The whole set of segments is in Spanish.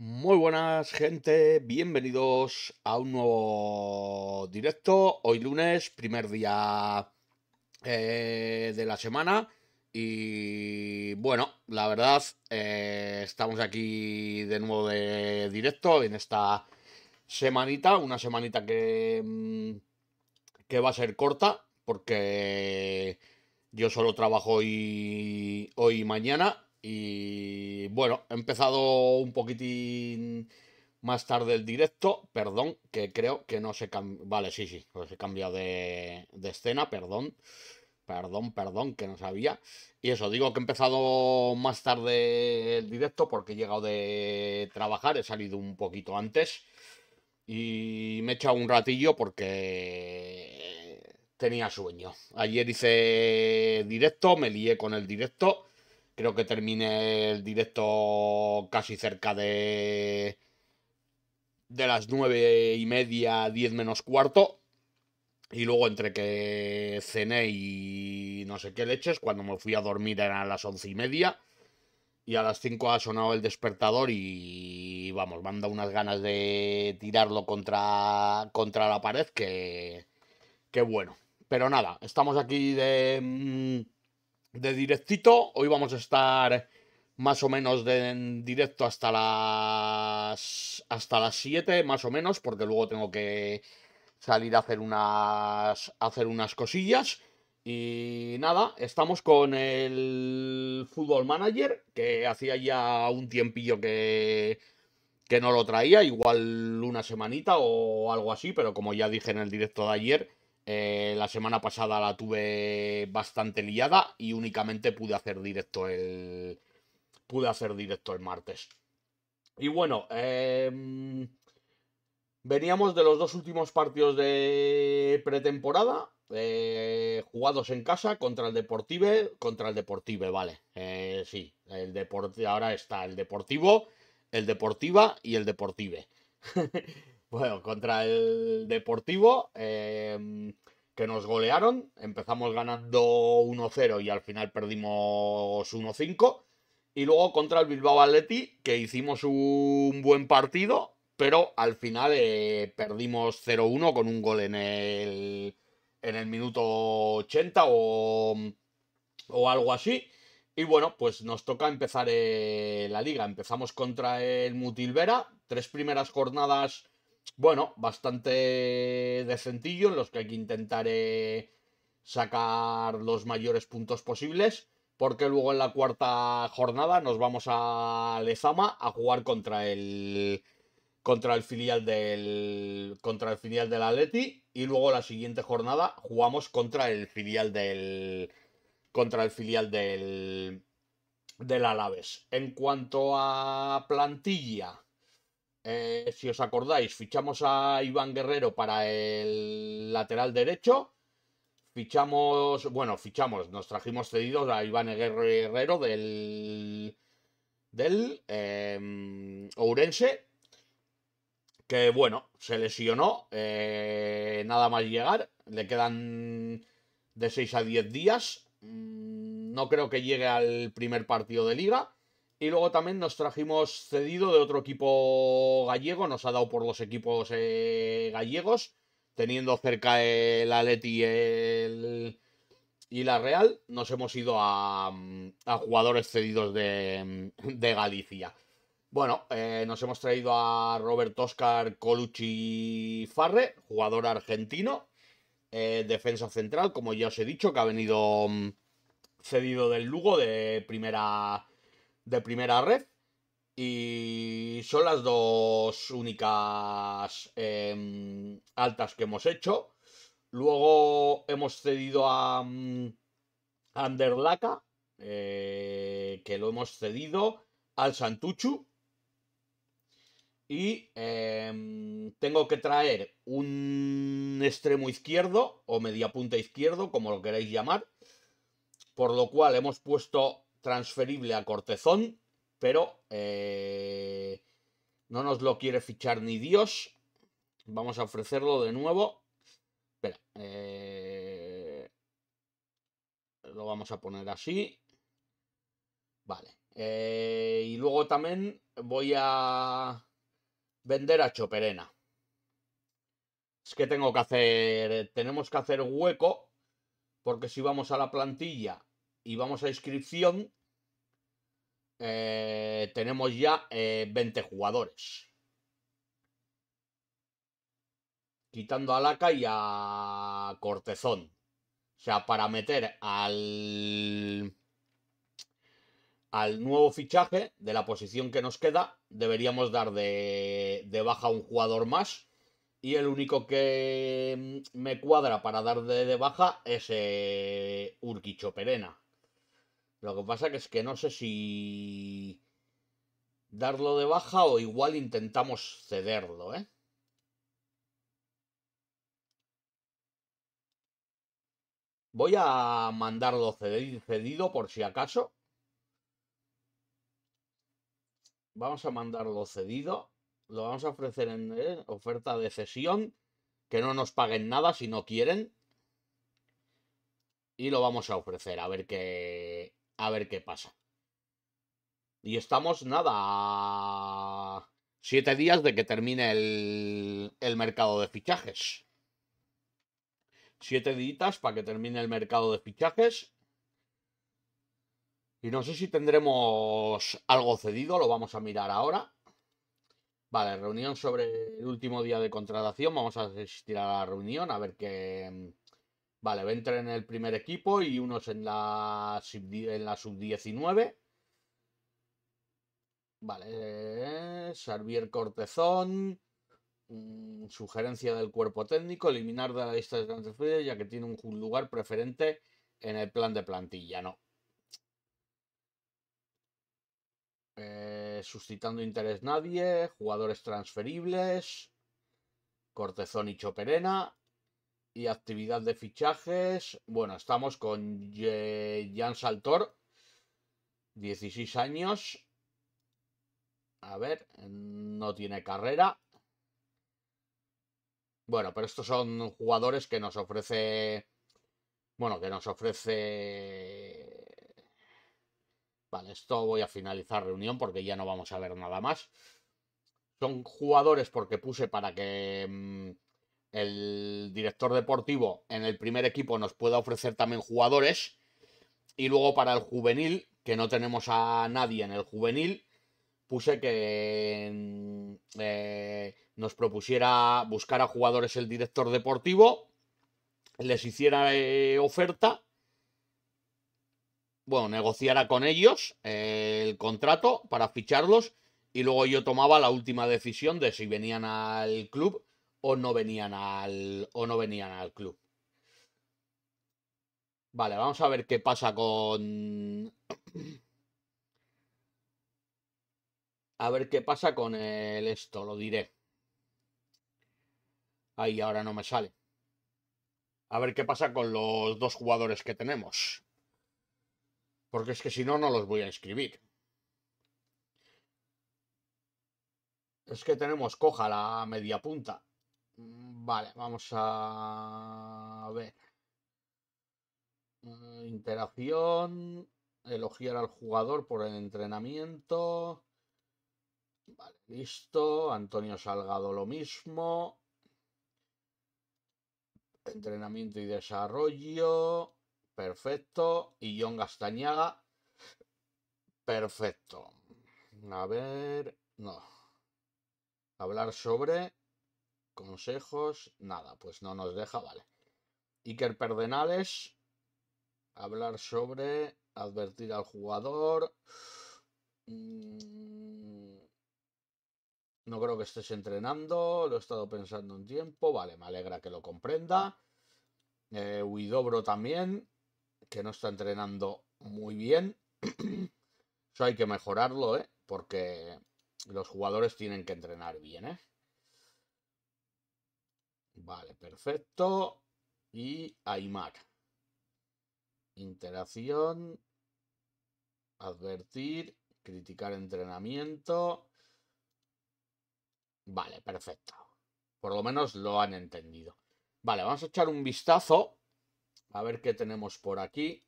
Muy buenas gente, bienvenidos a un nuevo directo. Hoy lunes, primer día eh, de la semana. Y bueno, la verdad, eh, estamos aquí de nuevo de directo en esta semanita. Una semanita que, mm, que va a ser corta porque yo solo trabajo hoy, hoy y mañana. Y bueno, he empezado un poquitín más tarde el directo, perdón, que creo que no se cambia. Vale, sí, sí, pues he cambiado de, de escena, perdón. Perdón, perdón, que no sabía. Y eso, digo que he empezado más tarde el directo porque he llegado de trabajar, he salido un poquito antes. Y me he echado un ratillo porque tenía sueño. Ayer hice directo, me lié con el directo. Creo que terminé el directo casi cerca de. de las nueve y media, diez menos cuarto. Y luego entre que cené y no sé qué leches, cuando me fui a dormir eran las once y media. Y a las 5 ha sonado el despertador y vamos, me han dado unas ganas de tirarlo contra, contra la pared que, que bueno. Pero nada, estamos aquí de... Mm, de directito. Hoy vamos a estar más o menos de, en directo hasta las hasta las 7 más o menos porque luego tengo que salir a hacer unas hacer unas cosillas y nada, estamos con el Fútbol Manager que hacía ya un tiempillo que que no lo traía, igual una semanita o algo así, pero como ya dije en el directo de ayer, eh, la semana pasada la tuve bastante liada y únicamente pude hacer directo el. Pude hacer directo el martes. Y bueno, em, veníamos de los dos últimos partidos de pretemporada. Eh, jugados en casa contra el Deportive. Contra el Deportive, vale. Eh, sí, el Ahora está el Deportivo, el Deportiva y el Deportive. Bueno, contra el Deportivo, em, que nos golearon. Empezamos ganando 1-0 y al final perdimos 1-5. Y luego contra el Bilbao Atleti, que hicimos un buen partido, pero al final eh, perdimos 0-1 con un gol en el, en el minuto 80 o, o algo así. Y bueno, pues nos toca empezar eh, la liga. Empezamos contra el Mutilvera, tres primeras jornadas bueno, bastante decentillo, en los que hay que intentar eh, sacar los mayores puntos posibles, porque luego en la cuarta jornada nos vamos a Lezama a jugar contra el contra el filial del contra el filial del Atleti y luego la siguiente jornada jugamos contra el filial del contra el filial del del Alaves. En cuanto a plantilla, eh, si os acordáis, fichamos a Iván Guerrero para el lateral derecho. Fichamos, bueno, fichamos, nos trajimos cedidos a Iván Guerrero del, del em, Ourense. Que bueno, se lesionó, eh, nada más llegar. Le quedan de 6 a 10 días. Mm, no creo que llegue al primer partido de liga. Y luego también nos trajimos cedido de otro equipo gallego, nos ha dado por los equipos eh, gallegos, teniendo cerca el Aleti y, la Real, nos hemos ido a, jugadores cedidos de, Galicia. Bueno, eh, nos hemos traído a Robert Oscar Colucci Farre, jugador argentino, eh, defensa central, como ya os he dicho, que ha venido mm, cedido del Lugo de primera de primera red. Y son las dos únicas em, altas que hemos hecho. Luego hemos cedido a, Underlaca mm, Anderlaca, eh, que lo hemos cedido al Santuchu. Y em, tengo que traer un extremo izquierdo o media punta izquierdo, como lo queráis llamar. Por lo cual hemos puesto transferible a Cortezón, pero eh, no nos lo quiere fichar ni Dios. Vamos a ofrecerlo de nuevo. Espera. Eh, lo vamos a poner así. Vale. Eh, y luego también voy a vender a Choperena. Es que tengo que hacer... Tenemos que hacer hueco. Porque si vamos a la plantilla y vamos a inscripción, eh, tenemos ya 20 eh, jugadores. Quitando a Laca y a Cortezón. O sea, para meter al, al nuevo fichaje de la posición que nos queda, deberíamos dar de, baja un jugador más. Y el único que mm, me cuadra para dar de, baja es eh, Urquicho Perena. Lo que pasa que es que no sé si darlo de baja o igual intentamos cederlo, ¿eh? Voy a mandarlo cedido por si acaso. Vamos a mandarlo cedido. Lo vamos a ofrecer en ¿eh? oferta de cesión. Que no nos paguen nada si no quieren. Y lo vamos a ofrecer. A ver qué, a ver qué pasa. Y estamos nada siete días de que termine el, el mercado de fichajes. Siete días para que termine el mercado de fichajes. Y no sé si tendremos algo cedido, lo vamos a mirar ahora. Vale, reunión sobre el último día de contratación. Vamos a asistir a la reunión a ver qué, Vale, va en el primer equipo y unos en la, en la sub-19. Vale, Servier eh, Cortezón. Mm, sugerencia del cuerpo técnico, eliminar de la lista de transferencias ya que tiene un lugar preferente en el plan de plantilla, no. Eh, suscitando interés nadie, jugadores transferibles, Cortezón y Choperena y actividad de fichajes. Bueno, estamos con Jan Saltor, 16 años. A ver, no tiene carrera. Bueno, pero estos son jugadores que nos ofrece... Bueno, que nos ofrece... Vale, esto voy a finalizar reunión porque ya no vamos a ver nada más. Son jugadores porque puse para que mm, el director deportivo en el primer equipo nos pueda ofrecer también jugadores. Y luego para el juvenil, que no tenemos a nadie en el juvenil, puse que mm, eh, nos propusiera buscar a jugadores el director deportivo, les hiciera eh, oferta, bueno, negociara con ellos eh, el contrato para ficharlos y luego yo tomaba la última decisión de si venían al club o no venían al, o no venían al club. Vale, vamos a ver qué pasa con... A ver qué pasa con el esto, lo diré. Ahí ahora no me sale. A ver qué pasa con los dos jugadores que tenemos. Porque es que si no, no los voy a inscribir. Es que tenemos coja la media punta. Mm, vale, vamos a ver. Mm, interacción, elogiar al jugador por el entrenamiento. Vale, listo. Antonio Salgado lo mismo. Entrenamiento y desarrollo. Perfecto. Y John Gastañaga. Perfecto. A ver. No. Hablar sobre. Consejos, nada, pues no nos deja, vale. Iker Perdenales, hablar sobre advertir al jugador. Mm, no creo que estés entrenando, lo he estado pensando un tiempo, vale, me alegra que lo comprenda. Eh, Huidobro también, que no está entrenando muy bien. Eso hay que mejorarlo, ¿eh? Porque los jugadores tienen que entrenar bien, ¿eh? Vale, perfecto. Y Aymar. Interacción. Advertir. Criticar entrenamiento. Vale, perfecto. Por lo menos lo han entendido. Vale, vamos a echar un vistazo. A ver qué tenemos por aquí.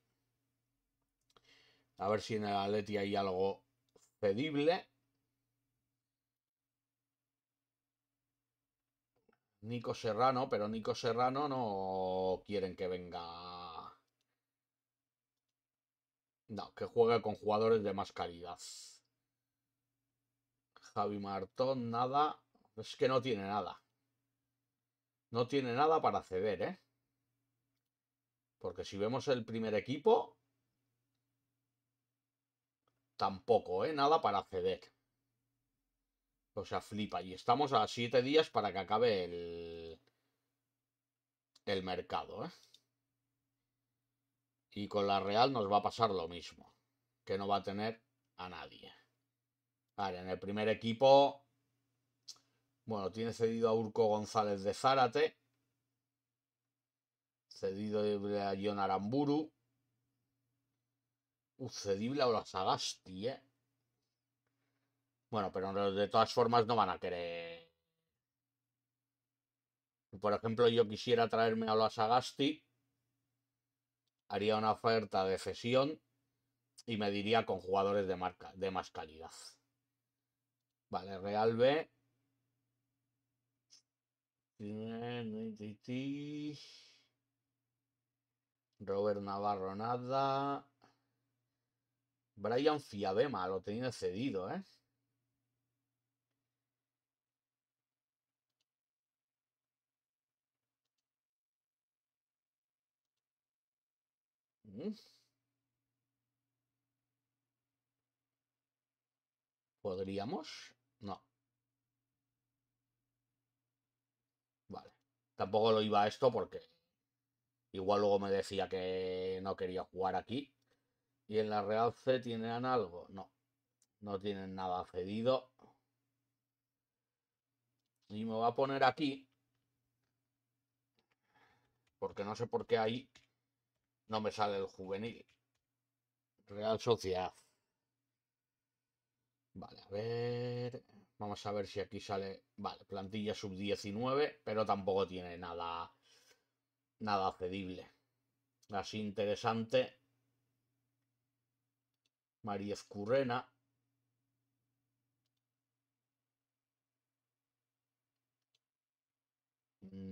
A ver si en el Atleti hay algo cedible. Nico Serrano, pero Nico Serrano no quieren que venga. No, que juegue con jugadores de más calidad. Javi Martón, nada. Es que no tiene nada. No tiene nada para ceder, ¿eh? Porque si vemos el primer equipo, tampoco, ¿eh? Nada para ceder. O sea, flipa. Y estamos a siete días para que acabe el, el mercado. ¿eh? Y con la Real nos va a pasar lo mismo. Que no va a tener a nadie. Vale, en el primer equipo... Bueno, tiene cedido a Urco González de Zárate. Cedido a John Aramburu. cedible a Olasagasti, ¿eh? Bueno, pero de todas formas no van a querer. por ejemplo, yo quisiera traerme a los Sagasti, haría una oferta de cesión y me diría con jugadores de, marca, de más calidad. Vale, Real B. Robert Navarro, nada. Brian Fiabema, lo tenía cedido, ¿eh? ¿Podríamos? No. Vale. Tampoco lo iba a esto porque igual luego me decía que no quería jugar aquí. ¿Y en la Real C tienen algo? No. No tienen nada cedido. Y me va a poner aquí. Porque no sé por qué hay no me sale el juvenil. Real Sociedad. Vale, a ver. Vamos a ver si aquí sale. Vale, plantilla sub-19, pero tampoco tiene nada. Nada cedible. Así interesante. María Escurrena.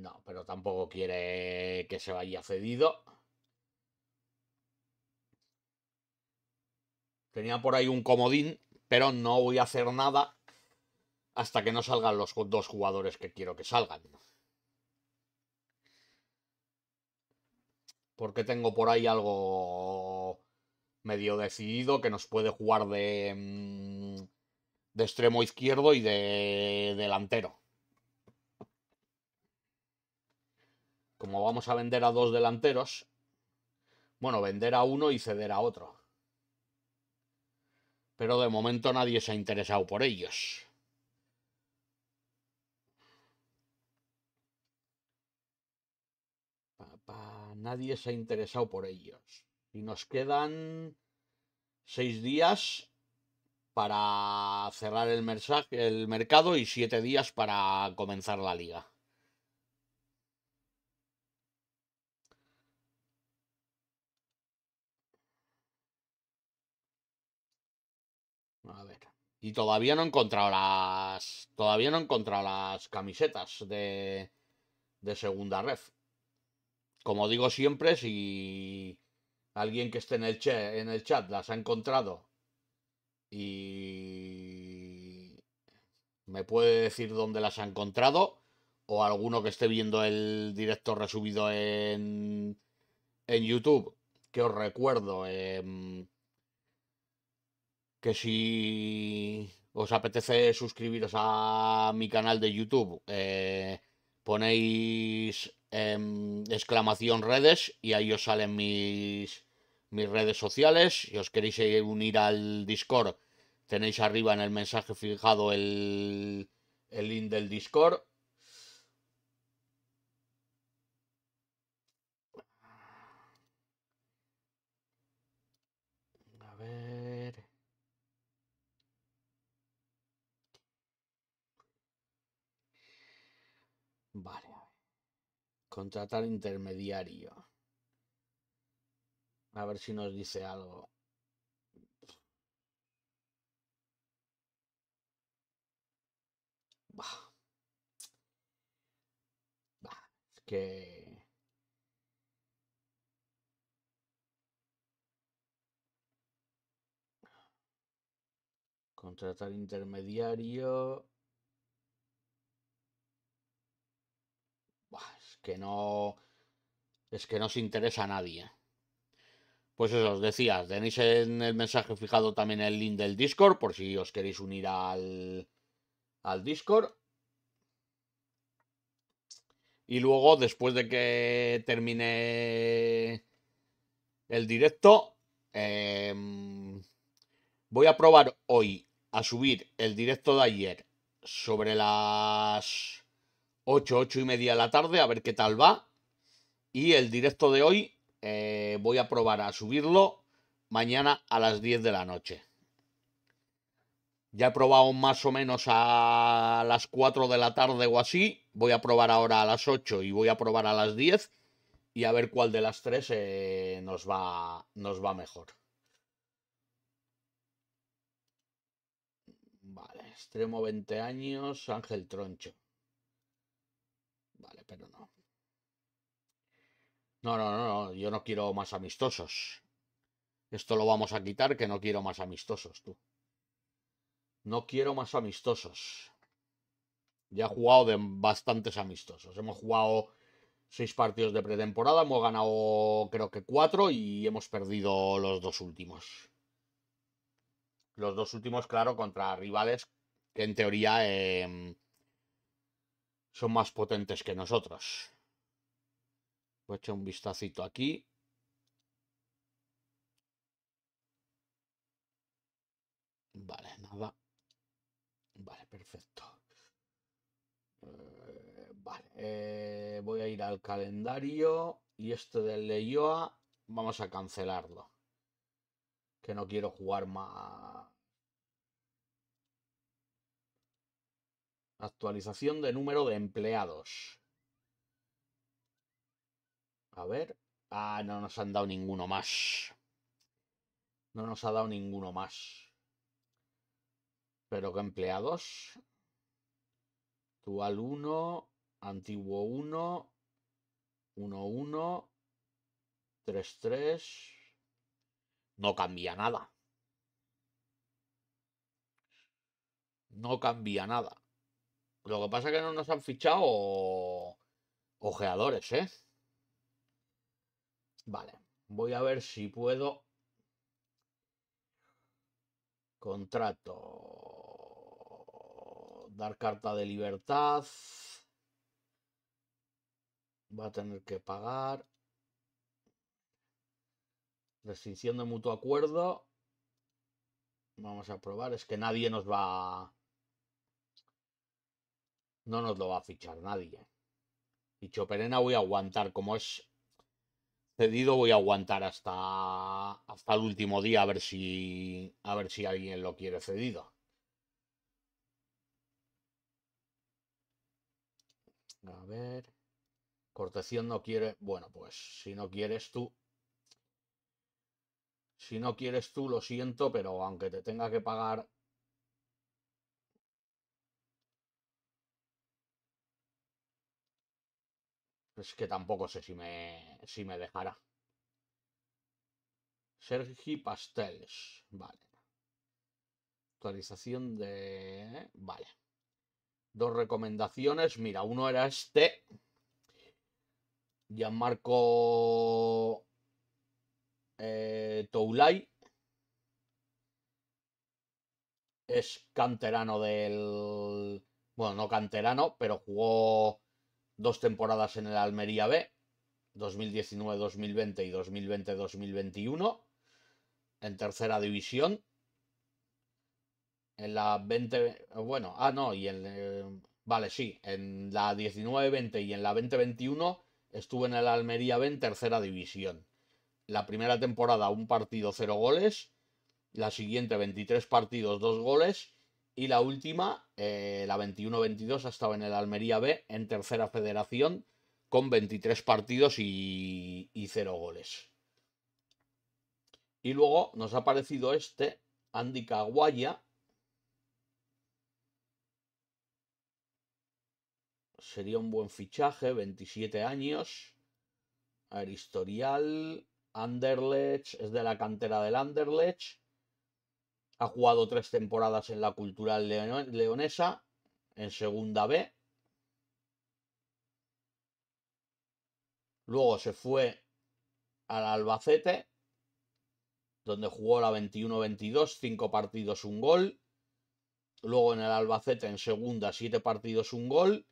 No, pero tampoco quiere que se vaya cedido. Tenía por ahí un comodín, pero no voy a hacer nada hasta que no salgan los dos jugadores que quiero que salgan. Porque tengo por ahí algo medio decidido que nos puede jugar de, mm, de extremo izquierdo y de delantero. Como vamos a vender a dos delanteros, bueno, vender a uno y ceder a otro pero de momento nadie se ha interesado por ellos. nadie se ha interesado por ellos. Y nos quedan seis días para cerrar el, el mercado y siete días para comenzar la liga. Y todavía no he encontrado las. Todavía no he encontrado las camisetas de. de segunda ref. Como digo siempre, si alguien que esté en el, en el chat las ha encontrado y me puede decir dónde las ha encontrado o alguno que esté viendo el directo resubido en, en YouTube, que os recuerdo, em, que si os apetece suscribiros a mi canal de YouTube, eh, ponéis em, exclamación redes y ahí os salen mis, mis redes sociales. Si os queréis unir al Discord, tenéis arriba en el mensaje fijado el, el link del Discord. Contratar intermediario. A ver si nos dice algo. Bah. que... Contratar intermediario. que no. Es que no se interesa a nadie. Pues eso, os decía, tenéis en el mensaje fijado también el link del Discord, por si os queréis unir al, al Discord. Y luego, después de que termine el directo, em, voy a probar hoy a subir el directo de ayer sobre las 8, 8 y media de la tarde, a ver qué tal va. Y el directo de hoy eh, voy a probar a subirlo mañana a las 10 de la noche. Ya he probado más o menos a las 4 de la tarde o así. Voy a probar ahora a las 8 y voy a probar a las 10 y a ver cuál de las tres eh, nos, va, nos va mejor. Vale, extremo 20 años, Ángel Troncho. Vale, pero no. No, no, no, yo no quiero más amistosos. Esto lo vamos a quitar, que no quiero más amistosos, tú. No quiero más amistosos. Ya he jugado de bastantes amistosos. Hemos jugado seis partidos de pretemporada, hemos ganado creo que cuatro y hemos perdido los dos últimos. Los dos últimos, claro, contra rivales que en teoría... Em, son más potentes que nosotros. Voy a echar un vistacito aquí. Vale, nada. Vale, perfecto. Eh, vale, eh, voy a ir al calendario y este del de vamos a cancelarlo. Que no quiero jugar más Actualización de número de empleados. A ver. Ah, no nos han dado ninguno más. No nos ha dado ninguno más. Pero que empleados. Actual 1, antiguo 1, 1, 1, 3, 3. No cambia nada. No cambia nada. Lo que pasa es que no nos han fichado ojeadores, ¿eh? Vale, voy a ver si puedo... Contrato. Dar carta de libertad. Va a tener que pagar. Restricción de mutuo acuerdo. Vamos a probar. Es que nadie nos va no nos lo va a fichar nadie. Dicho Perena voy a aguantar, como es cedido, voy a aguantar hasta, hasta el último día a ver si, a ver si alguien lo quiere cedido. A ver. Corteción no quiere. Bueno, pues si no quieres tú. Si no quieres tú, lo siento, pero aunque te tenga que pagar Es que tampoco sé si me, si me dejará. Sergi Pastels. Vale. Actualización de... Vale. Dos recomendaciones. Mira, uno era este. Gianmarco eh, Toulay. Es canterano del... Bueno, no canterano, pero jugó dos temporadas en el Almería B, 2019-2020 y 2020-2021, en tercera división. En la 20, bueno, ah, no, y en, eh, vale, sí, en la 19-20 y en la 2021 estuve en el Almería B en tercera división. La primera temporada un partido, cero goles. La siguiente, 23 partidos, dos goles y la última, eh, la 21-22, ha estado en el Almería B, en tercera federación, con 23 partidos y, y 0 goles. Y luego nos ha aparecido este, Andy Caguaya. Sería un buen fichaje, 27 años. A historial. Anderlecht, es de la cantera del Anderlecht. Ha jugado tres temporadas en la cultural leonesa, en segunda B. Luego se fue al Albacete, donde jugó la 21-22, cinco partidos, un gol. Luego en el Albacete en segunda, siete partidos, un gol.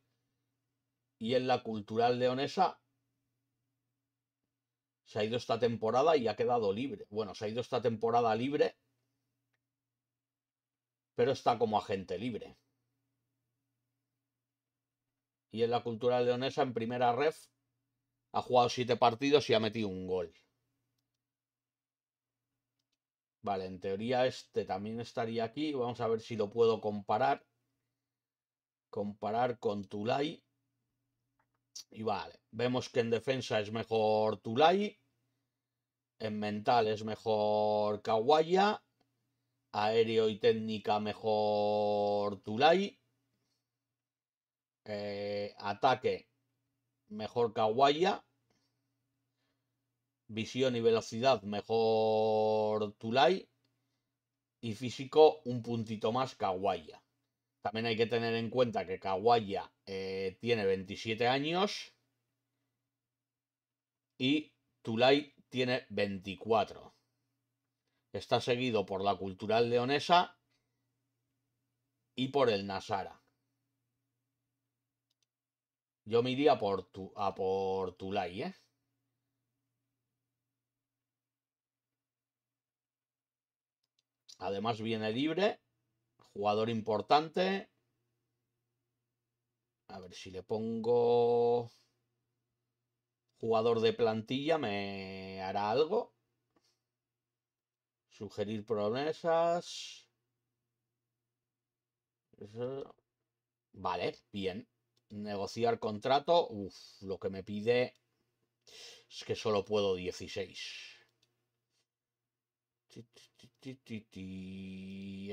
Y en la Cultural Leonesa se ha ido esta temporada y ha quedado libre. Bueno, se ha ido esta temporada libre pero está como agente libre. Y en la cultura leonesa, en primera ref, ha jugado siete partidos y ha metido un gol. Vale, en teoría este también estaría aquí. Vamos a ver si lo puedo comparar. Comparar con Tulay. Y vale, vemos que en defensa es mejor Tulay. En mental es mejor Kawaya. Aéreo y técnica mejor Tulay. Eh, ataque mejor Kawaya. Visión y velocidad mejor Tulay. Y físico un puntito más Kawaya. También hay que tener en cuenta que Kawaya eh, tiene 27 años y Tulay tiene 24. Está seguido por la Cultural Leonesa y por el Nasara. Yo me iría por tu, a por Tulay, ¿eh? Además viene libre, jugador importante. A ver si le pongo jugador de plantilla, me hará algo. Sugerir promesas. Vale, bien. Negociar contrato. Uf, lo que me pide es que solo puedo 16.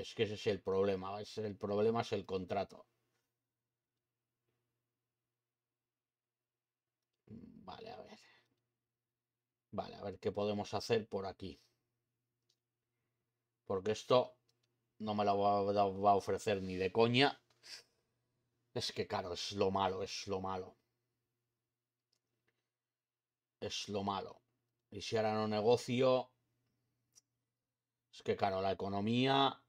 Es que ese es el problema. El problema es el contrato. Mm, vale, a ver. Vale, a ver qué podemos hacer por aquí. Porque esto no me lo va a ofrecer ni de coña. Es que caro, es lo malo, es lo malo. Es lo malo. Y si ahora no negocio... Es que caro la economía...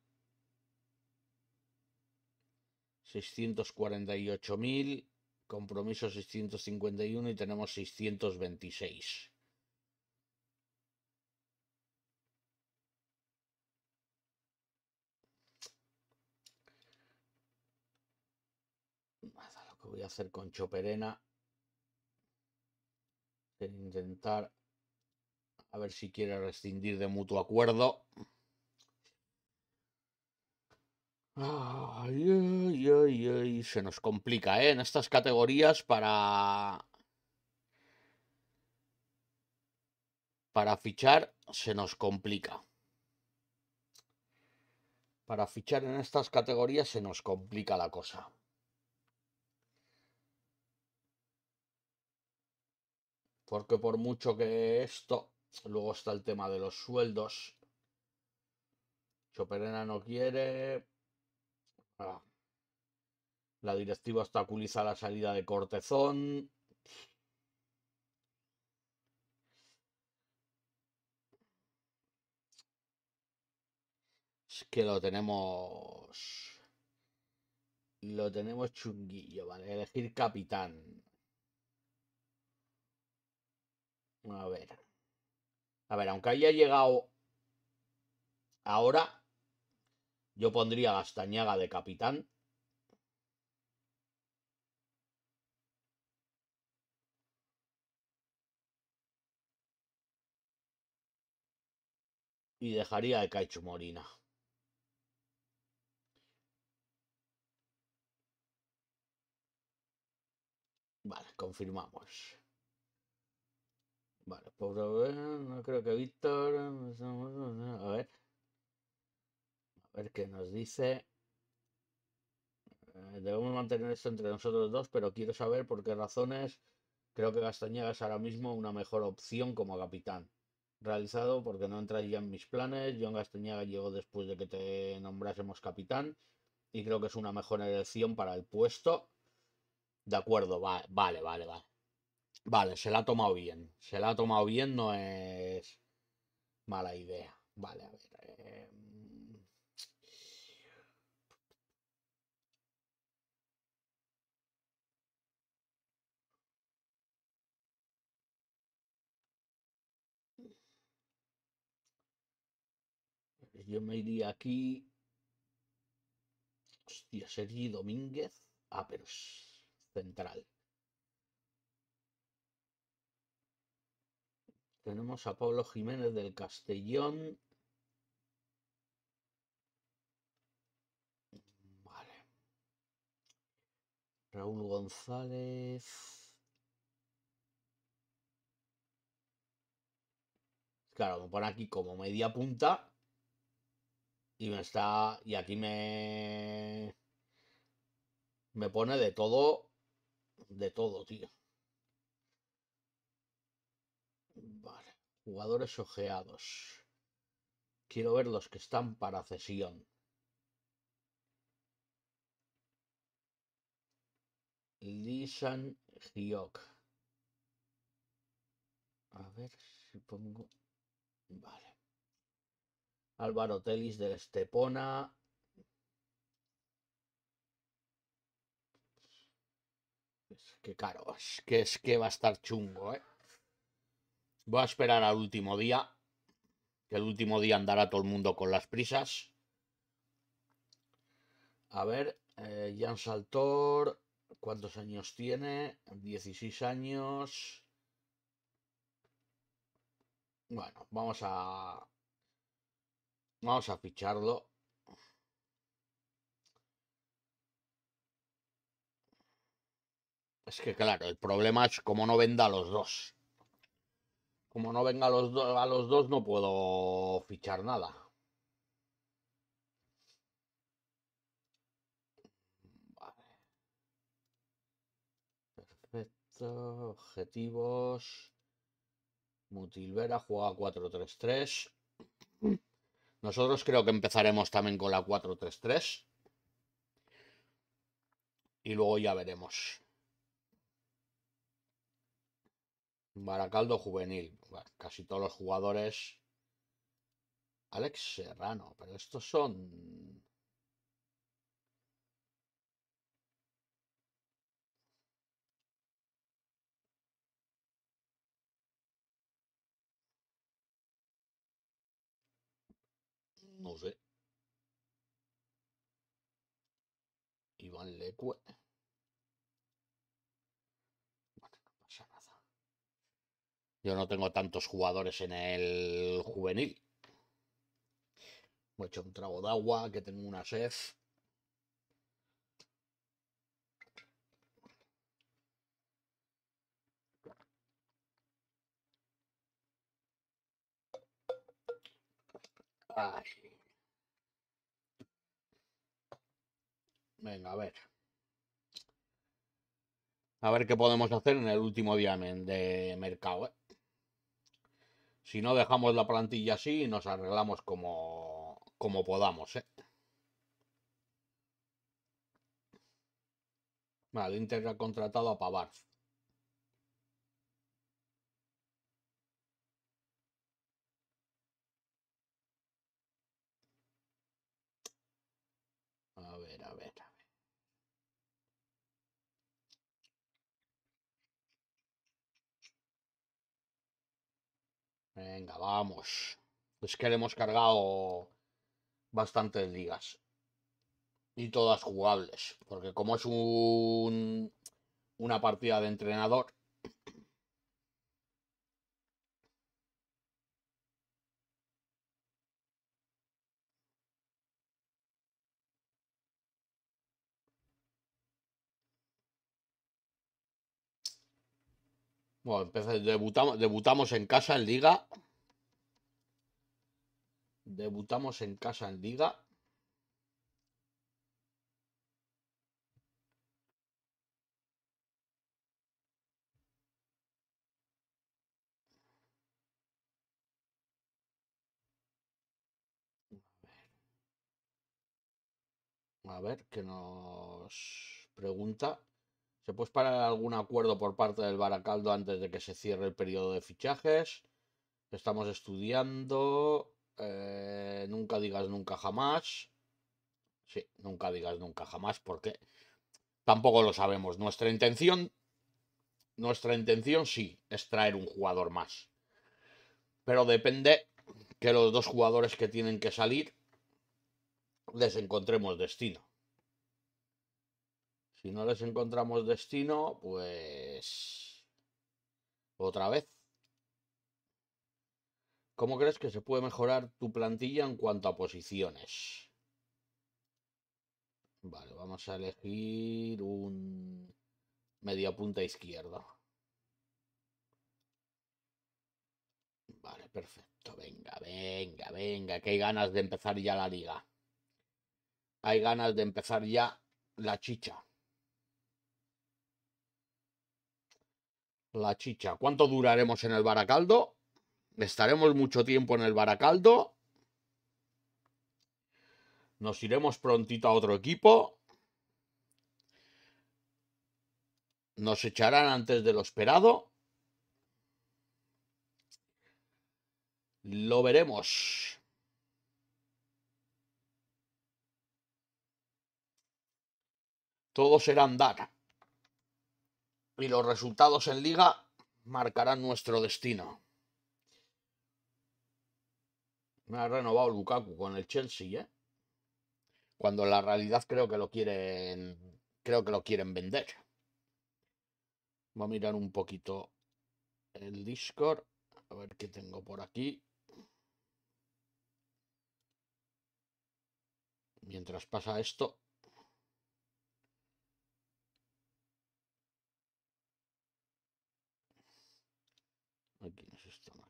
648.000, compromiso 651 y tenemos 626. voy a hacer con Choperena. E intentar a ver si quiere rescindir de mutuo acuerdo. Se nos complica, ¿eh? En estas categorías para... Para fichar se nos complica. Para fichar en estas categorías se nos complica la cosa. Porque por mucho que esto, luego está el tema de los sueldos. Choperena no quiere. Ah. La directiva obstaculiza la salida de Cortezón. Es que lo tenemos. Lo tenemos chunguillo, ¿vale? Elegir capitán. A ver. A ver, aunque haya llegado ahora, yo pondría Gastañaga de capitán. y dejaría de Caicho Morina. Vale, confirmamos. Vale, pues no creo que Víctor. A ver. A ver qué nos dice. Eh, debemos mantener esto entre nosotros dos, pero quiero saber por qué razones creo que Gastañaga es ahora mismo una mejor opción como capitán. Realizado porque no entraría en mis planes. John Gastañaga llegó después de que te nombrásemos capitán y creo que es una mejor elección para el puesto. De acuerdo, vale, vale, vale. Vale, se la ha tomado bien. Se la ha tomado bien, no es mala idea. Vale, a ver. Eh, mm. Yo me iría aquí. Hostia, Sergi Domínguez. Ah, pero es central. Tenemos a Pablo Jiménez del Castellón. Vale. Raúl González. Claro, me pone aquí como media punta. Y me está. Y aquí me. Me pone de todo. De todo, tío. Jugadores ojeados. Quiero ver los que están para cesión. Lisan Hyok. A ver si pongo... Vale. Álvaro Telis del Estepona. Qué que caro, que, es que va a estar chungo, ¿eh? Voy a esperar al último día. Que el último día andará todo el mundo con las prisas. A ver, eh, Jan Saltor, ¿cuántos años tiene? 16 años. Bueno, vamos a... Vamos a ficharlo. Es que claro, el problema es como no venda los dos. Como no venga a los, dos, no puedo fichar nada. Vale. Perfecto. Objetivos. Mutilvera juega 4-3-3. Nosotros creo que empezaremos también con la 4-3-3. Y luego ya veremos. Baracaldo Juvenil. casi todos los jugadores. Alex Serrano, pero estos son. No sé. Iván Lecue. Yo no tengo tantos jugadores en el juvenil. Me he hecho un trago de agua, que tengo una sed. Venga, a ver. A ver qué podemos hacer en el último día de mercado, ¿eh? Si no, dejamos la plantilla así nos arreglamos como, podamos, ¿eh? Vale, Inter ha contratado a Pavard. Venga, vamos. Es que le hemos cargado bastantes ligas. Y todas jugables. Porque como es un, una partida de entrenador, Bueno, empezamos, debutamos, debutamos en casa en Liga. Debutamos en casa en Liga. A ver, qué nos pregunta. ¿Se puede esperar algún acuerdo por parte del Baracaldo antes de que se cierre el periodo de fichajes? Estamos estudiando. Eh, nunca digas nunca jamás. Sí, nunca digas nunca jamás, porque tampoco lo sabemos. Nuestra intención, nuestra intención sí, es traer un jugador más. Pero depende que los dos jugadores que tienen que salir les encontremos destino. Si no les encontramos destino, pues... Otra vez. ¿Cómo crees que se puede mejorar tu plantilla en cuanto a posiciones? Vale, vamos a elegir un media punta izquierda. Vale, perfecto. Venga, venga, venga, que hay ganas de empezar ya la liga. Hay ganas de empezar ya la chicha. La chicha. ¿Cuánto duraremos en el Baracaldo? ¿Estaremos mucho tiempo en el Baracaldo? ¿Nos iremos prontito a otro equipo? ¿Nos echarán antes de lo esperado? Lo veremos. Todo será data y los resultados en liga marcarán nuestro destino. Me ha renovado Lukaku con el Chelsea, ¿eh? Cuando en la realidad creo que lo quieren. Creo que lo quieren vender. Voy a mirar un poquito el Discord. A ver qué tengo por aquí. Mientras pasa esto,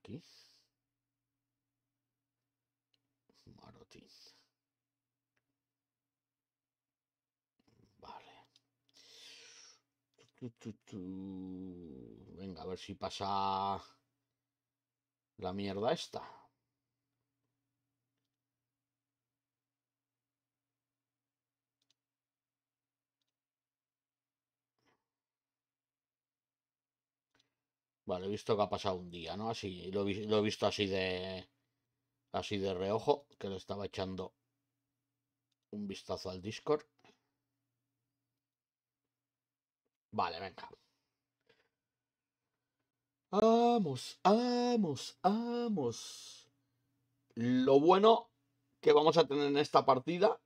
aquí. Marotín. Vale. Venga, a ver si pasa la mierda esta. Vale, he visto que ha pasado un día, ¿no? Así, lo, he visto así de... Así de reojo, que le estaba echando un vistazo al Discord. Vale, venga. Vamos, vamos, vamos. Lo bueno que vamos a tener en esta partida,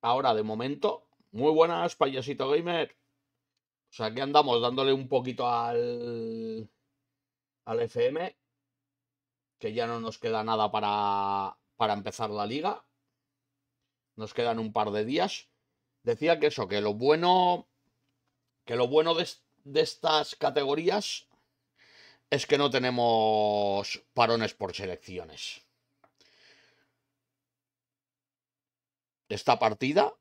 ahora de momento. Muy buenas, payasito gamer. O sea, aquí andamos dándole un poquito al, al FM, que ya no nos queda nada para, empezar la liga. Nos quedan un par de días. Decía que eso, que lo bueno, que lo bueno de estas categorías es que no tenemos parones por selecciones. Esta partida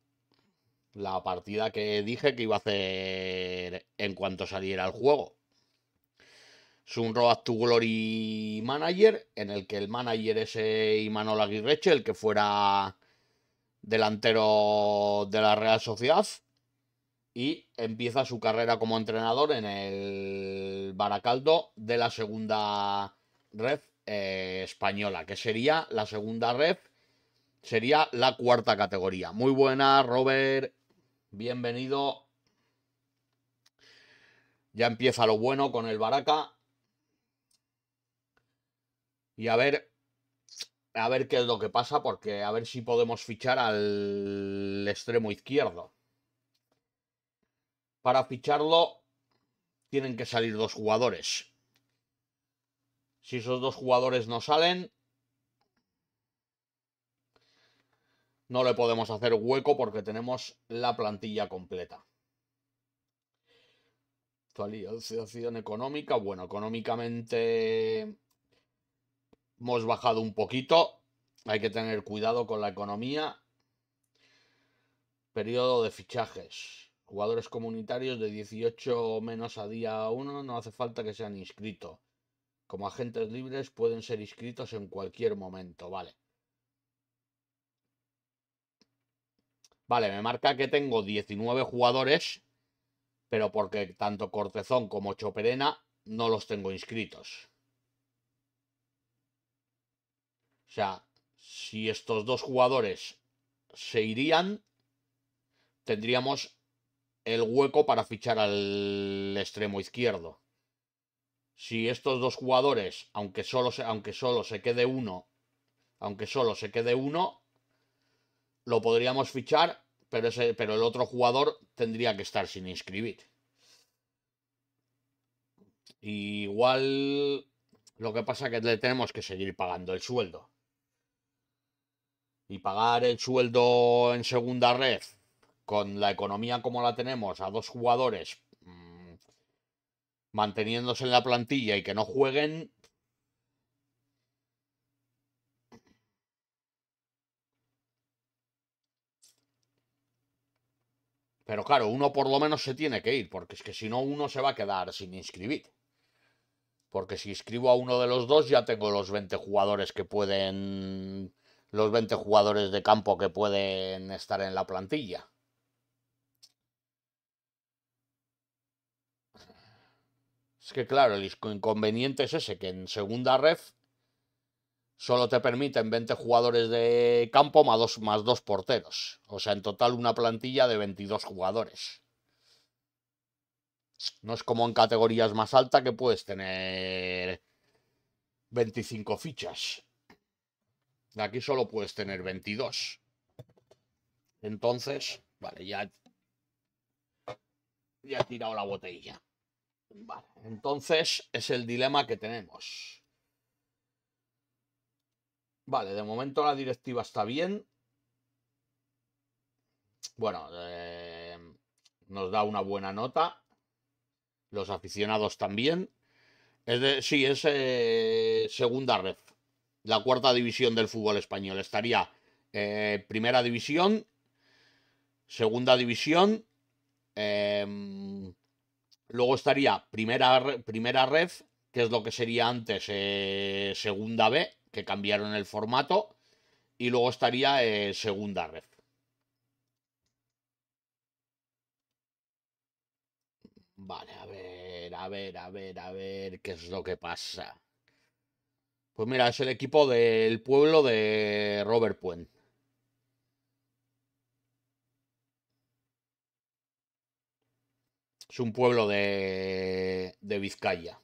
la partida que dije que iba a hacer en cuanto saliera el juego. Es un Road to Glory Manager, en el que el manager es Imanol Aguirreche, el que fuera delantero de la Real Sociedad, y empieza su carrera como entrenador en el Baracaldo de la segunda red eh, española, que sería la segunda red, sería la cuarta categoría. Muy buena, Robert. Bienvenido. Ya empieza lo bueno con el Baraka. Y a ver, a ver qué es lo que pasa, porque a ver si podemos fichar al extremo izquierdo. Para ficharlo tienen que salir dos jugadores. Si esos dos jugadores no salen, no le podemos hacer hueco porque tenemos la plantilla completa. situación económica. Bueno, económicamente hemos bajado un poquito. Hay que tener cuidado con la economía. Periodo de fichajes. Jugadores comunitarios de 18 menos a día 1 no hace falta que sean inscritos. Como agentes libres pueden ser inscritos en cualquier momento, vale. Vale, me marca que tengo 19 jugadores, pero porque tanto Cortezón como Choperena no los tengo inscritos. O sea, si estos dos jugadores se irían, tendríamos el hueco para fichar al extremo izquierdo. Si estos dos jugadores, aunque solo, aunque solo se quede uno, aunque solo se quede uno, lo podríamos fichar, pero, pero el otro jugador tendría que estar sin inscribir. igual lo que pasa es que le tenemos que seguir pagando el sueldo. Y pagar el sueldo en segunda red con la economía como la tenemos a dos jugadores mm, manteniéndose en la plantilla y que no jueguen, Pero claro, uno por lo menos se tiene que ir, porque es que si no, uno se va a quedar sin inscribir. Porque si inscribo a uno de los dos, ya tengo los 20 jugadores que pueden. Los 20 jugadores de campo que pueden estar en la plantilla. Es que claro, el inconveniente es ese, que en segunda ref solo te permiten 20 jugadores de campo más dos, más dos porteros. O sea, en total una plantilla de 22 jugadores. No es como en categorías más altas que puedes tener 25 fichas. Aquí solo puedes tener 22. Entonces, vale, ya, ya he tirado la botella. entonces es el dilema que tenemos. Vale, de momento la directiva está bien. Bueno, eh, nos da una buena nota. Los aficionados también. Es sí, es eh, segunda red. La cuarta división del fútbol español. Estaría eh, primera división, segunda división. Em, luego estaría primera, primera red, que es lo que sería antes segunda B que cambiaron el formato. Y luego estaría eh, segunda red. Vale, a ver, a ver, a ver, a ver, ¿qué es lo que pasa? Pues mira, es el equipo del pueblo de Robert Puen. Es un pueblo de, de Vizcaya.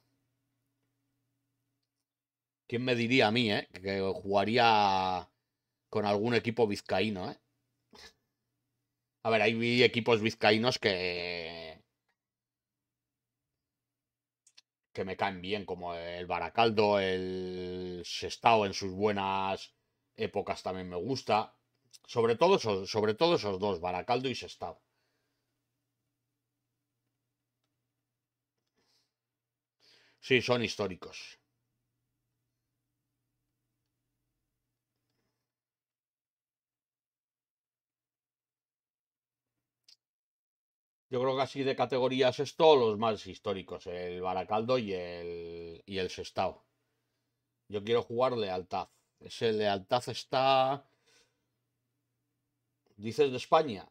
¿Quién me diría a mí, eh? Que jugaría con algún equipo vizcaíno, eh. A ver, hay equipos vizcaínos que. que me caen bien, como el Baracaldo, el Sestao en sus buenas épocas también me gusta. Sobre todo, sobre todo esos dos, Baracaldo y Sestao. Sí, son históricos. Yo creo que así de categorías es esto, los más históricos, el Baracaldo y el, y el Sestao. Yo quiero jugar Lealtad. Ese Lealtad está... ¿Dices de España?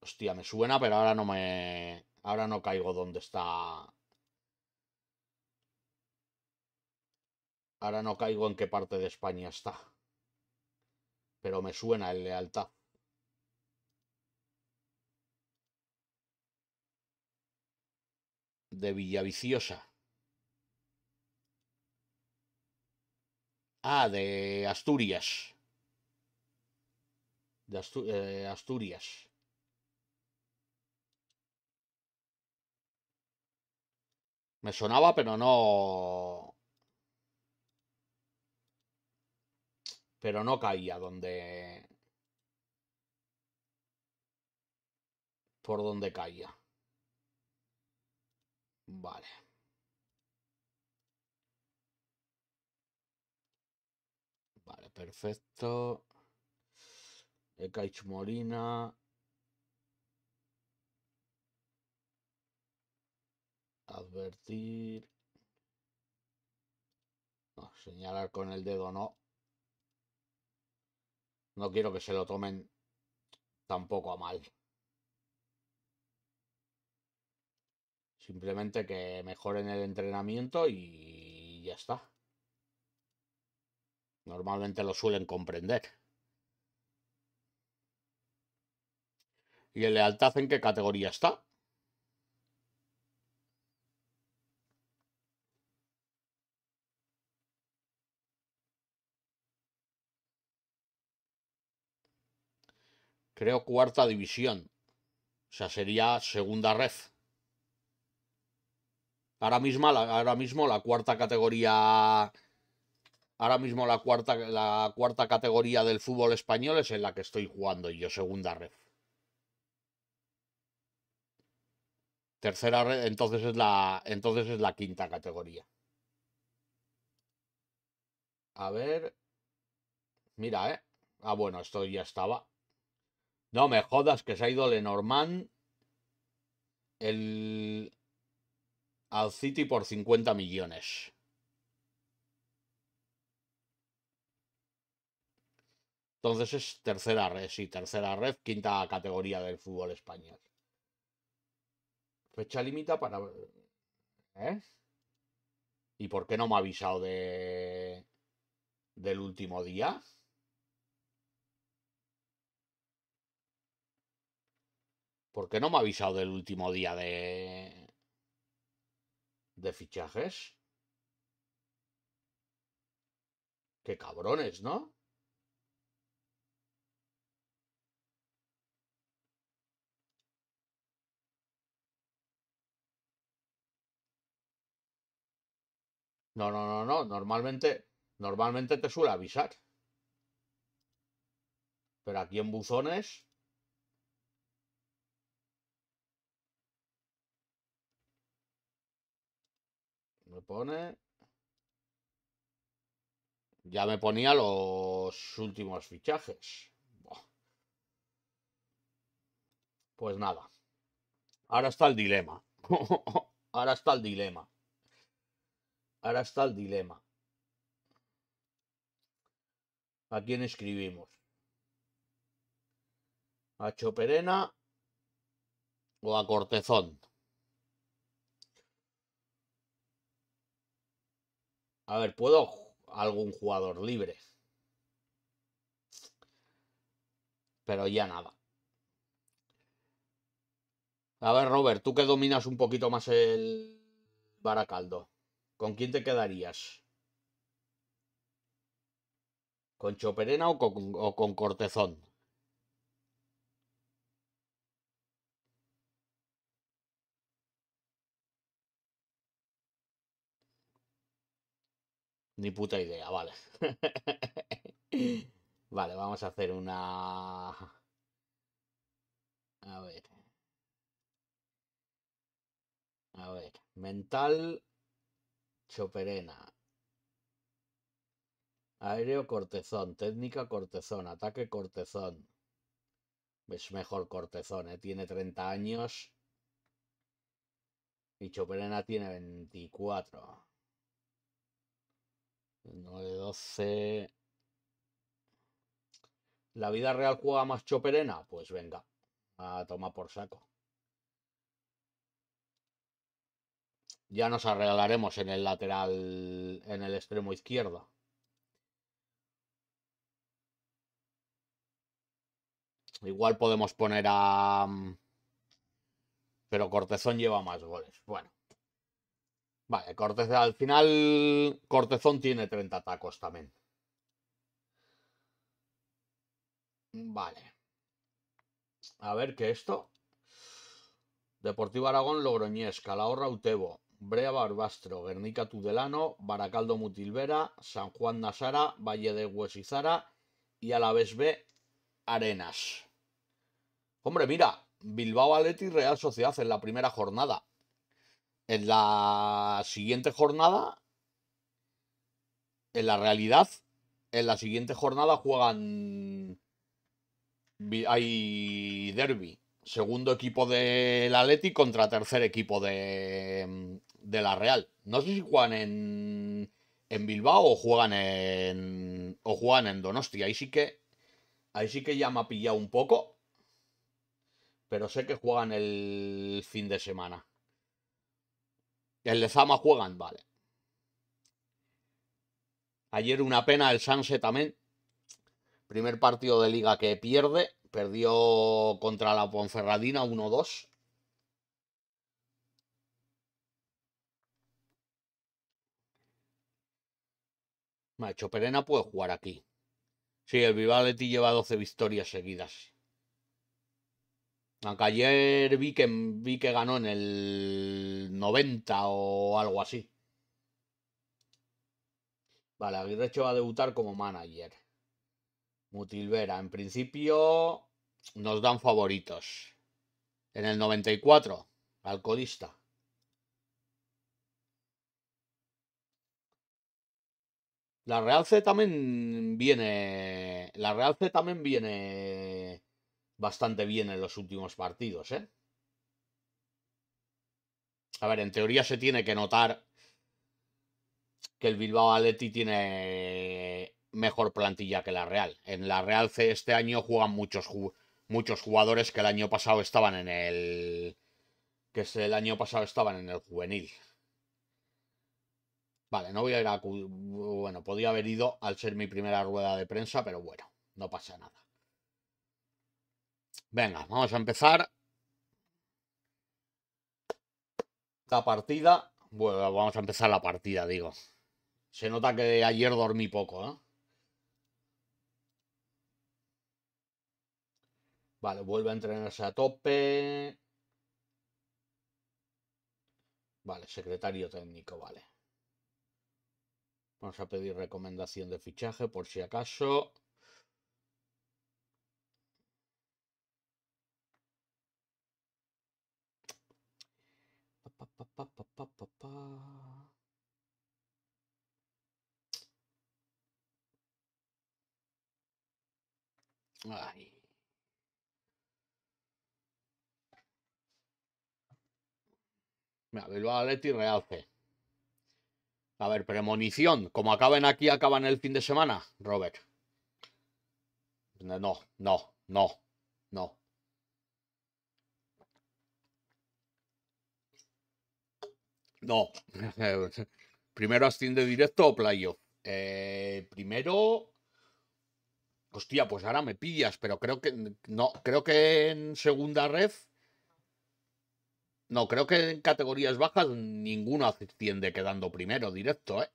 Hostia, me suena, pero ahora no me... Ahora no caigo dónde está... Ahora no caigo en qué parte de España está. Pero me suena el Lealtad. de Villaviciosa. Ah, de Asturias. De eh, Asturias. Me sonaba, pero no... Pero no caía donde... Por donde caía. Vale. Vale, perfecto. De Molina. Advertir. señalar con el dedo no. No quiero que se lo tomen tampoco a mal. Simplemente que mejoren el entrenamiento y ya está. Normalmente lo suelen comprender. ¿Y el lealtad en qué categoría está? Creo cuarta división. O sea, sería segunda red. Ahora mismo, la, ahora mismo la cuarta categoría. Ahora mismo la cuarta, la cuarta categoría del fútbol español es en la que estoy jugando yo, segunda red. Tercera red, entonces es la, entonces es la quinta categoría. A ver. Mira, ¿eh? Ah, bueno, esto ya estaba. No me jodas que se ha ido Lenormand. El, al City por 50 millones. Entonces es tercera red, sí, tercera red, quinta categoría del fútbol español. Fecha límite para... ¿Eh? ¿Y por qué no me ha avisado de... del último día? ¿Por qué no me ha avisado del último día de de fichajes. Qué cabrones, ¿no? No, no, no, no. Normalmente, normalmente te suele avisar. Pero aquí en buzones pone. Ya me ponía los últimos fichajes. Pues nada. Ahora está el dilema. Ahora está el dilema. Ahora está el dilema. ¿A quién escribimos? ¿A Choperena o a Cortezón? A ver, puedo algún jugador libre. Pero ya nada. A ver, Robert, tú que dominas un poquito más el Baracaldo, ¿con quién te quedarías? ¿Con Choperena o con, o con Cortezón? Ni puta idea, vale. vale, vamos a hacer una... A ver. A ver. Mental. Choperena. Aéreo cortezón. Técnica cortezón. Ataque cortezón. Es mejor cortezón, ¿eh? Tiene 30 años. Y Choperena tiene 24. 9, 12. ¿La vida real juega más choperena? Pues venga, a tomar por saco. Ya nos arreglaremos en el lateral, en el extremo izquierdo. Igual podemos poner a... Mm, pero Cortezón lleva más goles. Bueno. Vale, al final Cortezón tiene 30 tacos también. Vale. A ver, ¿qué esto? Deportivo Aragón, Logroñés, Calahorra, Utebo, Brea, Barbastro, Guernica, Tudelano, Baracaldo, Mutilvera, San Juan, Nasara, Valle de Huesizara y vez B, Arenas. Hombre, mira, Bilbao, Aleti Real Sociedad en la primera jornada en la siguiente jornada, en la realidad, en la siguiente jornada juegan. Hay derby. Segundo equipo del Atleti contra tercer equipo de, mm, de la Real. No sé si juegan en, en Bilbao o juegan en, o juegan en Donosti. Ahí sí que Ahí sí que ya me ha pillado un poco. Pero sé que juegan el fin de semana. El Lezama juegan, vale. Ayer una pena el Sanse también. Primer partido de liga que pierde. Perdió contra la Ponferradina 1-2. Macho Perena puede jugar aquí. Sí, el Vivaletti lleva 12 victorias seguidas. Aunque ayer vi que, vi que ganó en el 90 o algo así. Vale, Aguirrecho va a debutar como manager. Mutilvera, en principio nos dan favoritos. En el 94, Alcodista. La Real C también viene. La Real C también viene bastante bien en los últimos partidos, ¿eh? A ver, en teoría se tiene que notar que el Bilbao Aleti tiene mejor plantilla que la Real. En la Real C este año juegan muchos, muchos jugadores que el año pasado estaban en el... que el año pasado estaban en el juvenil. Vale, no voy a ir a... Bueno, podía haber ido al ser mi primera rueda de prensa, pero bueno, no pasa nada. Venga, vamos a empezar. La partida. Bueno, vamos a empezar la partida, digo. Se nota que ayer dormí poco, ¿eh? Vale, vuelve a entrenarse a tope. Vale, secretario técnico, vale. Vamos a pedir recomendación de fichaje por si acaso. Pa, pa, pa. Ay. Mira, Bilbao realce. A ver, premonición. Como acaban aquí, acaban el fin de semana, Robert. No, no, no, no. No. primero asciende directo o playoff. Eh, primero. Hostia, pues ahora me pillas, pero creo que. No, creo que en segunda red No, creo que en categorías bajas ninguno asciende quedando primero directo, ¿eh?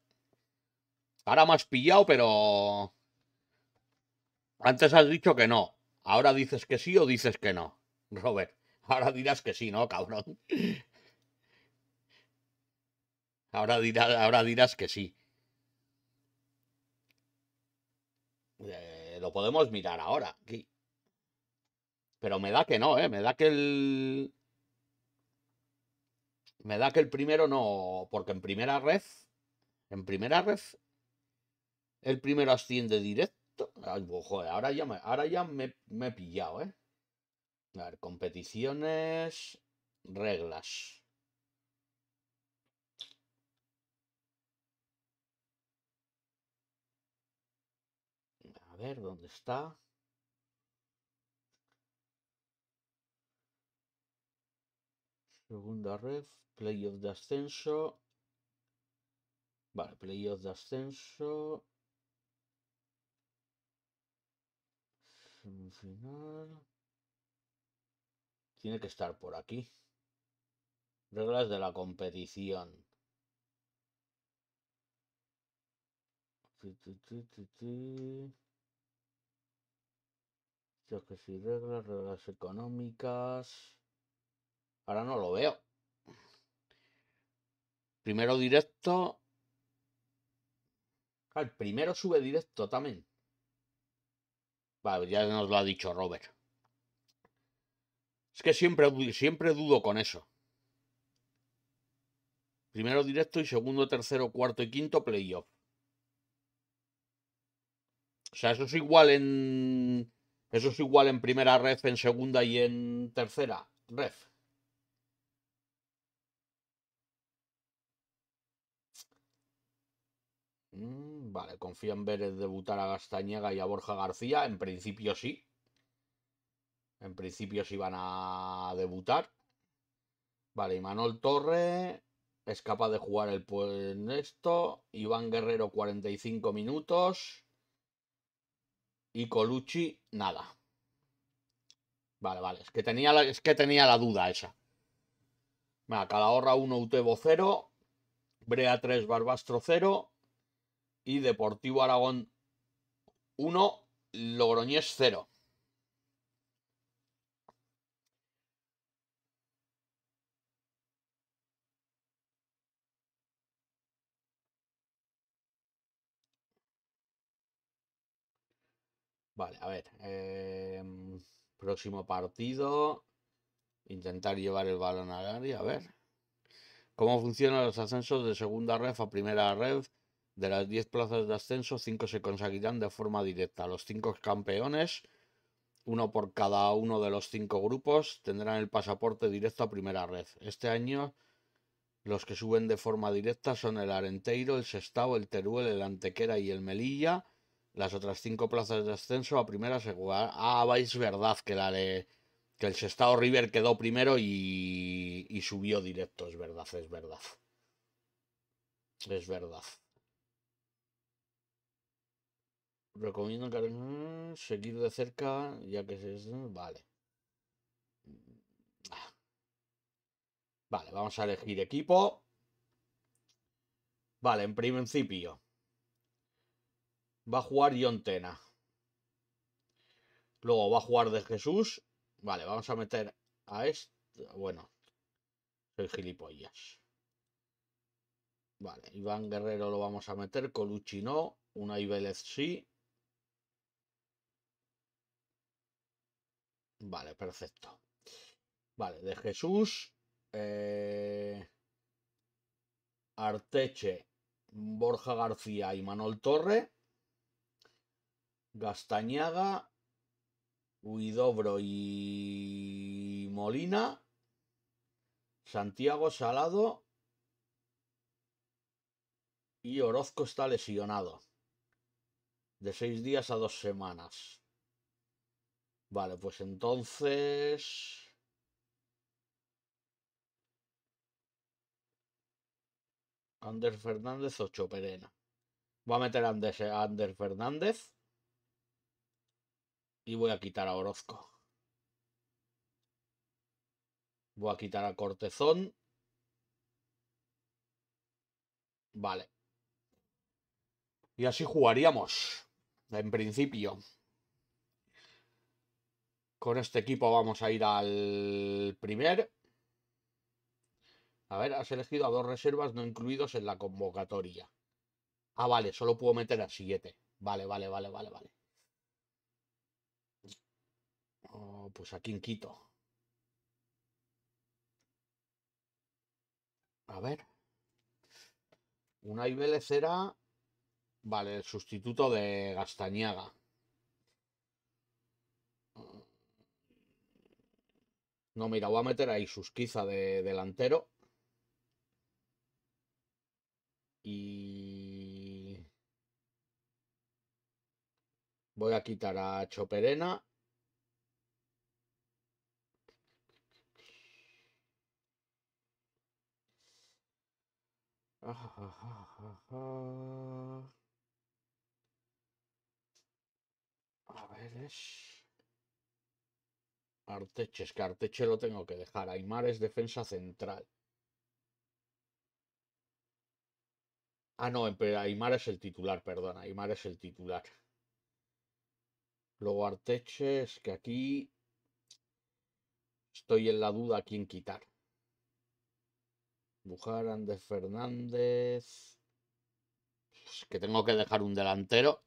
Ahora me has pillado, pero. Antes has dicho que no. Ahora dices que sí o dices que no, Robert. Ahora dirás que sí, ¿no, cabrón? Ahora, dirás que sí. Eh, lo podemos mirar ahora, aquí. Pero me da que no, ¿eh? Me da que el... Me da que el primero no... Porque en primera red... En primera red... El primero asciende directo. Ay, joder, ahora ya, me, ahora ya me, me he pillado, ¿eh? A ver, competiciones... Reglas. ver dónde está. Segunda red, playoff de ascenso. Vale, playoff de ascenso. Semifinal. Tiene que estar por aquí. Reglas de la competición que si reglas, reglas económicas. Ahora no lo veo. Primero directo. El primero sube directo también. Vale, ya nos lo ha dicho Robert. Es que siempre, siempre dudo con eso. Primero directo y segundo, tercero, cuarto y quinto playoff. O sea, eso es igual en ¿Eso es igual en primera red, en segunda y en tercera red? Mm, vale, confían ver debutar a Gastañega y a Borja García. En principio sí. En principio sí van a debutar. Vale, y Manuel Torre es capaz de jugar el puesto. Iván Guerrero 45 minutos. Y Colucci, nada. Vale, vale. Es que tenía la, es que tenía la duda esa. Venga, Calahorra 1, Utebo 0. Brea 3, Barbastro 0. Y Deportivo Aragón 1, Logroñés 0. Vale, a ver. Em, próximo partido. Intentar llevar el balón al área. A ver. ¿Cómo funcionan los ascensos de segunda red a primera red? De las 10 plazas de ascenso, 5 se conseguirán de forma directa. Los 5 campeones, uno por cada uno de los 5 grupos, tendrán el pasaporte directo a primera red. Este año los que suben de forma directa son el Arenteiro, el Sestao, el Teruel, el Antequera y el Melilla. Las otras cinco plazas de ascenso a primera se Ah, vais verdad que la que el Sestado River quedó primero y, subió directo. Es verdad, es verdad. Es verdad. Recomiendo que mm, seguir de cerca, ya que es. Este, vale. Mm, ah. Vale, vamos a elegir equipo. Vale, en principio. Va a jugar John Luego va a jugar de Jesús. Vale, vamos a meter a este. Bueno, soy gilipollas. Vale, Iván Guerrero lo vamos a meter. Colucci no. Una Vélez sí. Vale, perfecto. Vale, de Jesús. Eh, Arteche, Borja García y Manuel Torre. Gastañaga, Huidobro y Molina, Santiago Salado y Orozco está lesionado. De seis días a dos semanas. Vale, pues entonces... Ander Fernández Ocho Perena. Va a meter a Ander Fernández. Y voy a quitar a Orozco. Voy a quitar a Cortezón. Vale. Y así jugaríamos. En principio. Con este equipo vamos a ir al primer. A ver, has elegido a dos reservas no incluidos en la convocatoria. Ah, vale, solo puedo meter a siguiente. Vale, vale, vale, vale, vale. Oh, pues aquí en Quito. A ver. Una Vélez era. Vale, el sustituto de Gastañaga. No, mira, voy a meter ahí Susquiza de delantero. Y. Voy a quitar a Choperena A ver, es... Arteche, es que Arteche lo tengo que dejar. Aymar es defensa central. Ah, no, Aymar es el titular, perdón. Aymar es el titular. Luego Arteche, es que aquí... Estoy en la duda a quién quitar. Bujar, Andrés Fernández. Pues, que tengo que dejar un delantero.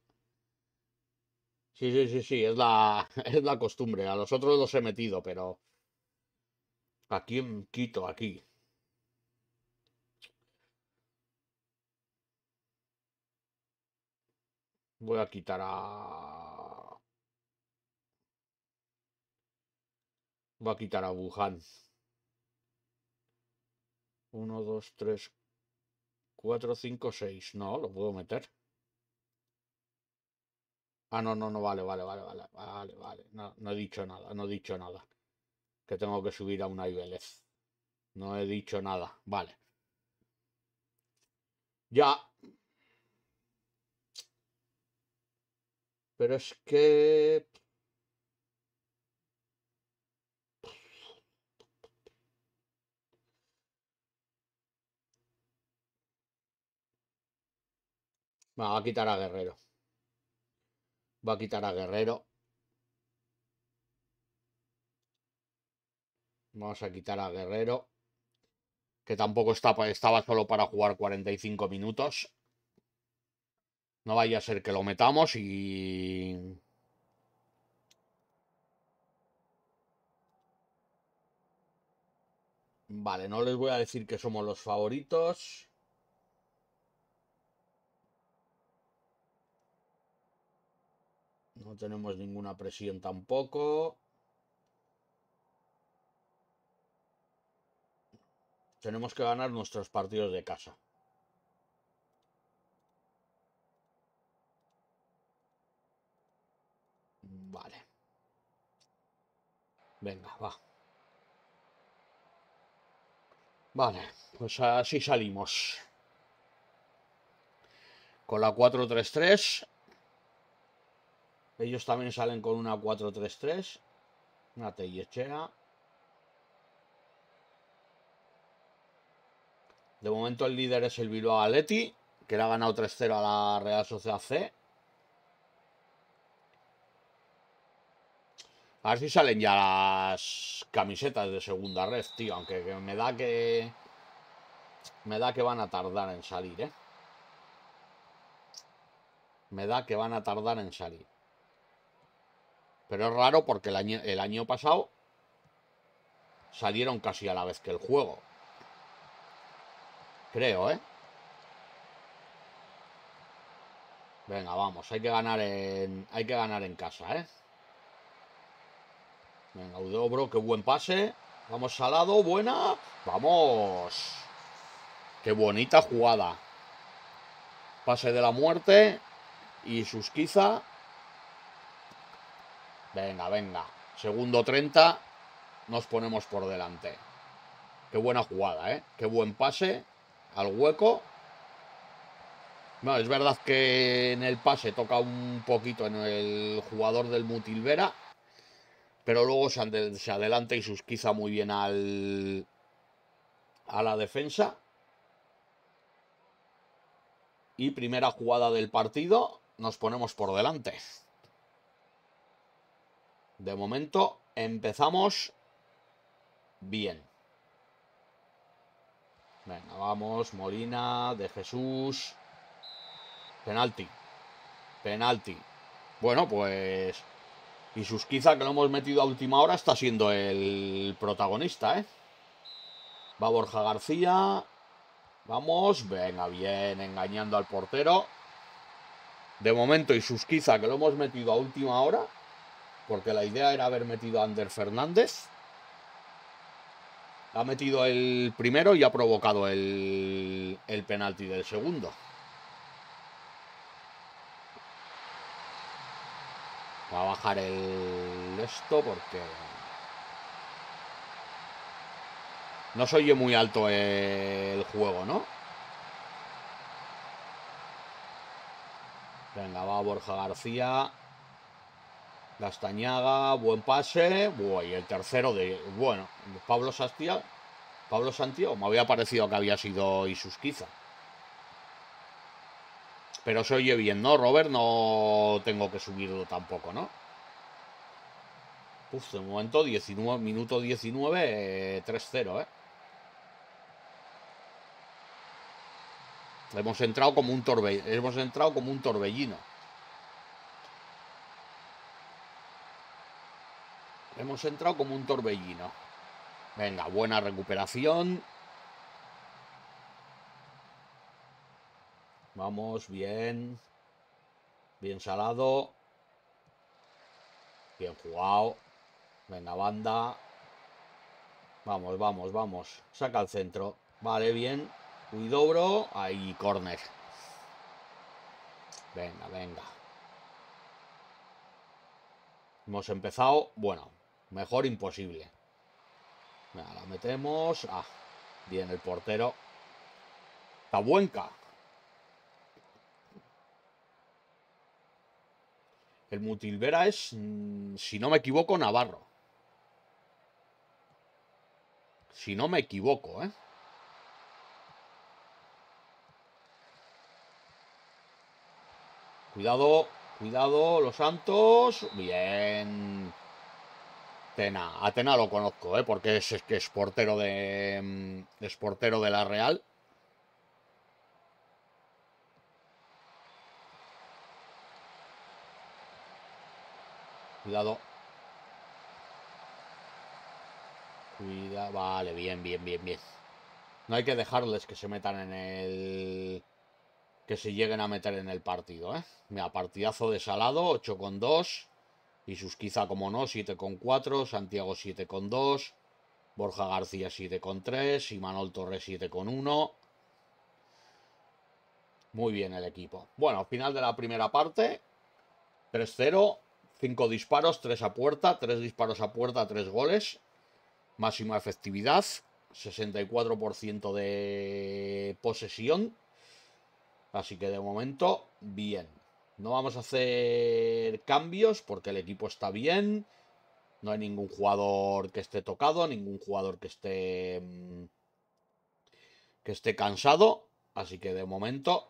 Sí, sí, sí, sí, es la, es la costumbre. A los otros los he metido, pero... ¿A quién quito aquí? Voy a quitar a... Voy a quitar a Wuhan. 1, 2, 3, 4, 5, 6. No, lo puedo meter. Ah, no, no, no, vale, vale, vale, vale, vale, vale. No, he dicho nada, no he dicho nada. Que tengo que subir a una ibelez. No he dicho nada, vale. Ya. Pero es que... va a quitar a Guerrero. Va a quitar a Guerrero. Vamos a quitar a Guerrero. Que tampoco estaba solo para jugar 45 minutos. No vaya a ser que lo metamos y... Vale, no les voy a decir que somos los favoritos. No tenemos ninguna presión tampoco. Tenemos que ganar nuestros partidos de casa. Vale. Venga, va. Vale, pues así salimos. Con la 4-3-3 ellos también salen con una 4-3-3. Una De momento el líder es el Bilbao Aleti, que le ha ganado 3-0 a la Real Sociedad C. A ver si salen ya las camisetas de segunda red, tío. Aunque me da que... Me da que van a tardar en salir, ¿eh? Me da que van a tardar en salir. Pero es raro porque el año, pasado salieron casi a la vez que el juego. Creo, ¿eh? Venga, vamos, hay que ganar en. Hay que ganar en casa, ¿eh? Venga, Udobro, qué buen pase. Vamos lado, buena. ¡Vamos! ¡Qué bonita jugada! Pase de la muerte. Y Susquiza Venga, venga. Segundo 30. Nos ponemos por delante. Qué buena jugada, ¿eh? Qué buen pase al hueco. No, es verdad que en el pase toca un poquito en el jugador del Mutilvera. Pero luego se, se adelanta y susquiza muy bien al, a la defensa. Y primera jugada del partido, nos ponemos por delante. De momento empezamos bien. Venga, vamos, Molina, de Jesús. Penalti. Penalti. Bueno, pues... Y Susquiza, que lo hemos metido a última hora, está siendo el protagonista, ¿eh? Va Borja García. Vamos, venga, bien, engañando al portero. De momento, y Susquiza, que lo hemos metido a última hora, porque la idea era haber metido a Ander Fernández. Ha metido el primero y ha provocado el, el penalti del segundo. Va a bajar el esto porque... No se oye muy alto el juego, ¿no? Venga, va Borja García. Gastañaga, buen pase. y el tercero de, bueno, Pablo Sastia. Pablo Santiago, me había parecido que había sido Isusquiza. Pero se oye bien, ¿no, Robert? No tengo que subirlo tampoco, ¿no? Uf, de momento, 19, minuto 19, 3-0, eh, ¿eh? Hemos entrado como un Hemos entrado como un torbellino. Hemos entrado como un torbellino. Venga, buena recuperación. Vamos, bien. Bien salado. Bien jugado. Venga, banda. Vamos, vamos, vamos. Saca el centro. Vale, bien. Cuidobro, Ahí, córner. Venga, venga. Hemos empezado. Bueno, Mejor imposible. la metemos. Ah, bien, el portero. Tabuenca. El Mutilvera es, mm, si no me equivoco, Navarro. Si no me equivoco, ¿eh? Cuidado, cuidado, los santos. Bien. Atena. Atena lo conozco, ¿eh? porque es, es portero de. Mm, es portero de la Real. Cuidado. Cuidado. Vale, bien, bien, bien, bien. No hay que dejarles que se metan en el... Que se lleguen a meter en el partido, ¿eh? Mira, partidazo de salado, 8 con 2. Y Susquiza, como no, 7,4. Santiago 7,2. Borja García 7,3. Y Manol Torres 7,1. Muy bien el equipo. Bueno, final de la primera parte. 3-0. 5 disparos, 3 a puerta. 3 disparos a puerta, 3 goles. Máxima efectividad. 64% de posesión. Así que de momento, bien. No vamos a hacer cambios porque el equipo está bien. No hay ningún jugador que esté tocado, ningún jugador que esté mm, que esté cansado, así que de momento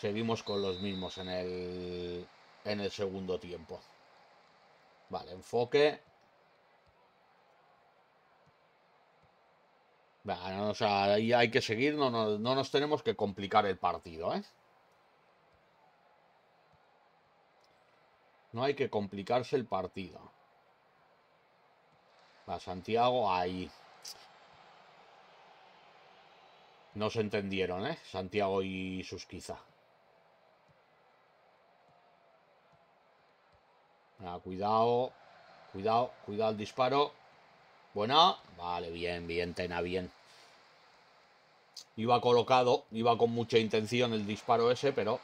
seguimos con los mismos en el en el segundo tiempo. Vale, enfoque. o sea, ahí hay que seguir, no, no nos tenemos que complicar el partido, ¿eh? No hay que complicarse el partido. A Santiago ahí. No se entendieron, ¿eh? Santiago y Susquiza. Ah, cuidado. Cuidado, cuidado el disparo. Buena. Vale, bien, bien, Tena, bien. Iba colocado, iba con mucha intención el disparo ese, pero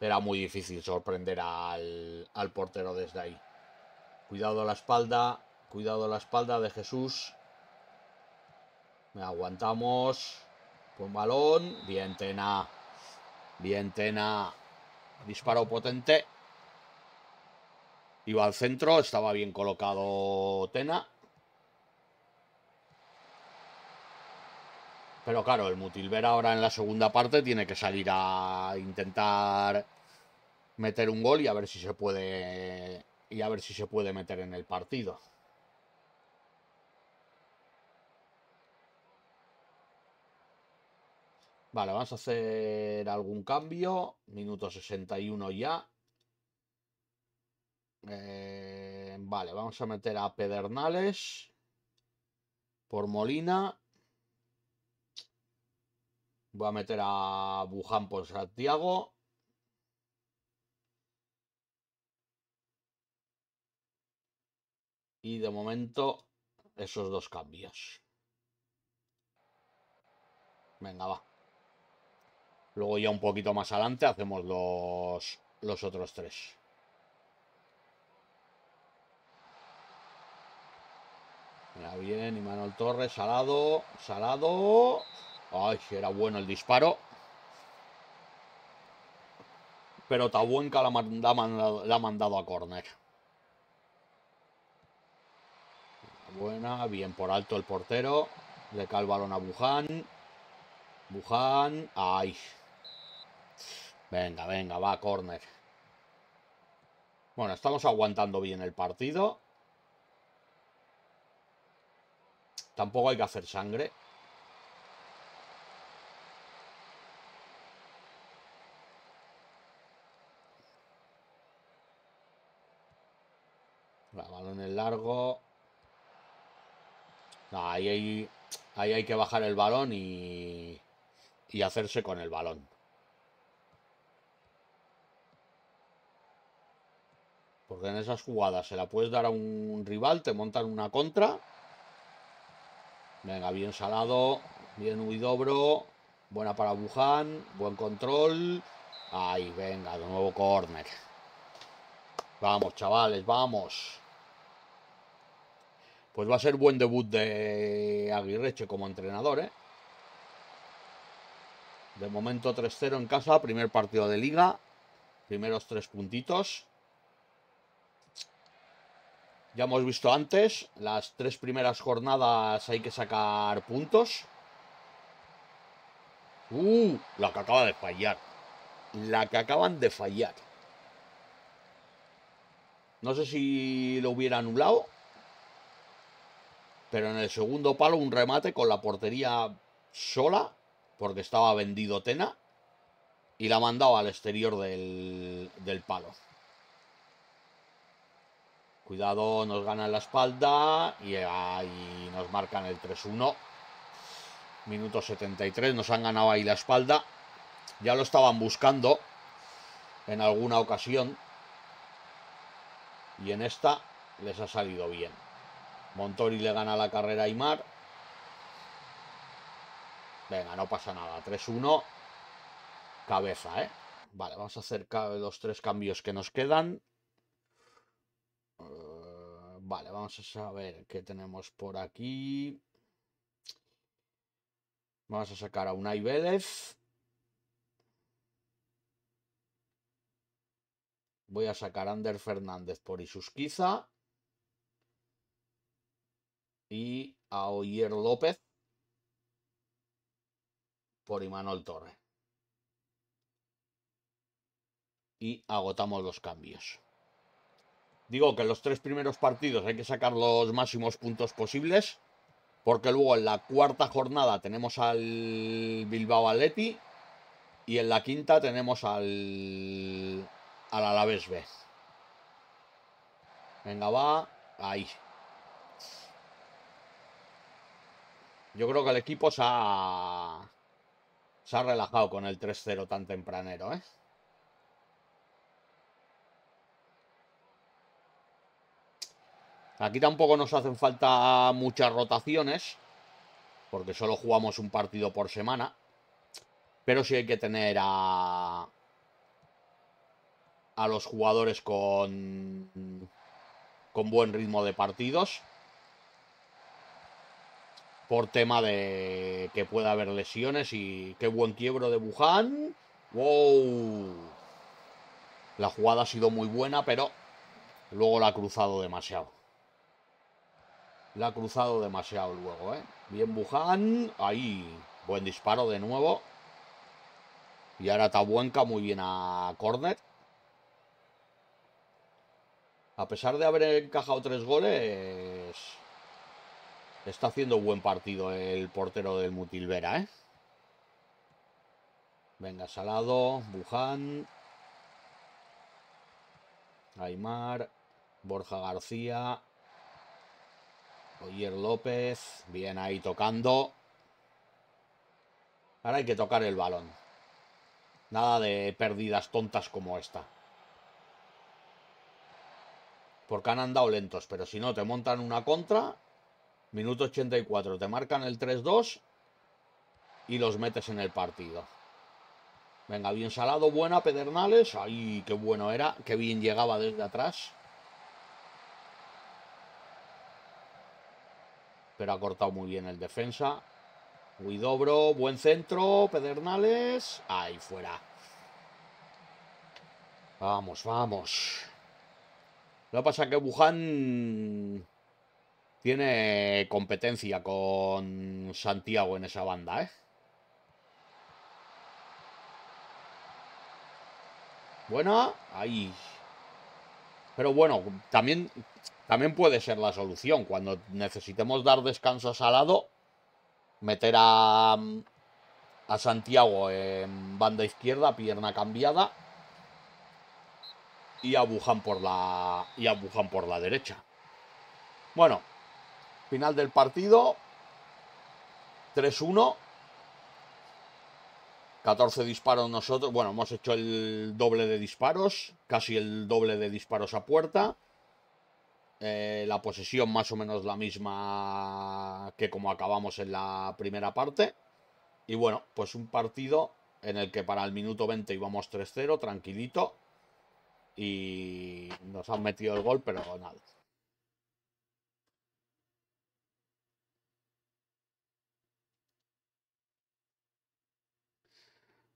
Era muy difícil sorprender al, portero desde ahí. Cuidado la espalda. Cuidado la espalda de Jesús. Me aguantamos. Con balón. Bien, Tena. Bien, Tena. Disparo potente. Iba al centro. Estaba bien colocado Tena. Pero claro, el Mutilver ahora en la segunda parte tiene que salir a intentar meter un gol y a ver si se puede y a ver si se puede meter en el partido. Vale, vamos a hacer algún cambio. Minuto 61 ya. Eh, vale, vamos a meter a Pedernales por Molina. Voy a meter a Buján por Santiago. Y de momento, esos dos cambios. Venga, va. Luego ya un poquito más adelante hacemos los, los otros tres. Mira bien, Imanol Torres, Salado, Salado, Ay, si era bueno el disparo. Pero Tabuenca la, la ha mandado a córner. Buena, bien por alto el portero. Le cae el balón a Buján. Buján. Ay. Venga, venga, va, córner. Bueno, estamos aguantando bien el partido. Tampoco hay que hacer sangre. ahí, hay, hay que bajar el balón y, hacerse con el balón. Porque en esas jugadas se la puedes dar a un rival, te montan una contra. Venga, bien salado, bien huidobro. Buena para Wuhan buen control. Ahí, venga, de nuevo córner. Vamos, chavales, vamos. Pues va a ser buen debut de Aguirreche como entrenador, ¿eh? De momento 3-0 en casa, primer partido de liga. Primeros tres puntitos. Ya hemos visto antes, las tres primeras jornadas hay que sacar puntos. ¡Uh! La que acaba de fallar. La que acaban de fallar. No sé si lo hubiera anulado. Pero en el segundo palo un remate con la portería sola, porque estaba vendido Tena, y la mandaba al exterior del, palo. Cuidado, nos ganan la espalda y ahí nos marcan el 3-1. Minuto 73, nos han ganado ahí la espalda. Ya lo estaban buscando en alguna ocasión. Y en esta les ha salido bien. Montori le gana la carrera a Aymar. Venga, no pasa nada. 3-1. Cabeza, ¿eh? Vale, vamos a hacer los tres cambios que nos quedan. Eh, vale, vamos a saber qué tenemos por aquí. Vamos a sacar a Unai Vélez. Voy a sacar a Ander Fernández por Isusquiza y a Oyer López por Imanol Torre Y agotamos los cambios. Digo que en los tres primeros partidos hay que sacar los máximos puntos posibles, porque luego en la cuarta jornada tenemos al Bilbao Aleti y en la quinta tenemos al, al Alavés Venga, va. Ahí. Yo creo que el equipo se ha, relajado con el 3-0 tan tempranero, ¿eh? Aquí tampoco nos hacen falta muchas rotaciones, porque solo jugamos un partido por semana. Pero sí hay que tener a, a los jugadores con, con buen ritmo de partidos por tema de que pueda haber lesiones y qué buen quiebro de Wuhan. ¡Wow! La jugada ha sido muy buena, pero luego la ha cruzado demasiado. La ha cruzado demasiado luego, ¿eh? Bien Wuhan. Ahí. Buen disparo de nuevo. Y ahora Tabuenca muy bien a Cornet. A pesar de haber encajado tres goles, Está haciendo buen partido el portero del Mutilvera, ¿eh? Venga, Salado, Buján, Aymar, Borja García, Oyer López, bien ahí tocando. Ahora hay que tocar el balón. Nada de pérdidas tontas como esta. Porque han andado lentos, pero si no te montan una contra, Minuto 84. Te marcan el 3-2 y los metes en el partido. Venga, bien salado, buena, Pedernales. Ay, qué bueno era, qué bien llegaba desde atrás. Pero ha cortado muy bien el defensa. Dobro. buen centro, Pedernales. Ahí fuera. Vamos, vamos. Lo que pasa es que Wuhan tiene competencia con Santiago en esa banda, ¿eh? Bueno, ahí. Pero bueno, también, también puede ser la solución. Cuando necesitemos dar descanso a Salado, meter a, a Santiago en banda izquierda, pierna cambiada. Y abujan por la. Y por la derecha. Bueno, Final del partido. 3-1. 14 disparos nosotros. Bueno, hemos hecho el doble de disparos. Casi el doble de disparos a puerta. Eh, la posesión más o menos la misma que como acabamos en la primera parte. Y bueno, pues un partido en el que para el minuto 20 íbamos 3-0, tranquilito. Y nos han metido el gol, pero nada.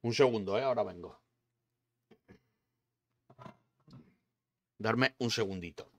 Un segundo, ¿eh? ahora vengo. Darme un segundito.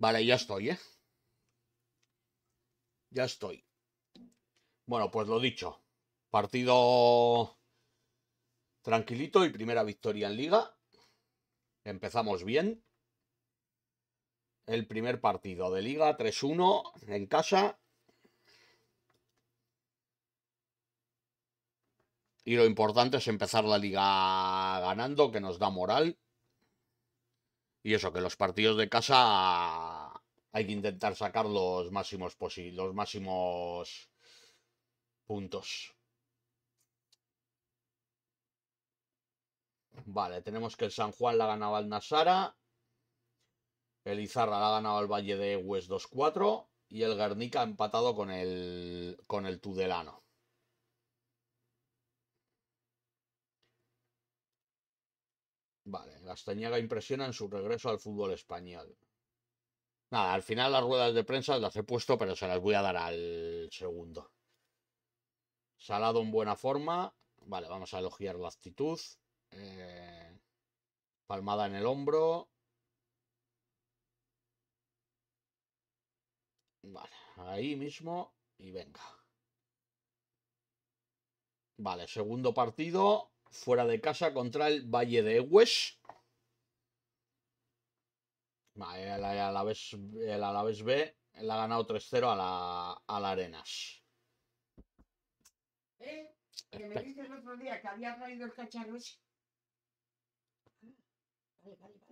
Vale, ya estoy, ¿eh? Ya estoy. Bueno, pues lo dicho. Partido tranquilito y primera victoria en liga. Empezamos bien. El primer partido de liga, 3-1 en casa. Y lo importante es empezar la liga ganando, que nos da moral. Y eso, que los partidos de casa hay que intentar sacar los máximos posibles, los máximos puntos. Vale, tenemos que el San Juan la ganado al Nasara. El Izarra la ha ganado al Valle de Hues 2-4. Y el Guernica ha empatado con el, con el Tudelano. Vale, Gastañaga impresiona en su regreso al fútbol español. Nada, al final las ruedas de prensa las he puesto, pero se las voy a dar al segundo. Salado en buena forma. Vale, vamos a elogiar la actitud. Eh, palmada en el hombro. Vale, ahí mismo y venga. Vale, segundo partido fuera de casa contra el Valle de Egues. Eh, el Alavés, el Alaves B le ha ganado 3-0 a la, a la Arenas. ¿Eh? Que me dices el otro día que había traído el cacharro ah, Vale, vale, vale.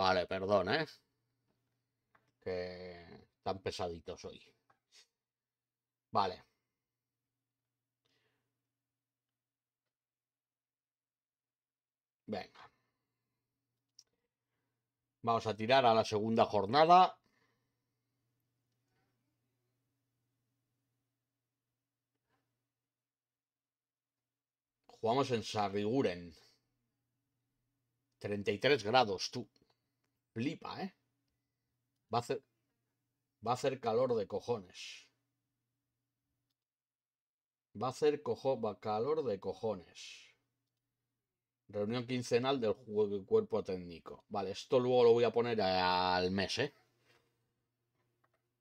Vale, perdón, ¿eh? Que tan pesadito soy. Vale. Venga. Vamos a tirar a la segunda jornada. Jugamos en Sarriguren. 33 grados, tú. Flipa, ¿eh? Va a ser... Va a hacer calor de cojones. Va a ser calor de cojones. Reunión quincenal del cuerpo técnico. Vale, esto luego lo voy a poner al mes, ¿eh?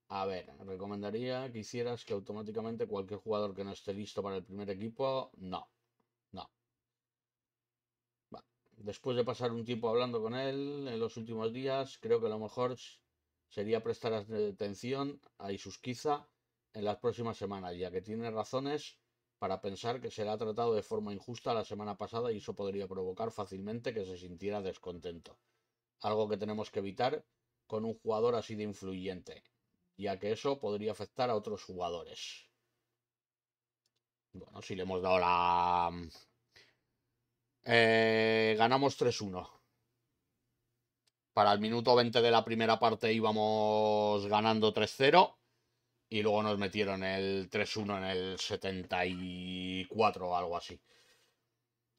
A ver, recomendaría que hicieras que automáticamente cualquier jugador que no esté listo para el primer equipo, no después de pasar un tiempo hablando con él en los últimos días, creo que lo mejor sería prestar atención a Isusquiza en las próximas semanas, ya que tiene razones para pensar que se le ha tratado de forma injusta la semana pasada y eso podría provocar fácilmente que se sintiera descontento. Algo que tenemos que evitar con un jugador así de influyente, ya que eso podría afectar a otros jugadores. Bueno, si le hemos dado la eh, ganamos 3-1. Para el minuto 20 de la primera parte íbamos ganando 3-0. Y luego nos metieron el 3-1 en el 74 o algo así.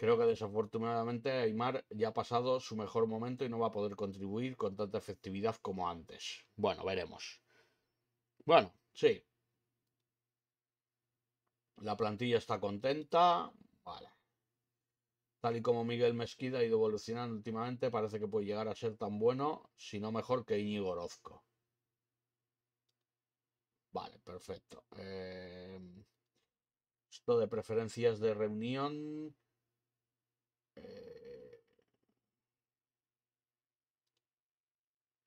Creo que desafortunadamente Aymar ya ha pasado su mejor momento y no va a poder contribuir con tanta efectividad como antes. Bueno, veremos. Bueno, sí. La plantilla está contenta. Vale. Tal y como Miguel Mesquida ha ido evolucionando últimamente, parece que puede llegar a ser tan bueno, si no mejor que Iñigo Orozco. Vale, perfecto. Em, esto de preferencias de reunión. Eh,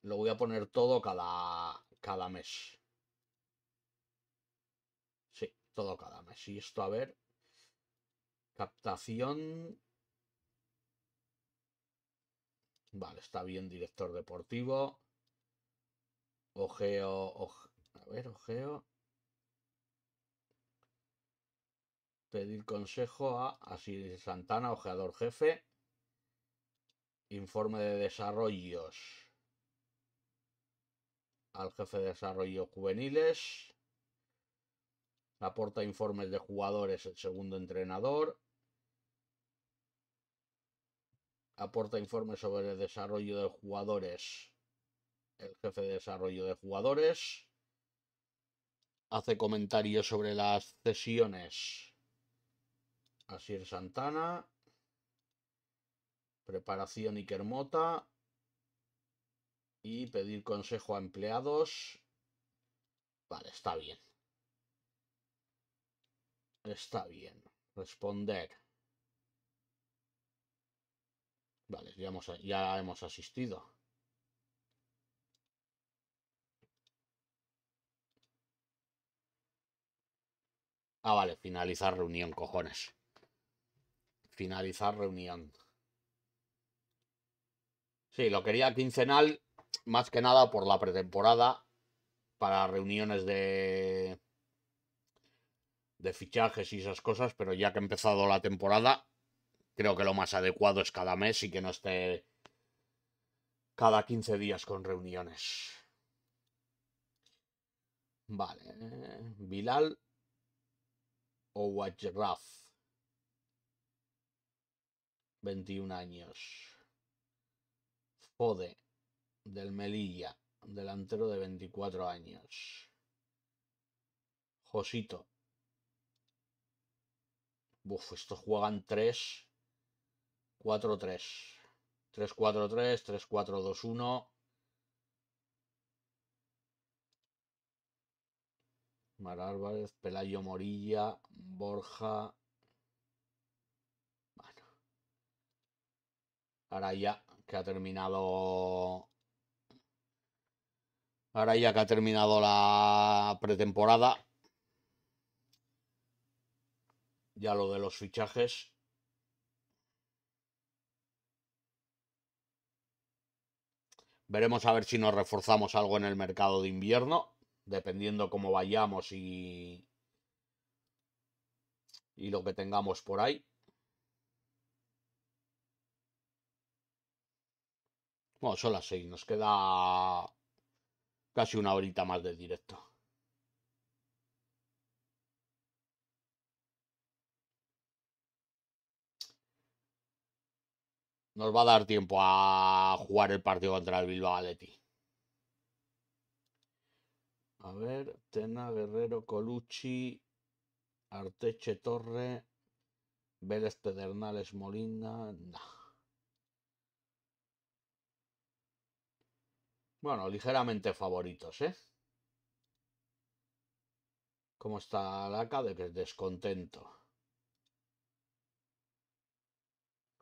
lo voy a poner todo cada, cada mes. Sí, todo cada mes. Y esto, a ver. Captación Vale, está bien, director deportivo. Ojeo, a ver, ojeo. Pedir consejo a así Santana, ojeador jefe. Informe de desarrollos al jefe de desarrollo juveniles. Aporta informes de jugadores el segundo entrenador. aporta informes sobre el desarrollo de jugadores. El jefe de desarrollo de jugadores hace comentarios sobre las sesiones. Asir Santana. Preparación y Kermota Y pedir consejo a empleados. Vale, está bien. Está bien. Responder. Vale, ya hemos, ya hemos asistido. Ah, vale, finalizar reunión, cojones. Finalizar reunión. Sí, lo quería quincenal, más que nada por la pretemporada, para reuniones de de fichajes y esas cosas, pero ya que ha empezado la temporada, creo que lo más adecuado es cada mes y que no esté cada 15 días con reuniones. Vale. Bilal o Wajraf. 21 años. Fode del Melilla, delantero de 24 años. Josito. Uf, estos juegan tres 4-3. 3-4-3, 3-4-2-1. Mar Álvarez, Pelayo Morilla, Borja. Bueno. ya que ha terminado. ya que ha terminado la pretemporada. Ya lo de los fichajes. Veremos a ver si nos reforzamos algo en el mercado de invierno, dependiendo cómo vayamos y, y lo que tengamos por ahí. Bueno, son las 6, nos queda casi una horita más de directo. nos va a dar tiempo a jugar el partido contra el Bilbao Athletic. A ver, Tena, Guerrero, Colucci, Arteche, Torre, Vélez, Pedernales, Molina. Bueno, ligeramente favoritos, ¿eh? ¿Cómo está la de que es descontento?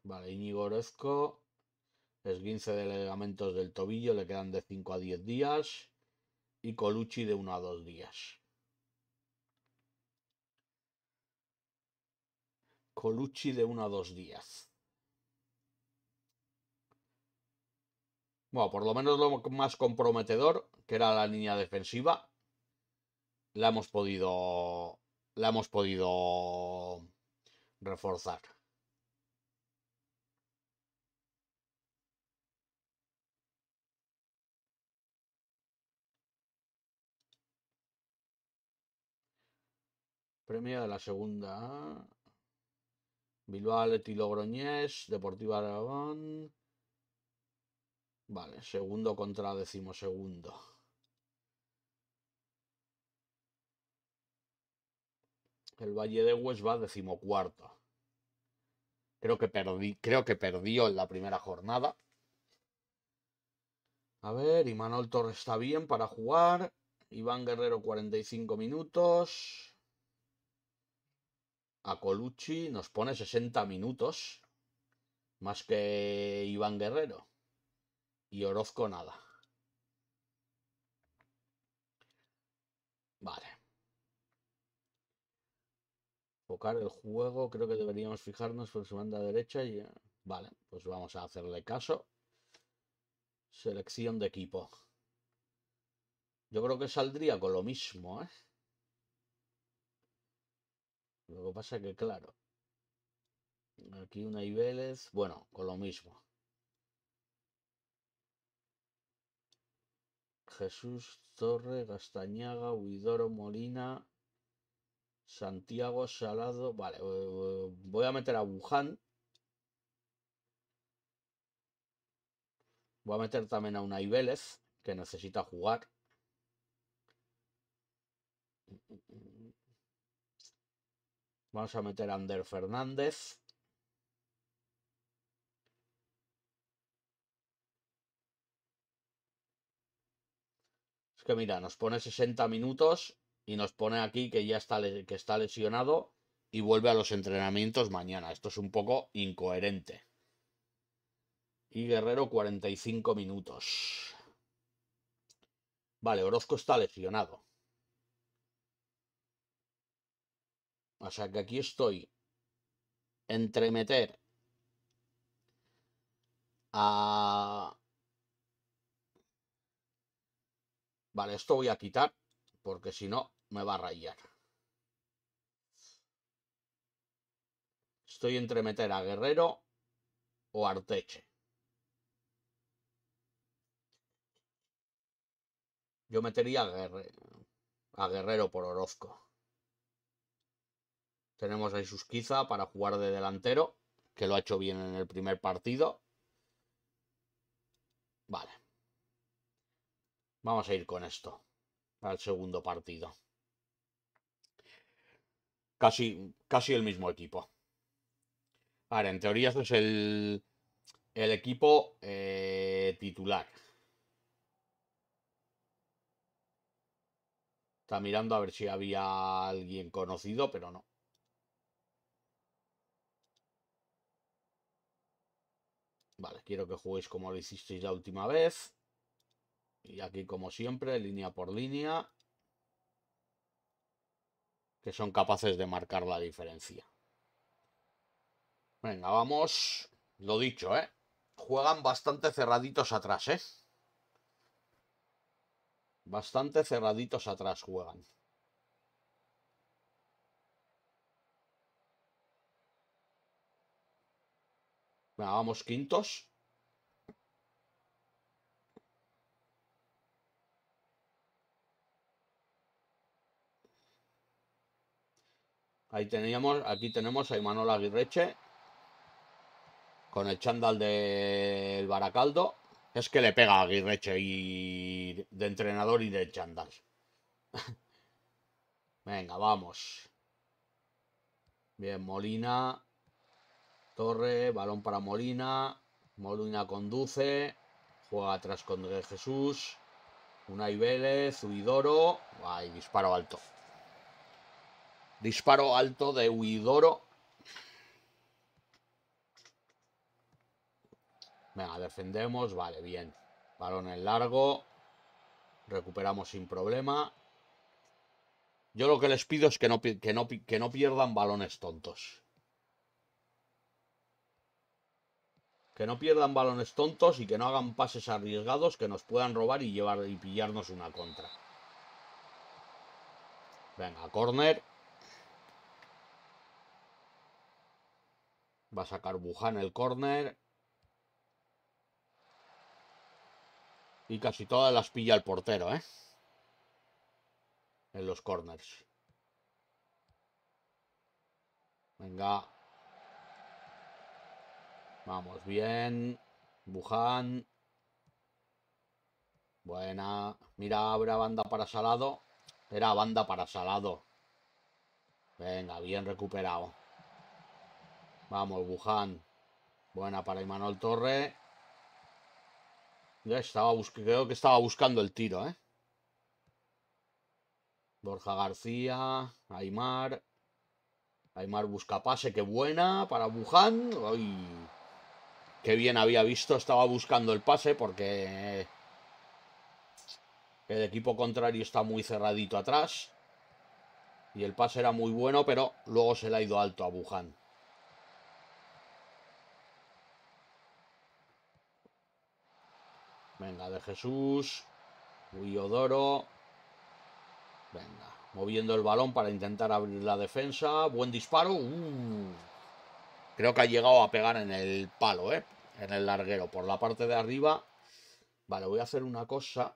Vale, Íñigo Orozco. Esguince de ligamentos del tobillo, le quedan de 5 a 10 días. Y Colucci de 1 a 2 días. Colucci de 1 a 2 días. Bueno, por lo menos lo más comprometedor, que era la línea defensiva, La hemos podido reforzar. Premio de la segunda. Bilbao Leti, Logroñés, Deportiva Aragón. Vale, segundo contra decimosegundo. El Valle de Hues va decimocuarto. Creo que, perdí, creo que perdió en la primera jornada. A ver, Imanol Torres está bien para jugar. Iván Guerrero 45 minutos a Colucci nos pone 60 minutos, más que Iván Guerrero. Y Orozco nada. Vale. Focar el juego, creo que deberíamos fijarnos por su banda derecha y... Eh, vale, pues vamos a hacerle caso. Selección de equipo. Yo creo que saldría con lo mismo, ¿eh? Lo que pasa es que, claro, aquí una Ibeles bueno, con lo mismo. Jesús Torre, Gastañaga, Huidoro Molina, Santiago Salado. Vale, eh, eh, voy a meter a Wuhan. Voy a meter también a una Ibeles que necesita jugar. Vamos a meter a Ander Fernández. Es que mira, nos pone 60 minutos y nos pone aquí que ya está, que está lesionado y vuelve a los entrenamientos mañana. Esto es un poco incoherente. Y Guerrero 45 minutos. Vale, Orozco está lesionado. O sea que aquí estoy entre meter a... Vale, esto voy a quitar porque si no me va a rayar. Estoy entre meter a Guerrero o Arteche. Yo metería a Guerrero por Orozco. Tenemos a Isusquiza para jugar de delantero, que lo ha hecho bien en el primer partido. Vale. Vamos a ir con esto al segundo partido. Casi, casi el mismo equipo. Ahora, en teoría este es el, equipo eh, titular. Está mirando a ver si había alguien conocido, pero no. Vale, quiero que juguéis como lo hicisteis la última vez. Y aquí, como siempre, línea por línea. Que son capaces de marcar la diferencia. Venga, vamos. Lo dicho, ¿eh? Juegan bastante cerraditos atrás, ¿eh? Bastante cerraditos atrás juegan. vamos, quintos. Ahí teníamos, aquí tenemos a Imanol Aguirreche con el chándal del Baracaldo. Es que le pega a Aguirreche y de entrenador y de chándal. Venga, vamos. Bien, Molina. Torre, balón para Molina. Molina conduce. Juega atrás con eh, Jesús. una Vélez, Huidoro. Ay, disparo alto. Disparo alto de Huidoro. Venga, defendemos. Vale, bien. Balón en largo. Recuperamos sin problema. Yo lo que les pido es que no, que no, que no pierdan balones tontos. que no pierdan balones tontos y que no hagan pases arriesgados que nos puedan robar y llevar y pillarnos una contra. Venga, corner. Va a sacar Buján el corner. Y casi todas las pilla el portero, ¿eh? En los corners. Venga, Vamos, bien. Buján. Buena. Mira, habrá banda para Salado. Era banda para Salado. Venga, bien recuperado. Vamos, Buján. Buena para Imanol Torre. Ya estaba creo que estaba buscando el tiro, ¿eh? Borja García, Aymar. Aymar busca pase, qué buena para Buján. ¡Ay! Qué bien había visto, estaba buscando el pase porque el equipo contrario está muy cerradito atrás. Y el pase era muy bueno, pero luego se le ha ido alto a Buján. Venga, de Jesús. Guiodoro. Venga, moviendo el balón para intentar abrir la defensa. Buen disparo. Uh. Creo que ha llegado a pegar en el palo, ¿eh? En el larguero, por la parte de arriba. Vale, voy a hacer una cosa.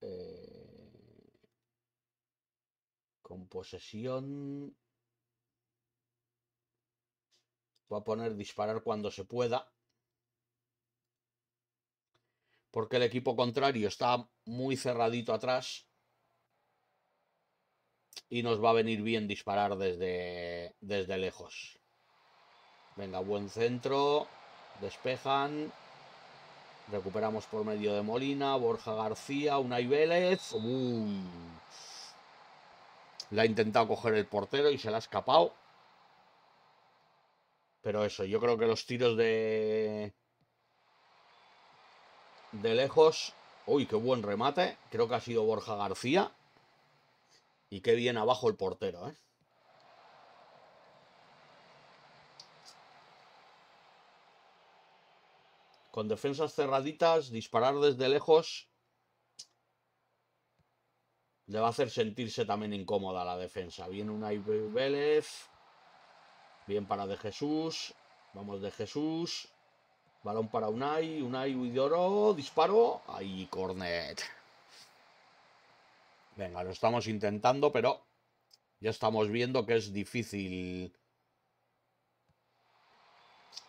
Eh, Con posesión... Voy a poner disparar cuando se pueda. Porque el equipo contrario está muy cerradito atrás y nos va a venir bien disparar desde, desde lejos. Venga, buen centro. Despejan. Recuperamos por medio de Molina, Borja García, una Vélez. La ha intentado coger el portero y se la ha escapado. Pero eso, yo creo que los tiros de... De lejos... Uy, qué buen remate. Creo que ha sido Borja García. Y qué bien abajo el portero, ¿eh? Con defensas cerraditas, disparar desde lejos le va a hacer sentirse también incómoda la defensa. Viene un Vélez. Bien para De Jesús. Vamos De Jesús. Balón para Unai. Unai Uidoro. Disparo. Ahí, Cornet. Venga, lo estamos intentando, pero ya estamos viendo que es difícil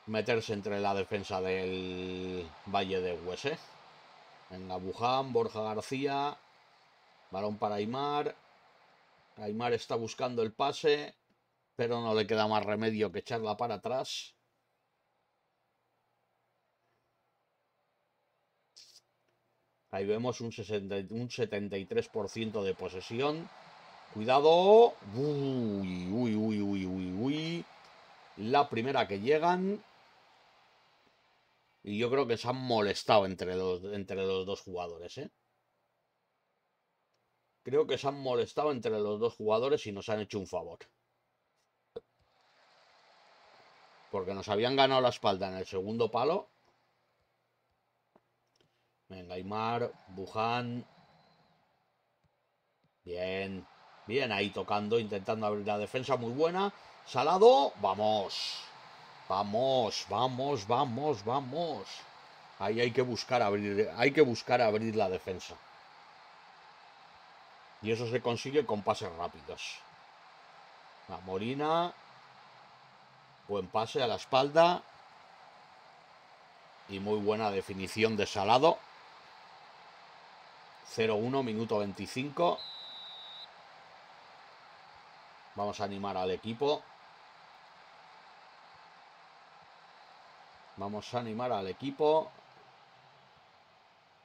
meterse entre la defensa del Valle de Huese. ¿eh? Venga, Buján, Borja García, balón para Aymar. Aymar está buscando el pase, pero no le queda más remedio que echarla para atrás. Ahí vemos un, 73% de posesión. Cuidado. Uy, uy, uy, uy, uy, uy. La primera que llegan. Y yo creo que se han molestado entre los, entre los dos jugadores, ¿eh? Creo que se han molestado entre los dos jugadores y nos han hecho un favor. Porque nos habían ganado la espalda en el segundo palo Venga, eh, Aymar, Buján. Bien. Bien, ahí tocando, intentando abrir la defensa muy buena. Salado, vamos. Vamos, vamos, vamos, vamos. Ahí hay que buscar abrir, hay que buscar abrir la defensa. Y eso se consigue con pases rápidos. La Morina. Buen pase a la espalda. Y muy buena definición de Salado. 0-1, minuto 25. Vamos a animar al equipo. Vamos a animar al equipo.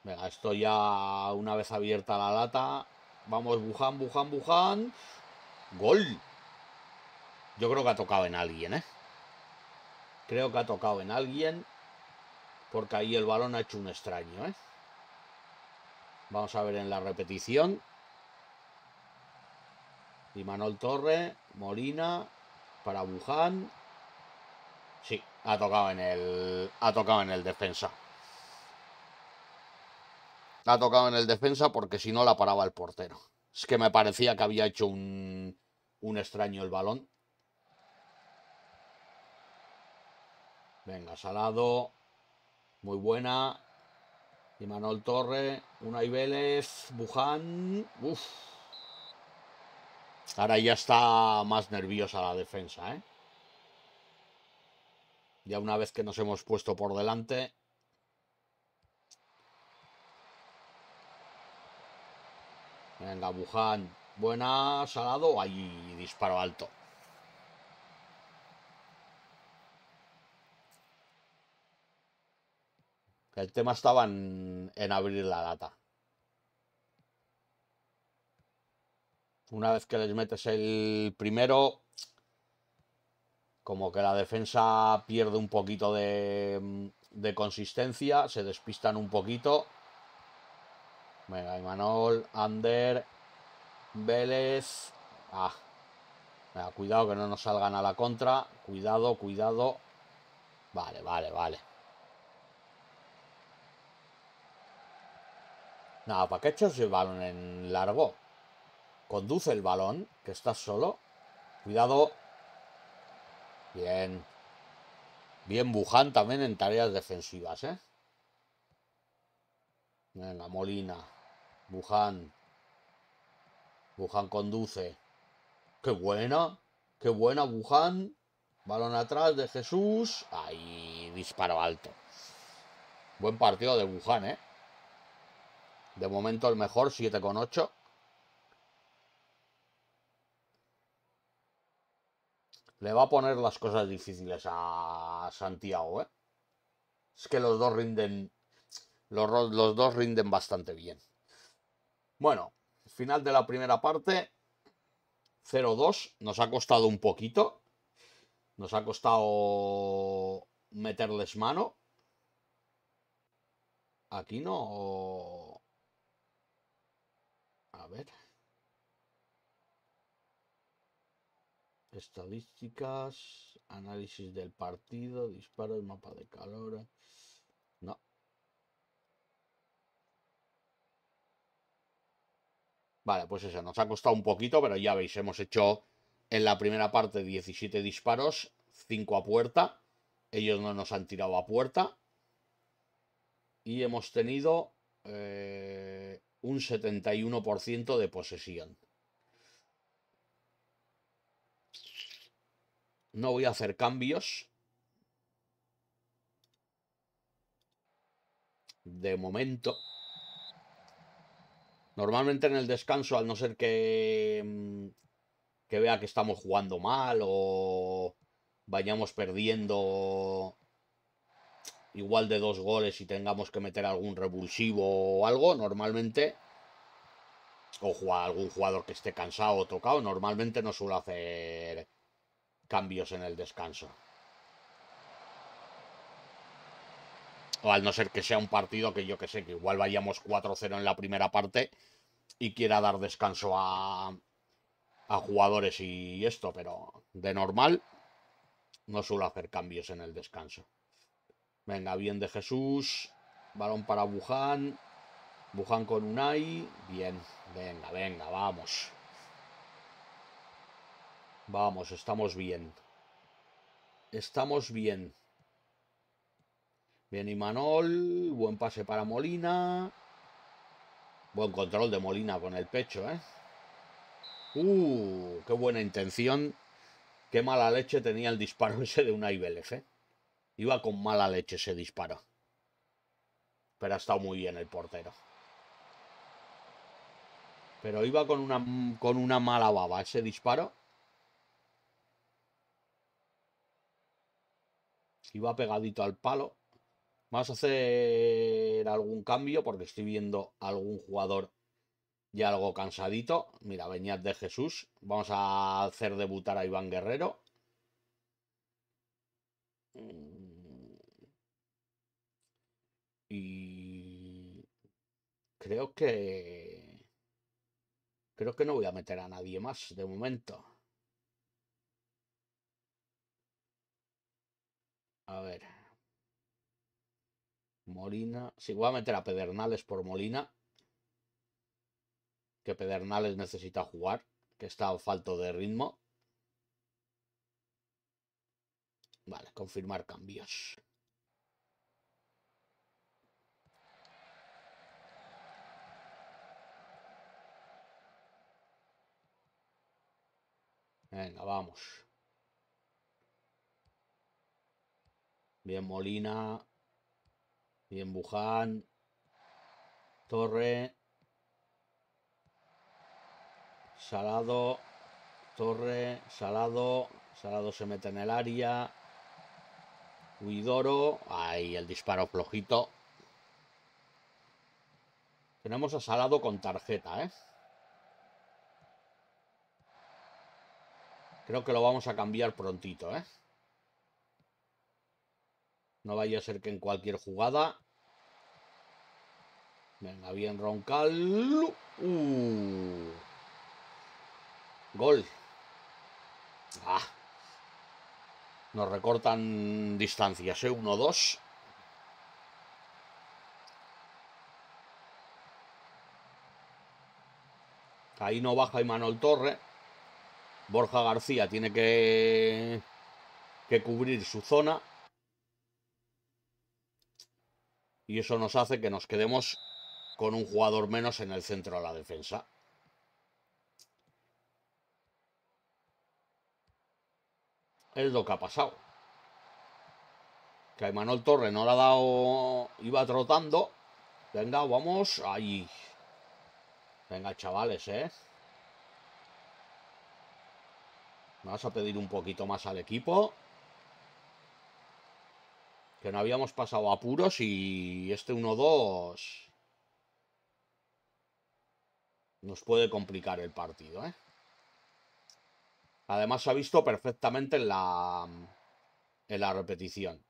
Venga, esto ya una vez abierta la lata. Vamos, Bujan, Bujan, Bujan ¡Gol! Yo creo que ha tocado en alguien, ¿eh? Creo que ha tocado en alguien. Porque ahí el balón ha hecho un extraño, ¿eh? Vamos a ver en la repetición. Y Manuel Torre, Molina, para Buján. Sí, ha tocado en el. Ha tocado en el defensa. Ha tocado en el defensa porque si no la paraba el portero. Es que me parecía que había hecho un, un extraño el balón. Venga, Salado. Muy buena. Y Manuel Torre, Unai Vélez, Buján. Uf. Ahora ya está más nerviosa la defensa, ¿eh? Ya una vez que nos hemos puesto por delante, Venga, Buján. Buena, Salado. Ahí disparo alto. El tema estaba en, abrir la data Una vez que les metes el primero, como que la defensa pierde un poquito de, consistencia, se despistan un poquito. Venga, Imanol, Ander, Vélez. Ah, cuidado que no nos salgan a la contra. Cuidado, cuidado. Vale, vale, vale. Nada, qué echas el balón en largo. Conduce el balón, que está solo. Cuidado. Bien. Bien Buján también en tareas defensivas, ¿eh? En la Molina. Buján. Buján conduce. ¡Qué buena! ¡Qué buena Buján! Balón atrás de Jesús. Ahí, disparo alto. Buen partido de Buján, ¿eh? De momento el mejor, 7,8. Le va a poner las cosas difíciles a Santiago, ¿eh? Es que los dos rinden. Los, los dos rinden bastante bien. Bueno, final de la primera parte. 0-2. Nos ha costado un poquito. Nos ha costado meterles mano. Aquí no. Estadísticas, análisis del partido, disparos, mapa de calor. No. Vale, pues eso, nos ha costado un poquito, pero ya veis, hemos hecho en la primera parte 17 disparos, 5 a puerta. Ellos no nos han tirado a puerta. Y hemos tenido eh, un 71% de posesión. No voy a hacer cambios. De momento. Normalmente en el descanso, al no ser que, mm, que vea que estamos jugando mal o vayamos perdiendo igual de dos goles y tengamos que meter algún revulsivo o algo, normalmente, o algún jugador que esté cansado o tocado, normalmente no suele hacer cambios en el descanso. O al no ser que sea un partido que yo que sé, que igual vayamos 4-0 en la primera parte y quiera dar descanso a, a jugadores y esto, pero de normal no suelo hacer cambios en el descanso. Venga, bien de Jesús. Balón para Buján. Buján con Unai. Bien. Venga, venga, vamos. Vamos, estamos bien. Estamos bien. Bien Imanol. Buen pase para Molina. Buen control de Molina con el pecho, ¿eh? ¡Uh! ¡Qué buena intención! ¡Qué mala leche tenía el disparo ese de Unai Vélez, ¿eh? Iba con mala leche ese disparo Pero ha estado muy bien el portero. Pero iba con una, con una mala baba ese disparo. Iba pegadito al palo. Vamos a hacer algún cambio porque estoy viendo algún jugador ya algo cansadito. Mira, Beñat de Jesús. Vamos a hacer debutar a Iván Guerrero. Y creo que... Creo que no voy a meter a nadie más de momento. A ver. Molina. Si sí, voy a meter a Pedernales por Molina. Que Pedernales necesita jugar. Que está falto de ritmo. Vale, confirmar cambios. Venga, vamos. Bien Molina. Bien Buján. Torre. Salado. Torre. Salado. Salado se mete en el área. Huidoro. Ahí el disparo flojito. Tenemos a Salado con tarjeta, ¿eh? Creo que lo vamos a cambiar prontito, ¿eh? No vaya a ser que en cualquier jugada... Venga, bien Roncal. Uh. Gol. Ah. Nos recortan distancias, ¿eh? 1-2. Ahí no baja Imanol Torre. Borja García tiene que, que cubrir su zona. Y eso nos hace que nos quedemos con un jugador menos en el centro de la defensa. Es lo que ha pasado. Que Manuel Torre no le ha dado... Iba trotando. Venga, vamos. Ahí. Venga, chavales, ¿eh? Vamos a pedir un poquito más al equipo. Que no habíamos pasado apuros y este 1-2 nos puede complicar el partido, ¿eh? Además se ha visto perfectamente en la, en la repetición.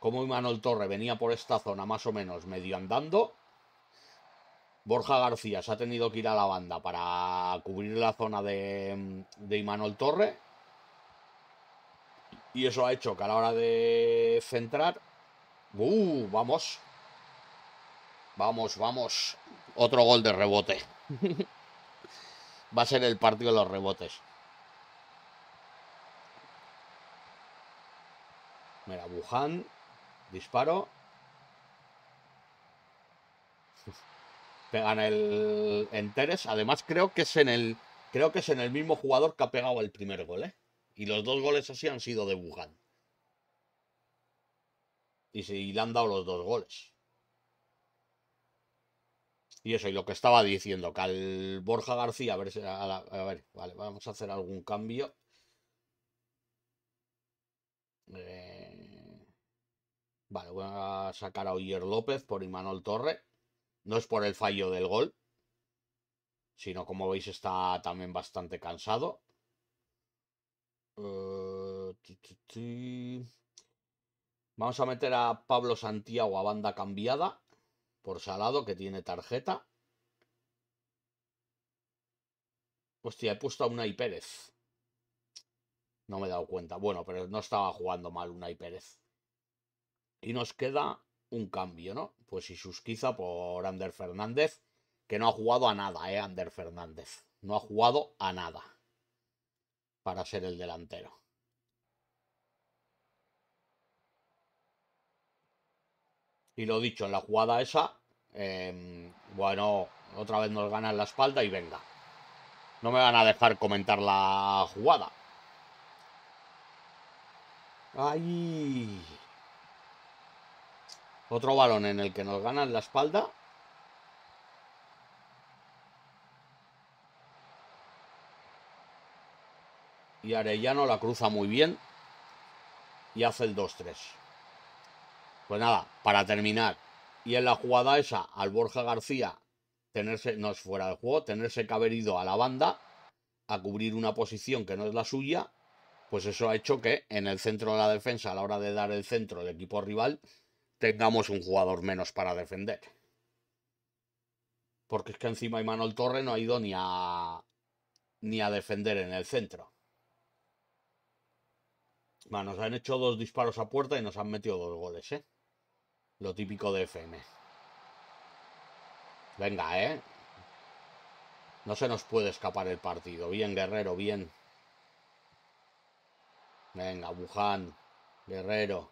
Como Imanol Torre venía por esta zona más o menos medio andando Borja García se ha tenido que ir a la banda para cubrir la zona de, de Imanol Torre. Y eso ha hecho que a la hora de centrar... ¡Uh! Vamos. Vamos, vamos. Otro gol de rebote. Va a ser el partido de los rebotes. Mira, Buján. Disparo. Pegan el enteres. Además, creo que es en el. Creo que es en el mismo jugador que ha pegado el primer gol, ¿eh? Y los dos goles así han sido de Wuhan. Y, le han dado los dos goles. Y eso, y lo que estaba diciendo, que al Borja García, a ver, vale, vamos a hacer algún cambio. Eh, vale, voy a sacar a Oyer López por Imanol Torre. No es por el fallo del gol, sino como veis está también bastante cansado. Eh, Vamos a meter a Pablo Santiago a banda cambiada por Salado, que tiene tarjeta. Hostia, he puesto a Unai Pérez. No me he dado cuenta. Bueno, pero no estaba jugando mal Unai Pérez. Y nos queda un cambio, ¿no? Pues si susquiza por Ander Fernández, que no ha jugado a nada, ¿eh? Ander Fernández. No ha jugado a nada para ser el delantero. Y lo dicho, en la jugada esa, em, bueno, otra vez nos ganan la espalda y venga. No me van a dejar comentar la jugada. ¡Ay! Otro balón en el que nos ganan la espalda. Y Arellano la cruza muy bien. Y hace el 2-3. Pues nada, para terminar. Y en la jugada esa, al Borja García, tenerse, no es fuera de juego, tenerse que a la banda a cubrir una posición que no es la suya, pues eso ha hecho que en el centro de la defensa, a la hora de dar el centro, el equipo rival tengamos un jugador menos para defender. Porque es que encima Manuel Torre no ha ido ni a, ni a defender en el centro. Bueno, nos han hecho dos disparos a puerta y nos han metido dos goles, ¿eh? Lo típico de FM. Venga, ¿eh? No se nos puede escapar el partido. Bien, Guerrero, bien. Venga, Buján. Guerrero.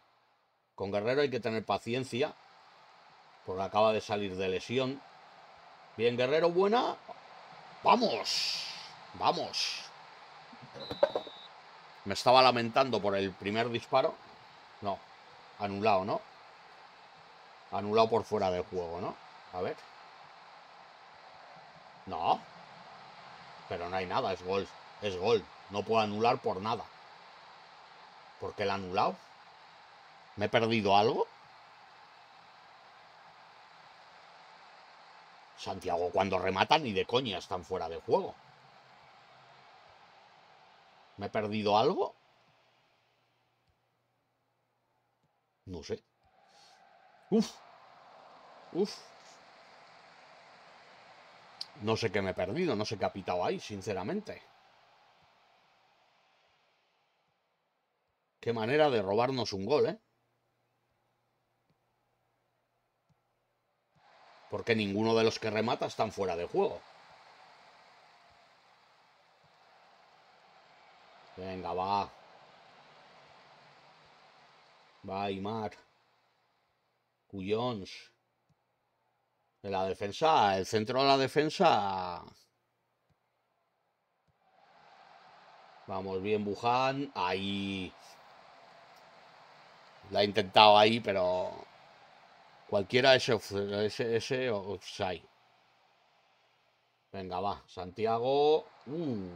Con Guerrero hay que tener paciencia, porque acaba de salir de lesión. Bien, Guerrero, buena. ¡Vamos! ¡Vamos! Me estaba lamentando por el primer disparo. No, anulado, ¿no? Anulado por fuera de juego, ¿no? A ver. No. Pero no hay nada, es gol. Es gol. No puedo anular por nada. Porque el anulado. ¿Me he perdido algo? Santiago cuando rematan ni de coña están fuera de juego. ¿Me he perdido algo? No sé. Uf. Uf. No sé qué me he perdido, no sé qué ha pitado ahí, sinceramente. Qué manera de robarnos un gol, ¿eh? Porque ninguno de los que remata están fuera de juego. Venga, va. Va Imar. Cuyons. En la defensa, el centro de la defensa. Vamos bien, Buján. Ahí. La ha intentado ahí, pero Cualquiera eh, ese, offside. Venga, va. Santiago. Uh.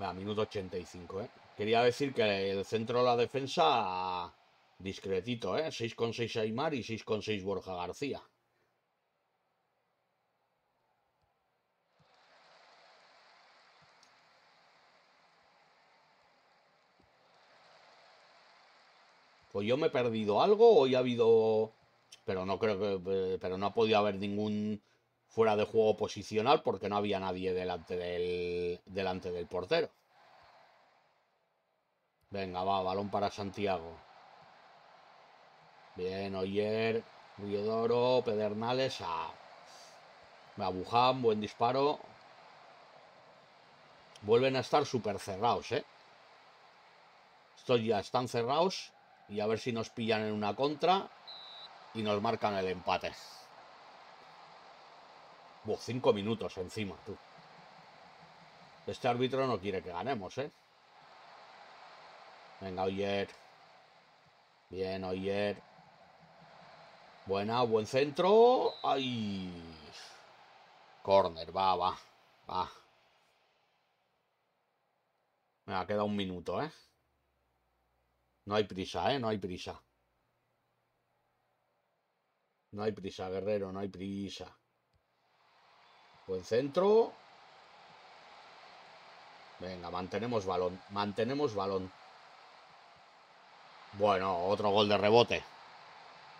Va, minuto 85, ¿eh? Quería decir que el centro de la defensa discretito, ¿eh? 6,6 Aymar y 6,6 Borja García. Pues yo me he perdido algo Hoy ha habido... Pero no creo que... Eh, pero no ha podido haber ningún fuera de juego posicional porque no había nadie delante del, delante del portero. Venga, va, balón para Santiago. Bien, Oyer, Riodoro, Pedernales, a... a buen disparo. Vuelven a estar súper cerrados, ¿eh? Estos ya están cerrados y a ver si nos pillan en una contra y nos marcan el empate. Buah, cinco minutos encima, tú. Este árbitro no quiere que ganemos, ¿eh? Venga, Oyer. Bien, Oyer. Buena, buen centro. ¡Ay! Corner, va, va. Va. Me ha quedado un minuto, ¿eh? No hay prisa, ¿eh? No hay prisa. No hay prisa, guerrero, no hay prisa. Buen centro. Venga, mantenemos balón, mantenemos balón. Bueno, otro gol de rebote.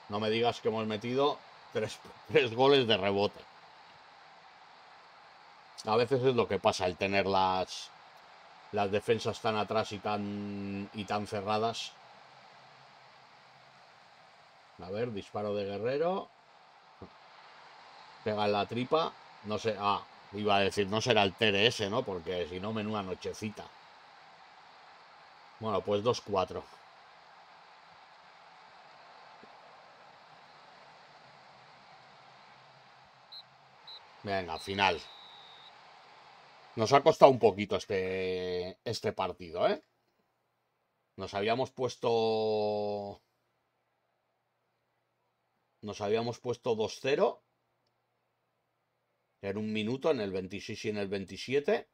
No me digas que hemos metido tres, goles de rebote. A veces es lo que pasa el tener las, las defensas tan atrás y tan, y tan cerradas a ver, disparo de guerrero. Pega en la tripa. No sé. Ah, iba a decir, no será el TRS, ¿no? Porque si no, menuda nochecita. Bueno, pues 2-4. Venga, final. Nos ha costado un poquito este, este partido, ¿eh? Nos habíamos puesto nos habíamos puesto 2-0. En un minuto, en el 26 y en el 27.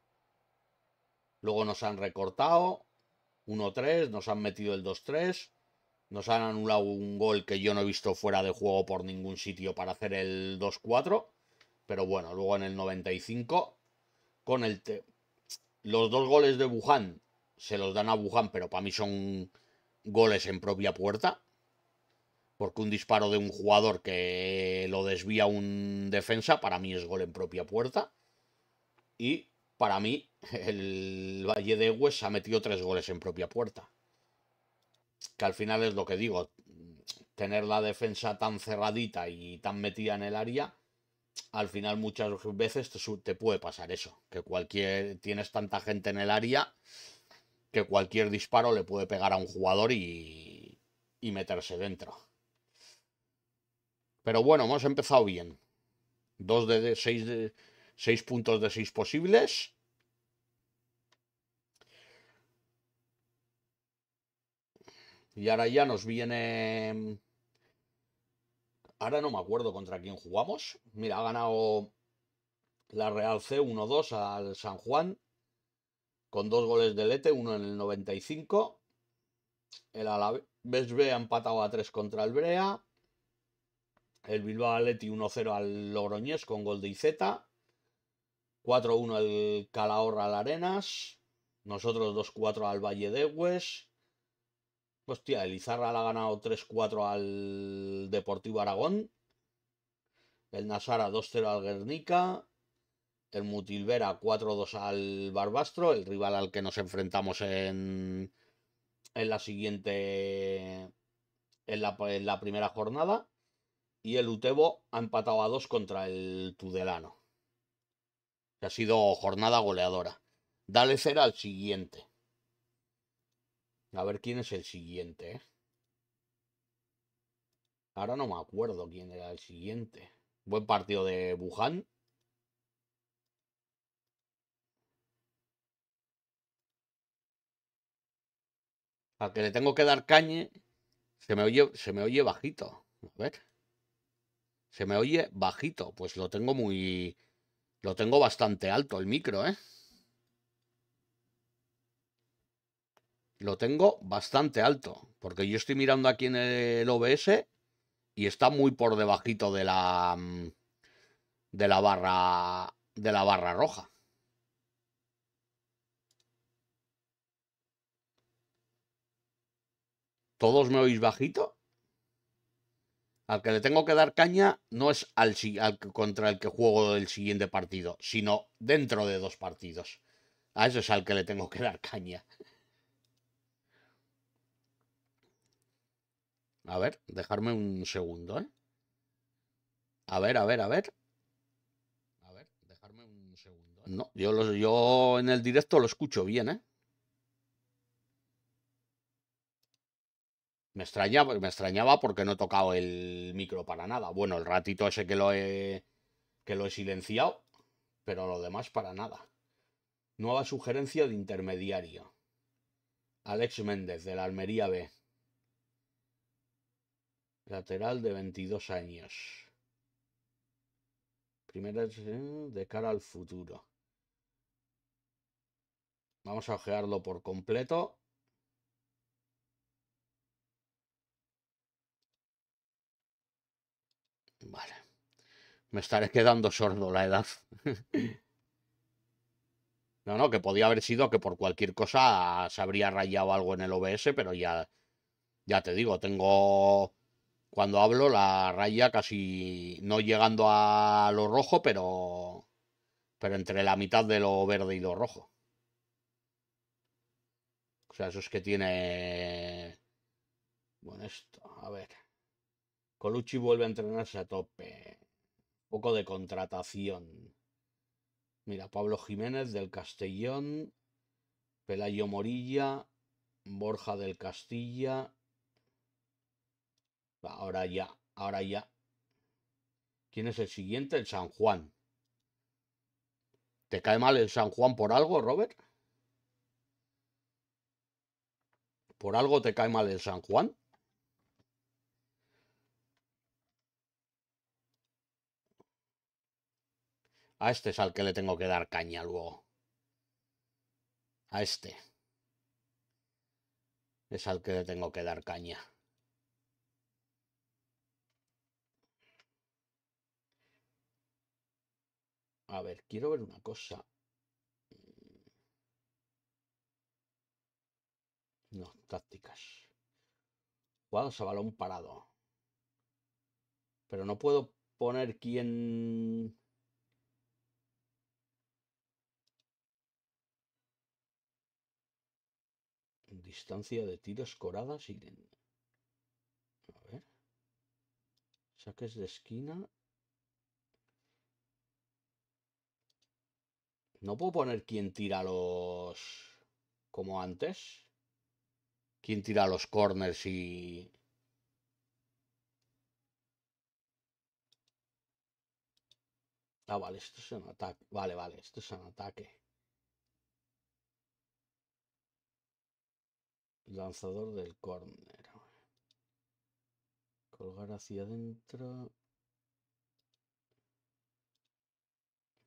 Luego nos han recortado. 1-3, nos han metido el 2-3. Nos han anulado un gol que yo no he visto fuera de juego por ningún sitio para hacer el 2-4. Pero bueno, luego en el 95, con el... Los dos goles de Wuhan se los dan a Wuhan, pero para mí son goles en propia puerta porque un disparo de un jugador que lo desvía un defensa, para mí es gol en propia puerta. Y para mí, el Valle de Hues ha metido tres goles en propia puerta. Que al final es lo que digo, tener la defensa tan cerradita y tan metida en el área, al final muchas veces te, puede pasar eso, que cualquier tienes tanta gente en el área que cualquier disparo le puede pegar a un jugador y, y meterse dentro. Pero bueno, hemos empezado bien. Dos de 6 seis puntos de 6 posibles. Y ahora ya nos viene... Ahora no me acuerdo contra quién jugamos. Mira, ha ganado la Real C 1-2 al San Juan. Con dos goles de Lete, uno en el 95. El Alavés B ha empatado a 3 contra el Brea. El Bilbao Atleti 1-0 al Logroñés con gol de Izeta. 4-1 el Calahorra al Arenas. Nosotros 2-4 al Valle de Hues. Hostia, el Izarra ha ganado 3-4 al Deportivo Aragón. El Nasara 2-0 al Guernica. El Mutilvera 4-2 al Barbastro, el rival al que nos enfrentamos en, la siguiente. En la, en la primera jornada y el Utebo ha empatado a dos contra el Tudelano. ha sido jornada goleadora. Dale cera al siguiente. A ver quién es el siguiente. ¿eh? Ahora no me acuerdo quién era el siguiente. Buen partido de Buján. Al que le tengo que dar cañe, se me se me oye bajito. A ver. Se me oye bajito. Pues lo tengo muy... Lo tengo bastante alto el micro, ¿eh? Lo tengo bastante alto. Porque yo estoy mirando aquí en el OBS y está muy por debajito de la... Mm, de la barra... De la barra roja. ¿Todos me oís bajito? Al que le tengo que dar caña no es al, contra el que juego el siguiente partido, sino dentro de dos partidos. A eso es al que le tengo que dar caña. A ver, dejarme un segundo, ¿eh? A ver, a ver, a ver. A ver, dejarme un segundo. ¿eh? No, yo, yo en el directo lo escucho bien, ¿eh? Me extrañaba, me extrañaba porque no he tocado el micro para nada. Bueno, el ratito ese que lo que lo he silenciado, pero lo demás para nada. Nueva sugerencia de intermediario. Alex Méndez, de la Almería B. Lateral de 22 años. Primera de cara al futuro. Vamos a ojearlo por completo Vale. Me estaré quedando sordo la edad. No, no, que podía haber sido que por cualquier cosa se habría rayado algo en el OBS, pero ya, ya te digo, tengo cuando hablo la raya casi no llegando a lo rojo, pero, pero entre la mitad de lo verde y lo rojo. O sea, eso es que tiene... Bueno, esto, a ver. Colucci vuelve a entrenarse a tope. poco de contratación. Mira, Pablo Jiménez del Castellón, Pelayo Morilla, Borja del Castilla. Ahora ya, ahora ya. ¿Quién es el siguiente? El San Juan. ¿Te cae mal el San Juan por algo, Robert? ¿Por algo te cae mal el San Juan? A este es al que le tengo que dar caña luego. A este. Es al que le tengo que dar caña. A ver, quiero ver una cosa. Mm. No, tácticas. Jugados a balón parado. Pero no puedo poner quién Distancia de tiros coradas y A ver. Saques de esquina. No puedo poner quién tira los... como antes. Quién tira los corners y... Ah, vale, esto es un ataque. Vale, vale, esto es un ataque. Lanzador del córner. Colgar hacia adentro.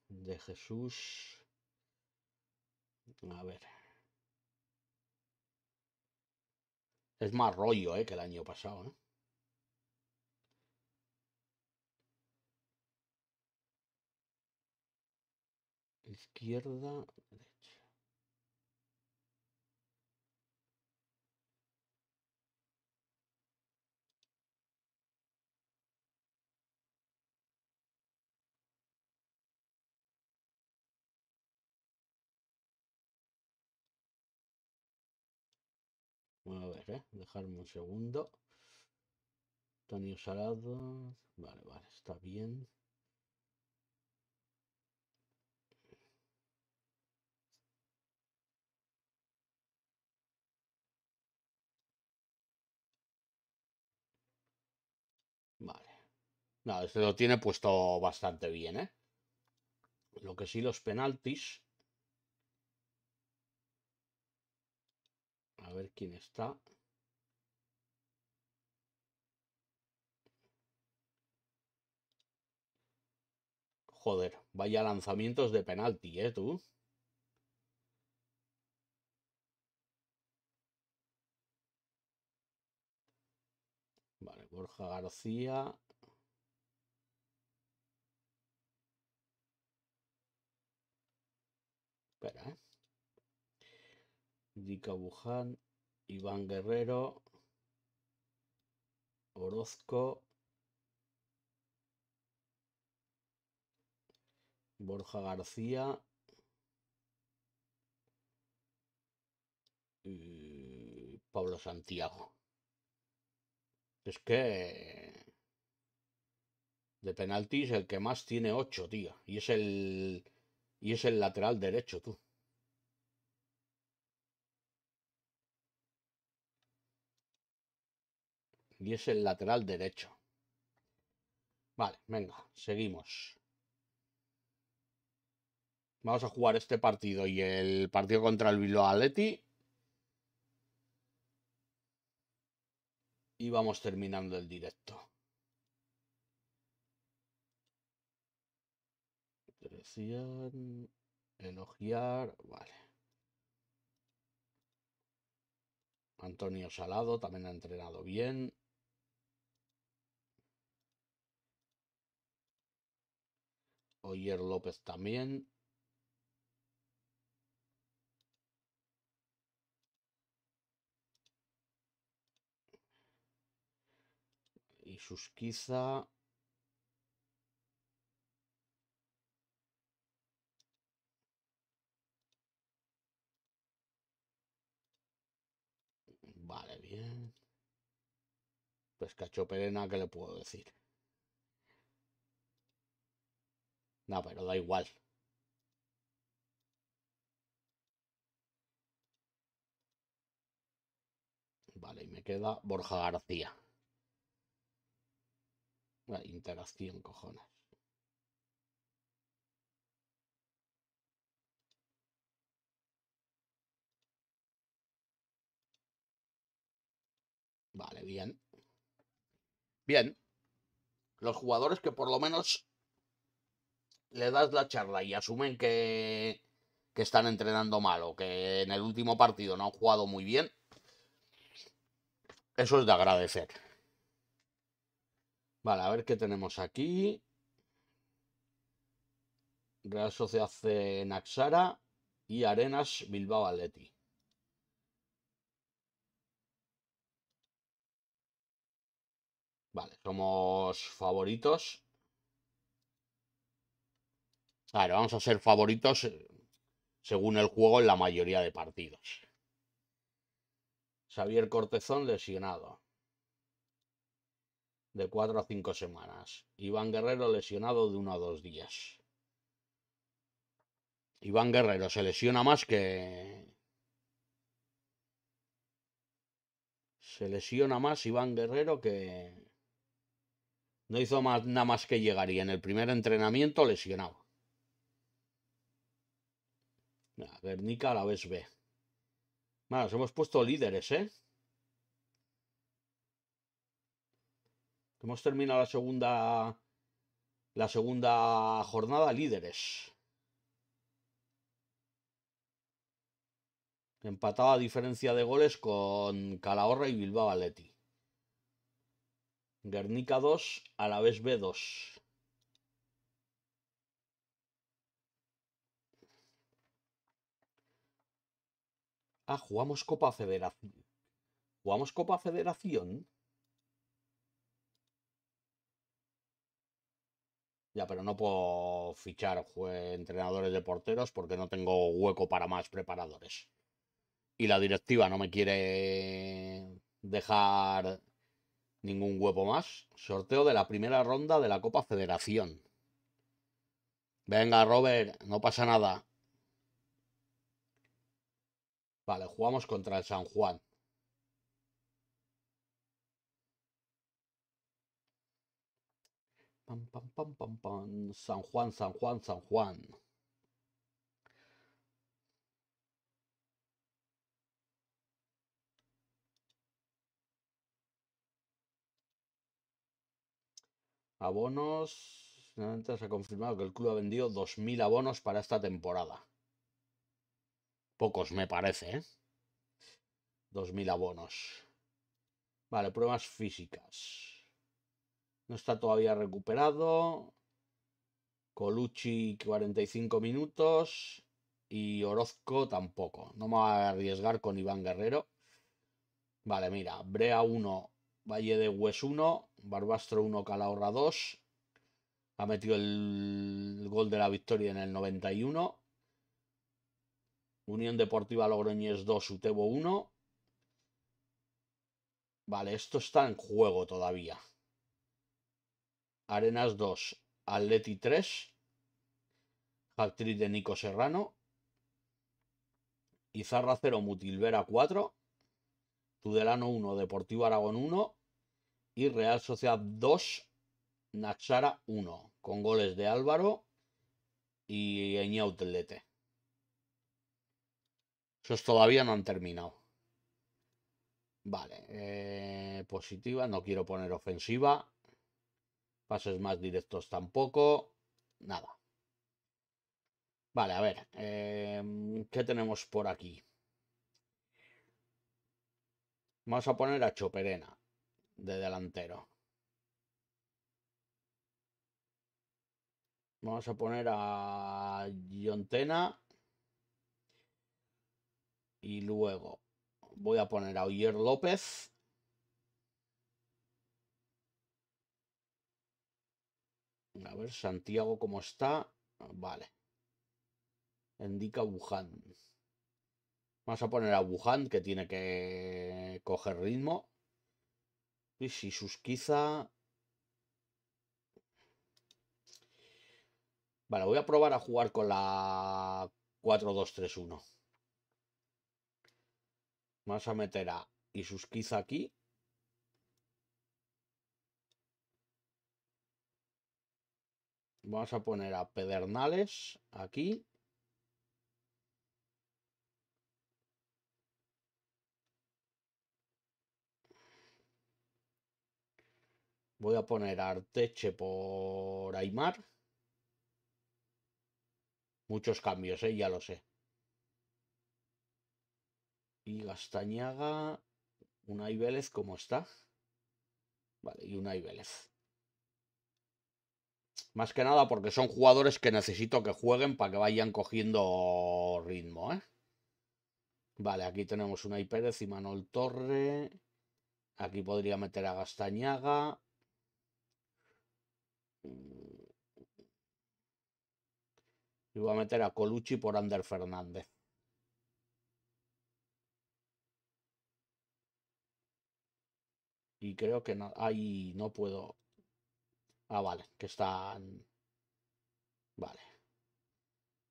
De Jesús. A ver. Es más rollo eh, que el año pasado. ¿eh? Izquierda. a ver, ¿eh? dejarme un segundo. Antonio Salado. Vale, vale, está bien. Vale. No, este lo tiene puesto bastante bien, ¿eh? Lo que sí, los penaltis. A ver quién está. Joder, vaya lanzamientos de penalti, ¿eh, tú? Vale, Borja García. Espera, ¿eh? Dica Buján, Iván Guerrero, Orozco, Borja García, y eh, Pablo Santiago. Es que de penaltis el que más tiene 8, tío. Y es el y es el lateral derecho, tú. y es el lateral derecho. Vale, venga, seguimos. Vamos a jugar este partido y el partido contra el Bilbao Aleti Y vamos terminando el directo. elogiar, vale. Antonio Salado también ha entrenado bien. Oyer López también. Y Susquiza. Vale, bien. pues Cacho Perena, que le puedo decir? No, pero da igual. Vale, y me queda Borja García. La interacción, cojones. Vale, bien. Bien. Los jugadores que por lo menos le das la charla y asumen que, están entrenando mal o que en el último partido no han jugado muy bien, eso es de agradecer. Vale, a ver qué tenemos aquí. Real Sociedad Naxara y Arenas Bilbao Atleti. Vale, somos favoritos. Claro, vamos a ser favoritos eh, según el juego en la mayoría de partidos. Xavier Cortezón lesionado. De 4 a 5 semanas. Iván Guerrero lesionado de 1 a 2 días. Iván Guerrero se lesiona más que... Se lesiona más Iván Guerrero que... No hizo más, nada más que llegar y en el primer entrenamiento lesionado. Guernica a la vez B. Bueno, nos hemos puesto líderes, ¿eh? Hemos terminado la segunda. La segunda jornada líderes. Empatada a diferencia de goles con Calahorra y Bilbao Valetti. Guernica 2, a la vez B2. Ah, jugamos Copa Federación. ¿Jugamos Copa Federación? Ya, pero no puedo fichar entrenadores de porteros porque no tengo hueco para más preparadores. Y la directiva no me quiere dejar ningún hueco más. Sorteo de la primera ronda de la Copa Federación. Venga, Robert, no pasa nada. Vale, jugamos contra el San Juan. San Juan, San Juan, San Juan. Abonos. Se ha confirmado que el club ha vendido 2.000 abonos para esta temporada. Pocos, me parece, ¿eh? 2.000 abonos. Vale, pruebas físicas. No está todavía recuperado. Colucci 45 minutos. Y Orozco tampoco. No me voy a arriesgar con Iván Guerrero. Vale, mira. Brea 1, Valle de Hues 1. Barbastro 1, Calahorra 2. Ha metido el gol de la victoria en el 91. Unión Deportiva Logroñés 2, Utebo 1. Vale, esto está en juego todavía. Arenas 2, Atleti 3. Actriz de Nico Serrano. Izarra 0, Mutilvera 4. Tudelano 1, Deportivo Aragón 1. Y Real Sociedad 2, Nachara 1. Con goles de Álvaro y Eñautlete. Esos todavía no han terminado. Vale, eh, positiva, no quiero poner ofensiva. Pases más directos tampoco. Nada. Vale, a ver, em, ¿qué tenemos por aquí? Vamos a poner a Choperena de delantero. Vamos a poner a Yontena y luego voy a poner a Oyer López. A ver, Santiago, ¿cómo está? Ah, vale. Indica Wuhan. Vamos a poner a Wuhan, que tiene que coger ritmo. Y si susquiza... Vale, voy a probar a jugar con la 4-2-3-1. Vamos a meter a Isusquiza aquí. Vamos a poner a Pedernales aquí. Voy a poner a Arteche por Aymar. Muchos cambios, ¿eh? ya lo sé. Y Gastañaga, una Vélez, ¿cómo está? Vale, y una Vélez. Más que nada porque son jugadores que necesito que jueguen para que vayan cogiendo ritmo, ¿eh? Vale, aquí tenemos y Pérez y Manol Torre. Aquí podría meter a Gastañaga. Y voy a meter a Colucci por Ander Fernández. Y creo que no. Ahí no puedo. Ah, vale, que están. Vale.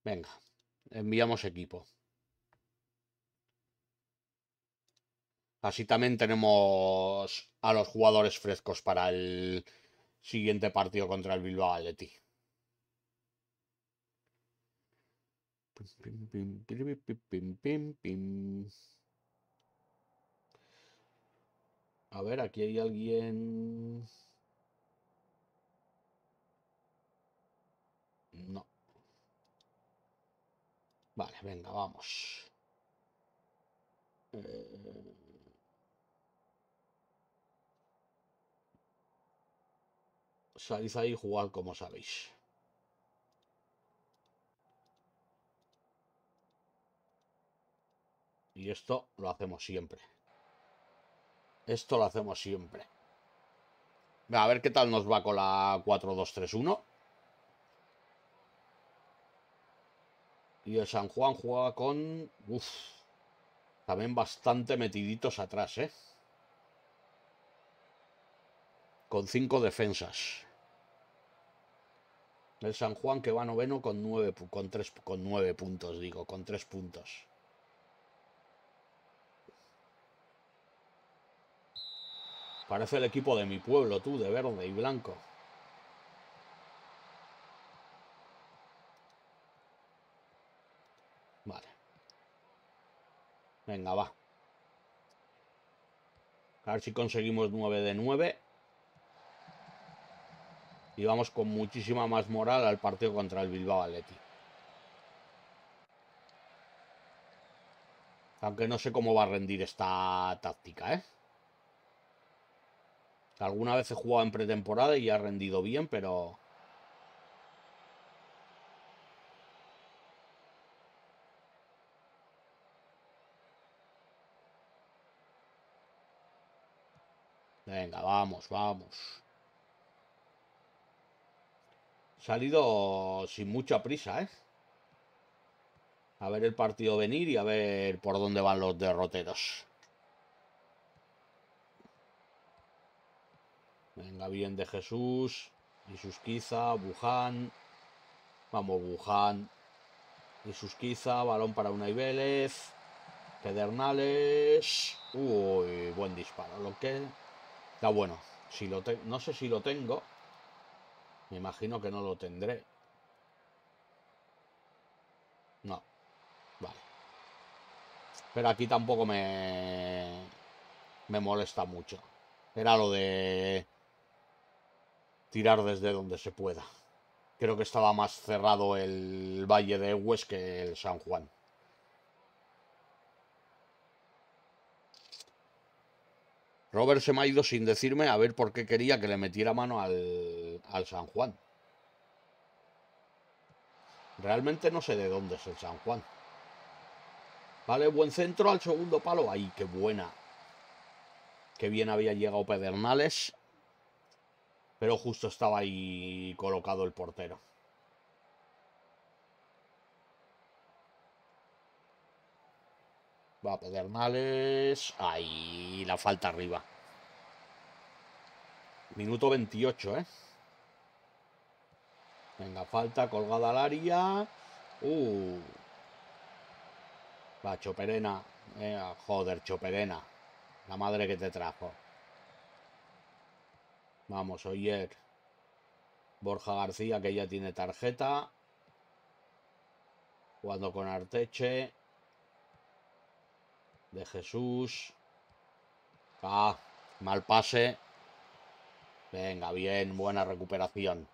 Venga, enviamos equipo. Así también tenemos a los jugadores frescos para el siguiente partido contra el Bilbao Atleti. Pim, pim, A ver, aquí hay alguien... No. Vale, venga, vamos. Eh, salís ahí y jugad como sabéis. Y esto lo hacemos siempre. Esto lo hacemos siempre. A ver qué tal nos va con la 4-2-3-1. Y el San Juan juega con... Uf, también bastante metiditos atrás, ¿eh? Con cinco defensas. El San Juan que va noveno con nueve, con tres, con nueve puntos, digo, con tres puntos. Parece el equipo de mi pueblo, tú, de verde y blanco. Vale. Venga, va. A ver si conseguimos 9 de 9. Y vamos con muchísima más moral al partido contra el Bilbao Atleti. Aunque no sé cómo va a rendir esta táctica, ¿eh? Alguna vez he jugado en pretemporada y ha rendido bien, pero... Venga, vamos, vamos. Salido sin mucha prisa, ¿eh? A ver el partido venir y a ver por dónde van los derroteros. Venga, bien de Jesús. Y Susquiza, Buján. Vamos, Buján. Y Susquiza, balón para Unai Vélez. Pedernales. Uy, buen disparo. Lo que. Está bueno. Si lo No sé si lo tengo. Me imagino que no lo tendré. No. Vale. Pero aquí tampoco me... Me molesta mucho. Era lo de tirar desde donde se pueda. Creo que estaba más cerrado el Valle de Hues que el San Juan. Robert se me ha ido sin decirme a ver por qué quería que le metiera mano al, al San Juan. Realmente no sé de dónde es el San Juan. Vale, buen centro al segundo palo. ¡Ay, qué buena! Qué bien había llegado Pedernales pero justo estaba ahí colocado el portero. Va a males. Ahí la falta arriba. Minuto 28, ¿eh? Venga, falta colgada al área. Uh. Va, Choperena. joder, Choperena. La madre que te trajo. Vamos, Oyer. Borja García, que ya tiene tarjeta. Jugando con Arteche. De Jesús. Ah, mal pase. Venga, bien, buena recuperación.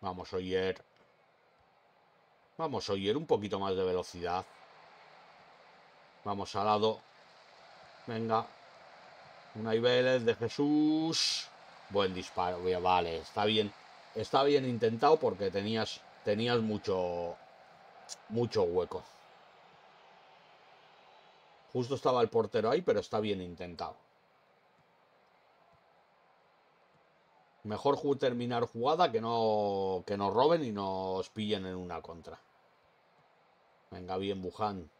Vamos, Oyer. Vamos, Oyer, un poquito más de velocidad. Vamos al lado. Venga, un Vélez de Jesús. Buen disparo. Vale, está bien. Está bien intentado porque tenías, tenías mucho, mucho hueco. Justo estaba el portero ahí, pero está bien intentado. Mejor terminar jugada que no, que nos roben y nos pillen en una contra. Venga, bien Buján.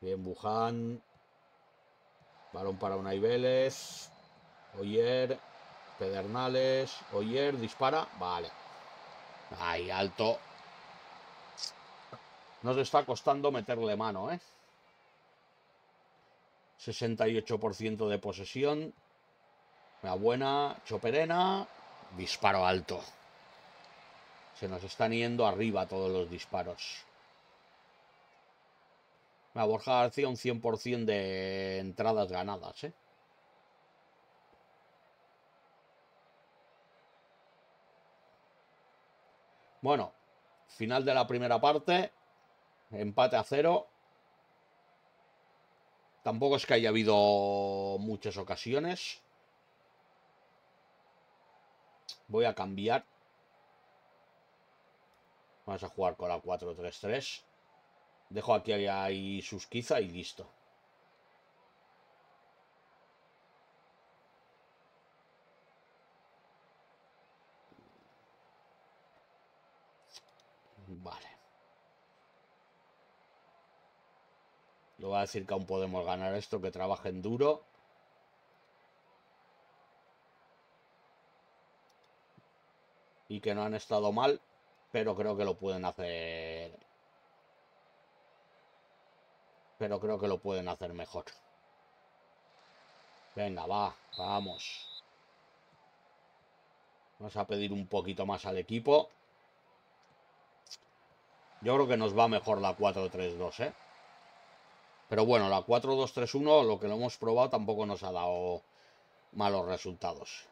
Bien Buján. Balón para Unai Vélez. Oyer. Pedernales. Oyer dispara. Vale. Ahí, alto. Nos está costando meterle mano, ¿eh? 68% de posesión. Una buena choperena. Disparo alto. Se nos están yendo arriba todos los disparos. A Borja García un 100% de entradas ganadas, ¿eh? Bueno, final de la primera parte. Empate a cero. Tampoco es que haya habido muchas ocasiones. Voy a cambiar. Vamos a jugar con la 4-3-3. Dejo aquí ahí susquiza y listo. Vale. Lo voy a decir que aún podemos ganar esto, que trabajen duro. Y que no han estado mal, pero creo que lo pueden hacer pero creo que lo pueden hacer mejor. Venga, va, vamos. Vamos a pedir un poquito más al equipo. Yo creo que nos va mejor la 4-3-2, ¿eh? Pero bueno, la 4-2-3-1, lo que lo hemos probado, tampoco nos ha dado malos resultados.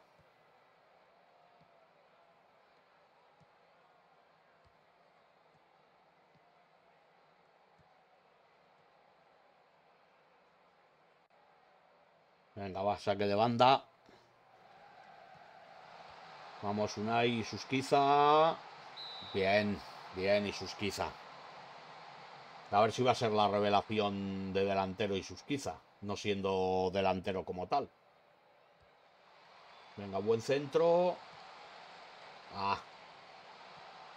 Venga, va, saque de banda. Vamos, Unai y Susquiza. Bien, bien, y Susquiza. A ver si va a ser la revelación de delantero y Susquiza, no siendo delantero como tal. Venga, buen centro. Ah.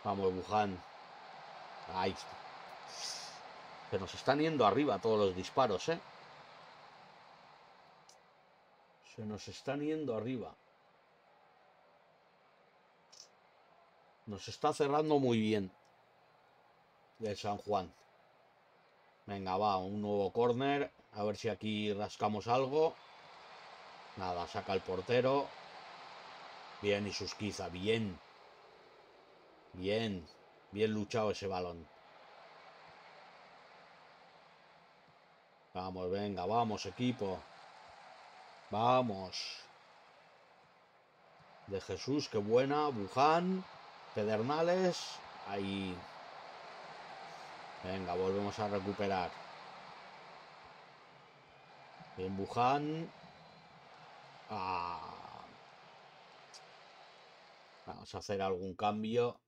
Vamos, Wuhan Ahí. está Se nos están yendo arriba todos los disparos, ¿eh? Se nos están yendo arriba. Nos está cerrando muy bien. El San Juan. Venga, va, un nuevo corner. A ver si aquí rascamos algo. Nada, saca el portero. Bien, y Susquiza, bien. Bien, bien luchado ese balón. Vamos, venga, vamos, equipo. Vamos. De Jesús, qué buena. Buján. Pedernales. Ahí. Venga, volvemos a recuperar. en Buján. Ah. Vamos a hacer algún cambio.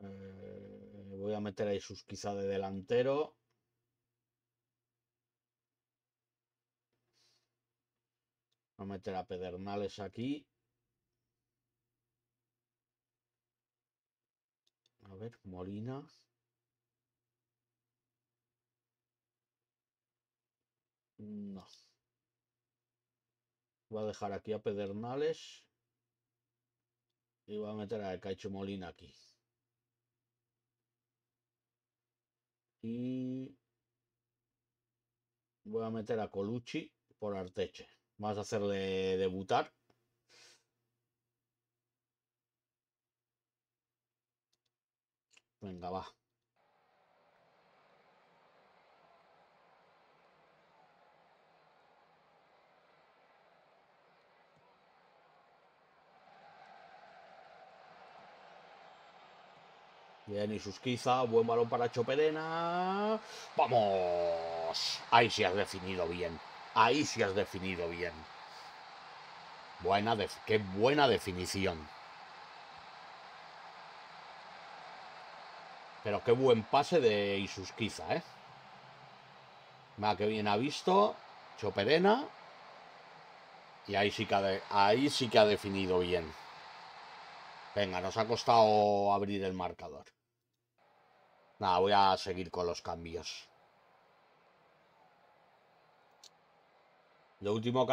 Eh, voy a meter a Jesús quizá de delantero. a meter a Pedernales aquí. A ver, Molina. No. Voy a dejar aquí a Pedernales. Y voy a meter a Caicho Molina aquí. Y voy a meter a Colucci por Arteche. Vas a hacerle debutar. Venga, va. Bien, y Susquiza, buen balón para Choperena. ¡Vamos! Ahí se ha has definido bien. Ahí sí has definido bien. Buena qué buena definición. Pero qué buen pase de Isusquiza, ¿eh? Va, que bien ha visto. Choperena. Y ahí sí que ahí sí que ha definido bien. Venga, nos ha costado abrir el marcador. Nada, voy a seguir con los cambios. Lo último que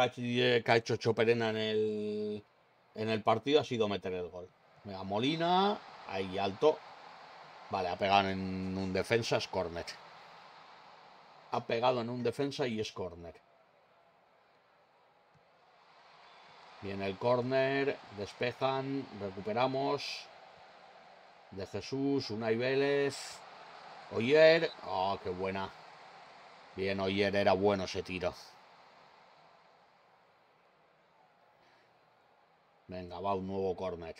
ha, hecho Choperena en el, partido ha sido meter el gol. Mira, Molina, ahí alto. Vale, ha pegado en un defensa, es corner. Ha pegado en un defensa y es corner. Bien el corner, despejan, recuperamos. De Jesús, Unai Vélez. Oyer, oh, qué buena. Bien, Oyer, era bueno ese tiro. Venga, va un nuevo corner.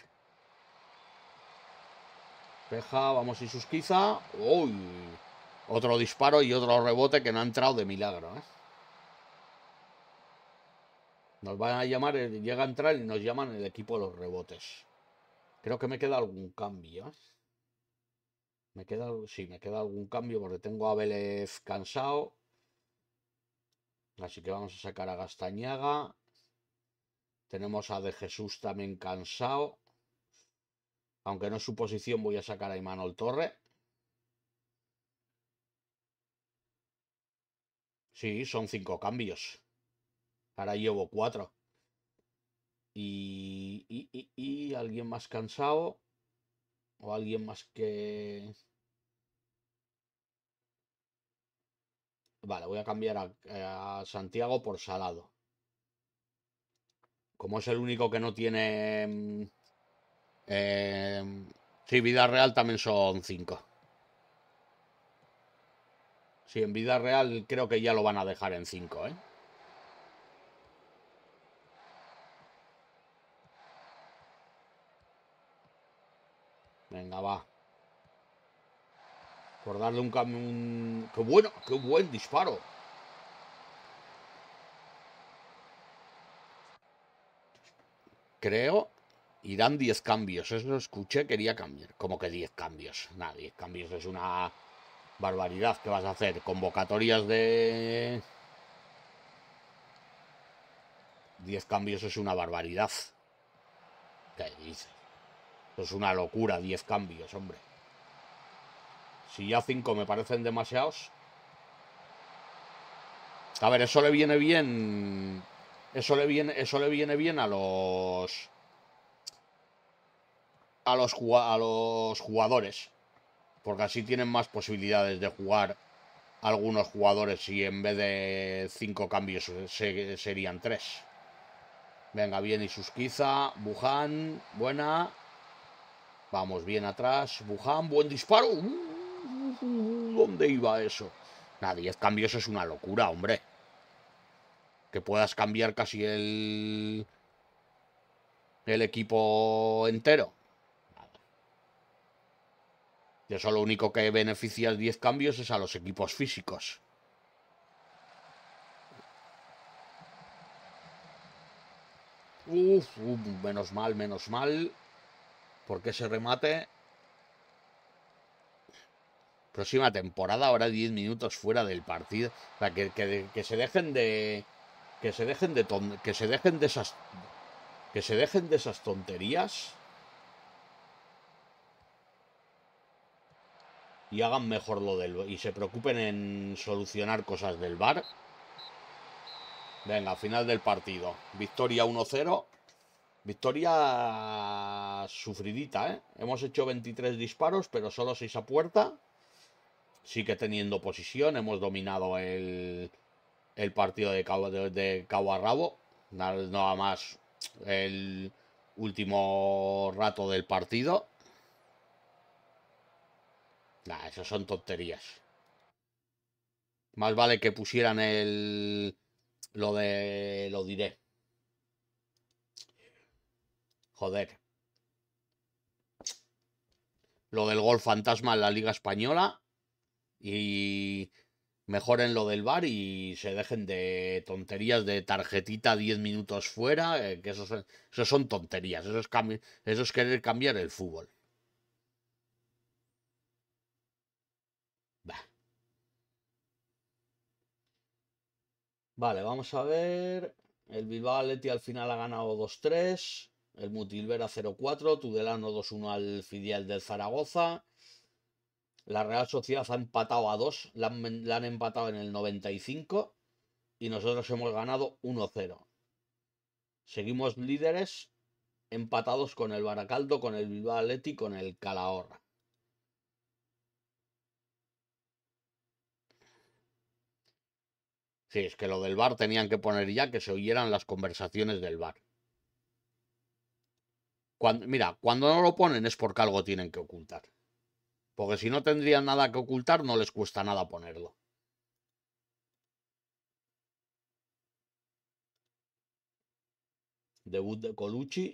Peja, vamos y susquiza. ¡Uy! Otro disparo y otro rebote que no ha entrado de milagro, ¿eh? Nos van a llamar, llega a entrar y nos llaman el equipo de los rebotes. Creo que me queda algún cambio. ¿eh? Me queda, sí, me queda algún cambio porque tengo a Vélez cansado. Así que vamos a sacar a Gastañaga. Tenemos a De Jesús también cansado. Aunque no es su posición, voy a sacar a Imanol Torre. Sí, son cinco cambios. Ahora llevo cuatro. Y, alguien más cansado. O alguien más que... Vale, voy a cambiar a eh, Santiago por Salado como es el único que no tiene eh, sí, vida real también son cinco. si sí, en vida real creo que ya lo van a dejar en 5 ¿eh? venga va por darle un, un... ¡Qué bueno! ¡Qué buen disparo! creo, irán 10 cambios. Eso escuché, quería cambiar. Como que 10 cambios. Nada, 10 cambios es una barbaridad ¿Qué vas a hacer. Convocatorias de... 10 cambios es una barbaridad. ¿Qué dices? es una locura, 10 cambios, hombre. Si ya 5 me parecen demasiados... A ver, eso le viene bien eso le viene, eso le viene bien a los, a los, a los jugadores. Porque así tienen más posibilidades de jugar algunos jugadores y en vez de cinco cambios serían tres. Venga, bien Isusquiza, Buján, buena. Vamos bien atrás, Buján, buen disparo. Uh, uh, uh, ¿Dónde iba eso? Nada, 10 cambios es una locura, hombre que puedas cambiar casi el, el equipo entero. Y eso lo único que beneficias 10 cambios es a los equipos físicos. menos mal, menos mal. Porque ese remate... Próxima temporada, ahora 10 minutos fuera del partido. O que se dejen de, que se dejen de que se dejen de esas que se dejen de esas tonterías y hagan mejor lo del y se preocupen en solucionar cosas del bar. Venga, final del partido. Victoria 1-0. Victoria sufridita, ¿eh? Hemos hecho 23 disparos, pero solo 6 a puerta. que teniendo posición. Hemos dominado el, el partido de cabo, de, a rabo, nada más el último rato del partido. Nah, eso son tonterías. Más vale que pusieran el... Lo de... Lo diré. Joder. Lo del gol fantasma en la Liga Española. Y mejoren lo del bar y se dejen de tonterías de tarjetita 10 minutos fuera, eh, que eso, son, son tonterías, eso es, querer cambiar el fútbol. Vale, vamos a ver. El Bilbao al final ha ganado 2-3. El Mutilvera 0-4. Tudelano 2-1 al filial del Zaragoza. La Real Sociedad ha empatado a dos, la han, empatado en el 95 y nosotros hemos ganado 1-0. Seguimos líderes empatados con el Baracaldo, con el Bilbao Atleti, con el Calahorra. Sí, es que lo del bar tenían que poner ya que se oyeran las conversaciones del bar. mira, cuando no lo ponen es porque algo tienen que ocultar. Porque si no tendrían nada que ocultar, no les cuesta nada ponerlo. Debut de Colucci.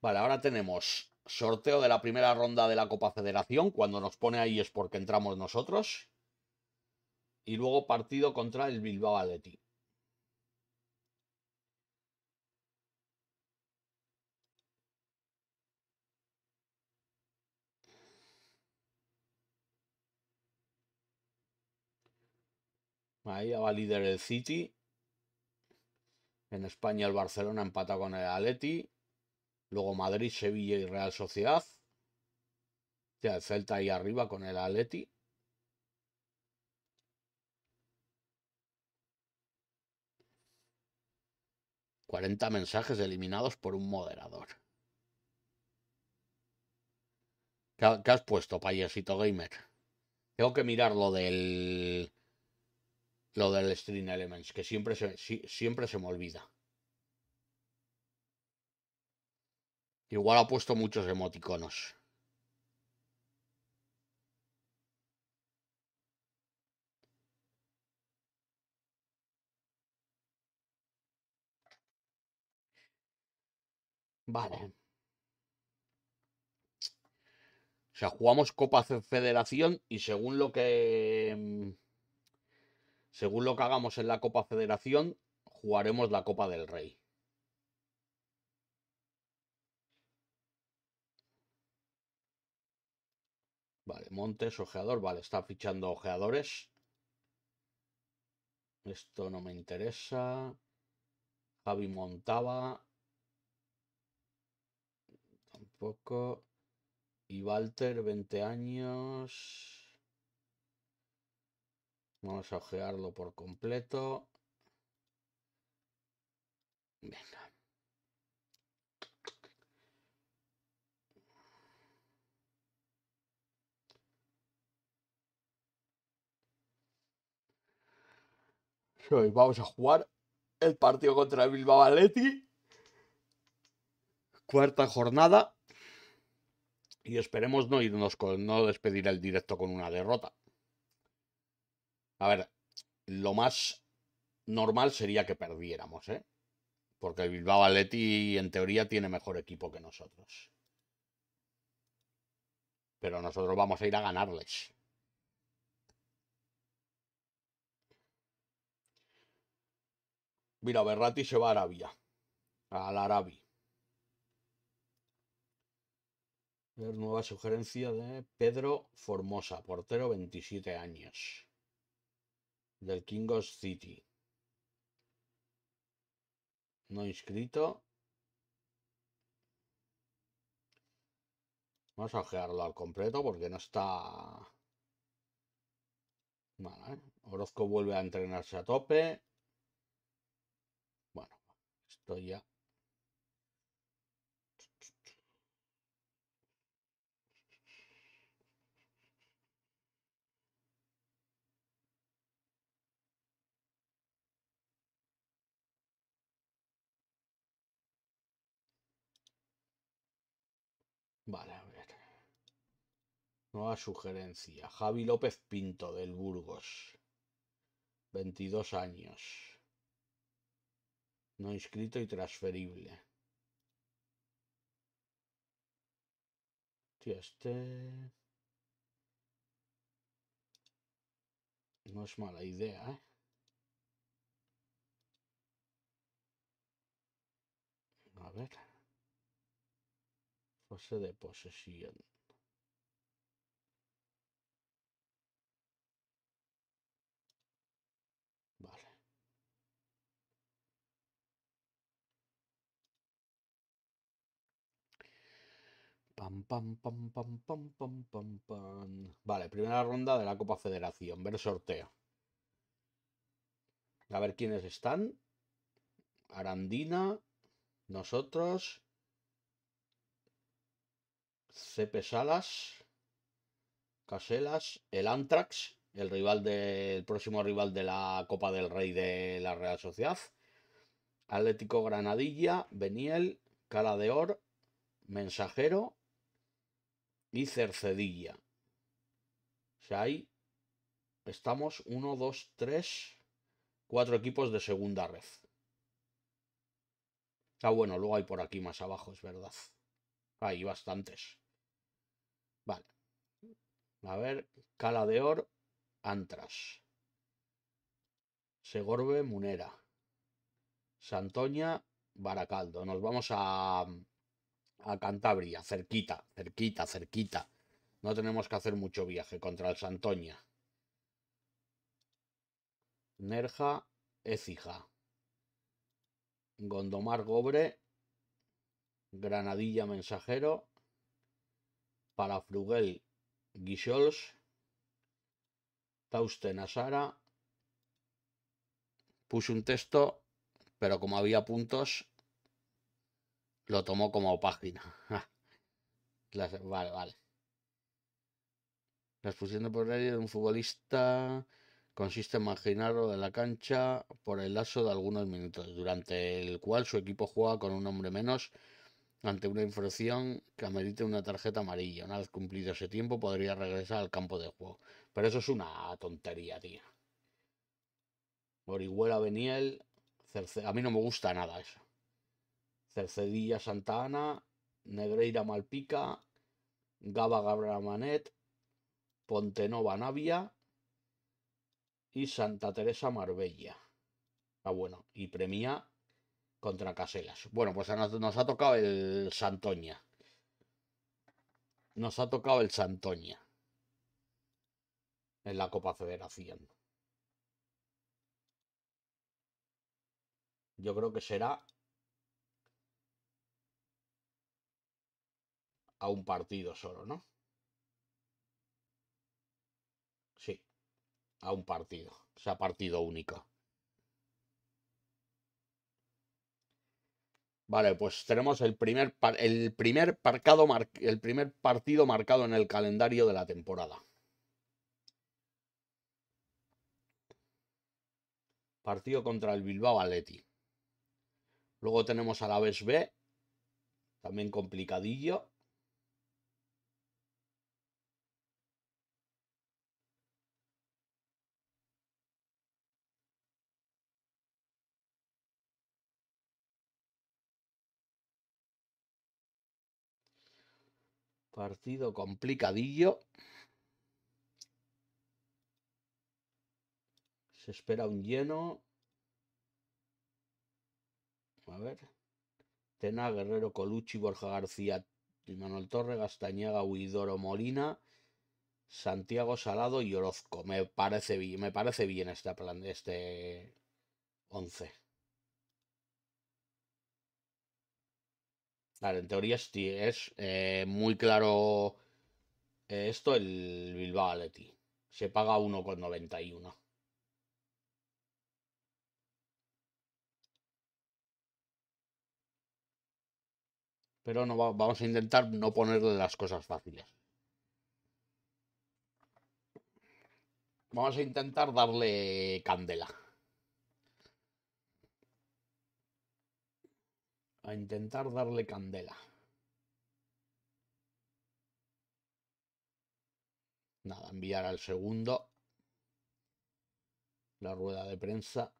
Vale, ahora tenemos sorteo de la primera ronda de la Copa Federación. Cuando nos pone ahí es porque entramos nosotros. Y luego partido contra el Bilbao Athletic. Ahí va líder el City. En España el Barcelona empata con el Atleti. Luego Madrid, Sevilla y Real Sociedad. Ya el Celta ahí arriba con el Atleti. ...40 mensajes eliminados por un moderador. ¿Qué, has puesto, payasito gamer? Tengo que mirar lo del lo del string elements, que siempre siempre se me olvida. Igual ha puesto muchos emoticonos. Vale. O sea, jugamos Copa Federación y según lo que mm, según lo que hagamos en la Copa Federación, jugaremos la Copa del Rey. Vale, Montes, ojeador. Vale, está fichando ojeadores. Esto no me interesa. Javi Montaba. Tampoco. Y Walter, 20 años. Vamos a ojearlo por completo. Venga. Hoy vamos a jugar el partido contra el Bilbao Athletic, Cuarta jornada. Y esperemos no irnos con, no despedir el directo con una derrota. A ver, lo más normal sería que perdiéramos, ¿eh? Porque el Bilbao Atleti en teoría tiene mejor equipo que nosotros. Pero nosotros vamos a ir a ganarles. Mira, Berrati se va a Arabia. A Nueva sugerencia de Pedro Formosa, portero 27 años del King City. No inscrito. Vamos a ojearlo al completo porque no está... ¿eh? Orozco vuelve a entrenarse a tope. Bueno, esto ya Vale, a ver. Nueva sugerencia. Javi López Pinto del Burgos. 22 años. No inscrito y transferible. Tío, este... No es mala idea, ¿eh? A ver de posesión. Vale. Pam, pam, pam, pam, pam, pam, pam, pam. Vale, primera ronda de la Copa Federación. Ver sorteo. A ver quiénes están. Arandina, nosotros, cepe Salas, Caselas, el Antrax, el rival próximo rival de la Copa del Rey de la Real Sociedad, Atlético Granadilla, Beniel, Cala de Or, Mensajero y Cercedilla. O sea, ahí estamos 1, 2, 3, 4 equipos de segunda red. Ah, bueno, luego hay por aquí más abajo, es verdad. Hay bastantes. Vale. A ver, Cala de Or, Antras. Segorbe, Munera. Santoña, Baracaldo. Nos vamos a, a Cantabria, cerquita, cerquita, cerquita. No tenemos que hacer mucho viaje contra el Santoña. Nerja, Écija. Gondomar Gobre, Granadilla Mensajero, para Frugel, Guixols, Tausten Asara, puse un texto, pero como había puntos, lo tomó como página. vale, vale. La expulsión de por de un futbolista consiste en marginarlo de la cancha por el lazo de algunos minutos, durante el cual su equipo juega con un hombre menos ante una infracción que amerite una tarjeta amarilla. Una vez cumplido ese tiempo podría regresar al campo de juego. Pero eso es una tontería, tío. Orihuela Beniel, a mí no me gusta nada eso. Cercedilla Santa Ana, Negreira Malpica, Gaba Manet, Pontenova Navia y Santa Teresa Marbella. Ah, bueno, y premia contra Caselas. Bueno, pues nos ha tocado el Santoña. Nos ha tocado el Santoña. En la Copa Federación. Yo creo que será a un partido solo, ¿no? Sí, a un partido. O sea, partido único. Vale, pues tenemos el primer, el, primer el primer partido marcado en el calendario de la temporada. Partido contra el Bilbao Atleti. Luego tenemos a la B, también complicadillo. Partido complicadillo. Se espera un lleno. A ver. Tena, Guerrero, Colucci, Borja García, Manuel Torre, Gastañaga, Huidoro, Molina, Santiago Salado y Orozco. Me parece bien, me parece bien este plan, este 11. Claro, en teoría es eh, muy claro eh, esto el Bilbao Aleti. Se paga 1,91. Pero no, vamos a intentar no ponerle las cosas fáciles. Vamos a intentar darle candela. a intentar darle candela. Nada, enviar al segundo la rueda de prensa.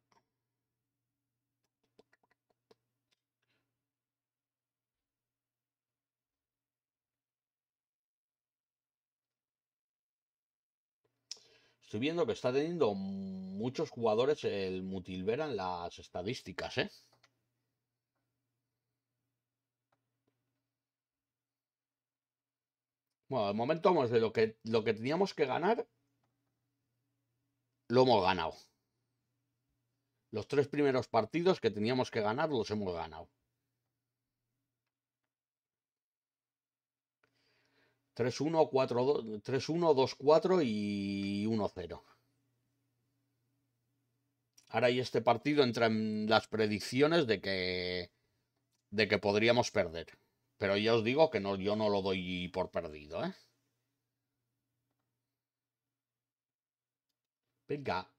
Estoy viendo que está teniendo muchos jugadores el Mutilvera en las estadísticas, ¿eh? Bueno, de momento de lo que, lo que teníamos que ganar, lo hemos ganado. Los tres primeros partidos que teníamos que ganar, los hemos ganado. 3-1, 2-4 y 1-0. Ahora y este partido entra en las predicciones de que, de que podríamos perder. Pero ya os digo que no, yo no lo doy por perdido, ¿eh? Venga.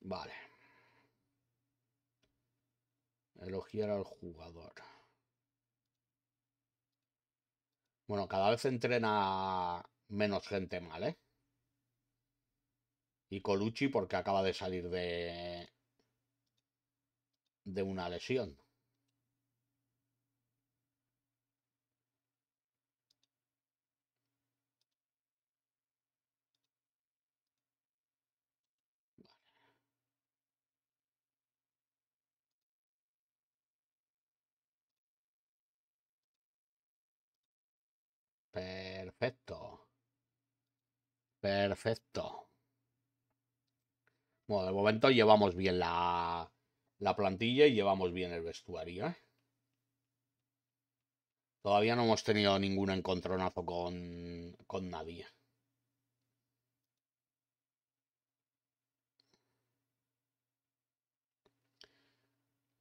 Vale. Elogiar al jugador. Bueno, cada vez entrena menos gente mal, ¿eh? Y Colucci porque acaba de salir de, de una lesión. Perfecto. Perfecto. Bueno, de momento llevamos bien la, la plantilla y llevamos bien el vestuario. ¿eh? Todavía no hemos tenido ningún encontronazo con, nadie.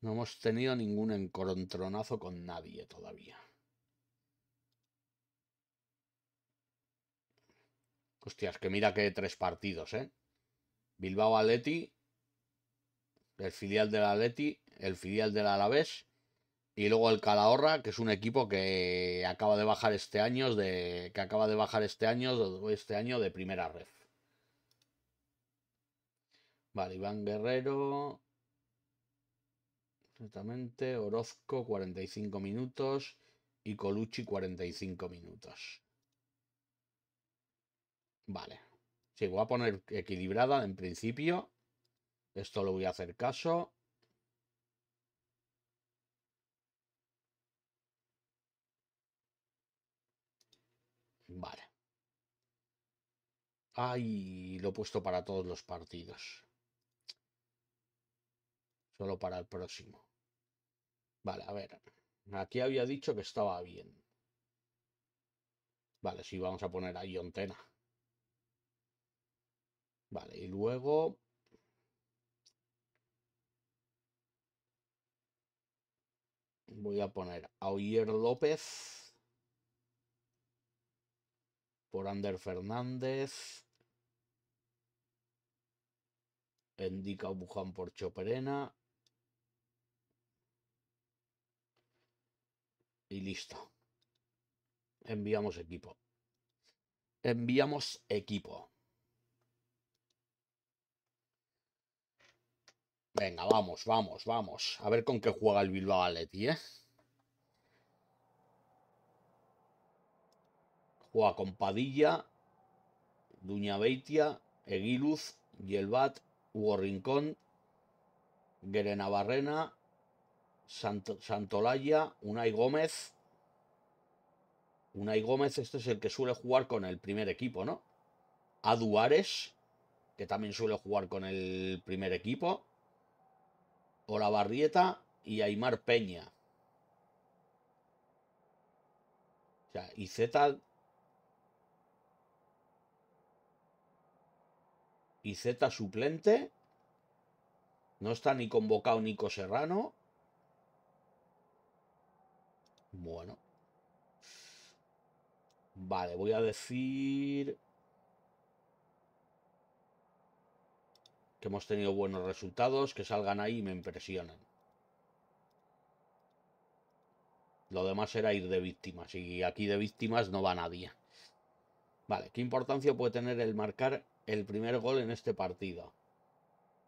No hemos tenido ningún encontronazo con nadie todavía. Hostias, que mira que tres partidos, ¿eh? Bilbao Atleti el filial del Atleti, el filial del Alavés y luego el Calahorra, que es un equipo que acaba de bajar este año de que acaba de bajar este año este año de primera red. Vale, Iván Guerrero exactamente, Orozco 45 minutos y Colucci 45 minutos. Vale. Sí, voy a poner equilibrada en principio esto lo voy a hacer caso. Vale. Ahí lo he puesto para todos los partidos. Solo para el próximo. Vale, a ver. Aquí había dicho que estaba bien. Vale, sí, vamos a poner ahí antena. Vale, y luego Voy a poner a Oyer López. Por Ander Fernández. Endica Buján por Choperena. Y listo. Enviamos equipo. Enviamos equipo. Venga, vamos, vamos, vamos. A ver con qué juega el Bilbao Atleti, ¿eh? Juega con Padilla, Duña Beitia, Eguiluz, Yelbat, Hugo Rincón, Gerenabarrena, Barrena, Santolaya, Unai Gómez. Unai Gómez, este es el que suele jugar con el primer equipo, ¿no? Aduares, que también suele jugar con el primer equipo. Barrieta y Aymar Peña. O sea, y Z. Y Z suplente. No está ni convocado Nico Serrano. Bueno. Vale, voy a decir que hemos tenido buenos resultados, que salgan ahí y me impresionan. Lo demás era ir de víctimas y aquí de víctimas no va nadie. Vale, ¿qué importancia puede tener el marcar el primer gol en este partido?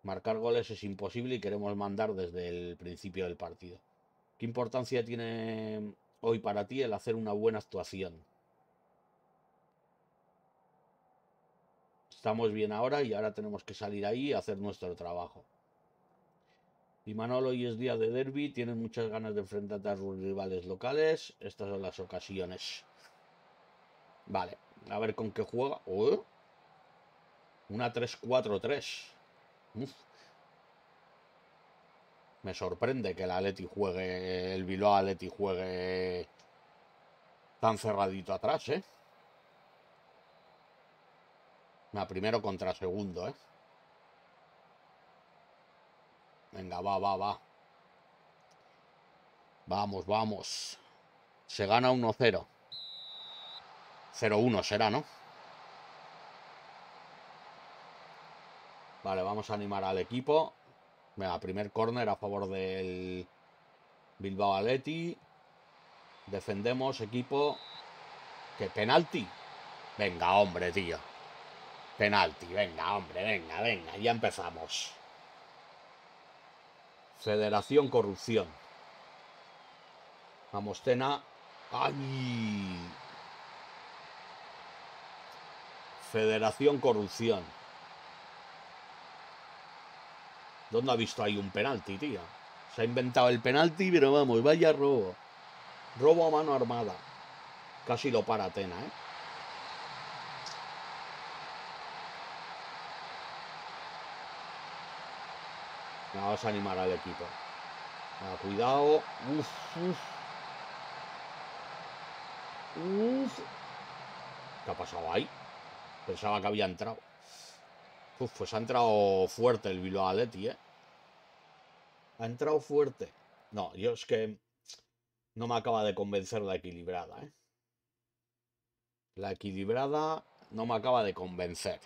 Marcar goles es imposible y queremos mandar desde el principio del partido. ¿Qué importancia tiene hoy para ti el hacer una buena actuación? Estamos bien ahora y ahora tenemos que salir ahí y hacer nuestro trabajo. Y Manolo, hoy es día de derby, tienen muchas ganas de enfrentarte a sus rivales locales. Estas son las ocasiones. Vale, a ver con qué juega. una 3-4-3. Me sorprende que el Aleti juegue, el Bilbao Aleti juegue tan cerradito atrás, ¿eh? primero contra segundo, ¿eh? Venga, va, va, va. Vamos, vamos. Se gana 1-0. 0-1 será, ¿no? Vale, vamos a animar al equipo. Venga, primer córner a favor del Bilbao Aleti. Defendemos, equipo. ¡Qué penalti! Venga, hombre, tío. Penalti, venga, hombre, venga, venga, ya empezamos. Federación Corrupción. Vamos, Tena. ¡Ay! Federación Corrupción. ¿Dónde ha visto ahí un penalti, tío? Se ha inventado el penalti, pero vamos, vaya robo. Robo a mano armada. Casi lo para Tena, ¿eh? Vamos a animar al equipo. Ah, cuidado. ¿Qué ha pasado ahí? Pensaba que había entrado. Uf, pues ha entrado fuerte el Bilbao aleti, ¿eh? Ha entrado fuerte. No, yo es que no me acaba de convencer la equilibrada, ¿eh? La equilibrada no me acaba de convencer.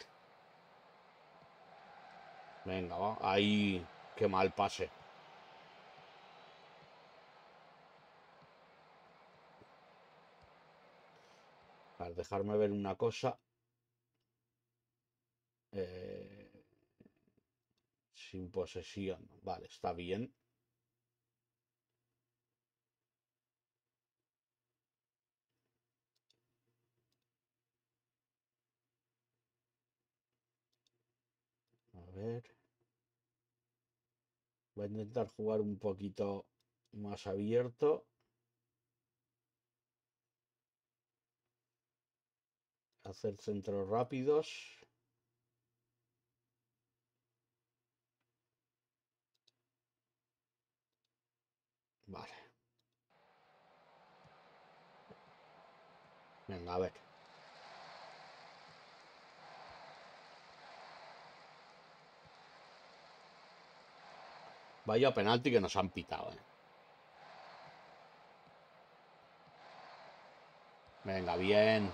Venga, va. Ahí... Qué mal pase. Al dejarme ver una cosa. Eh, sin posesión. Vale, está bien. A ver. Voy a intentar jugar un poquito más abierto. Hacer centros rápidos. Vale. Venga, a ver. Vaya penalti que nos han pitado. Eh. Venga, bien.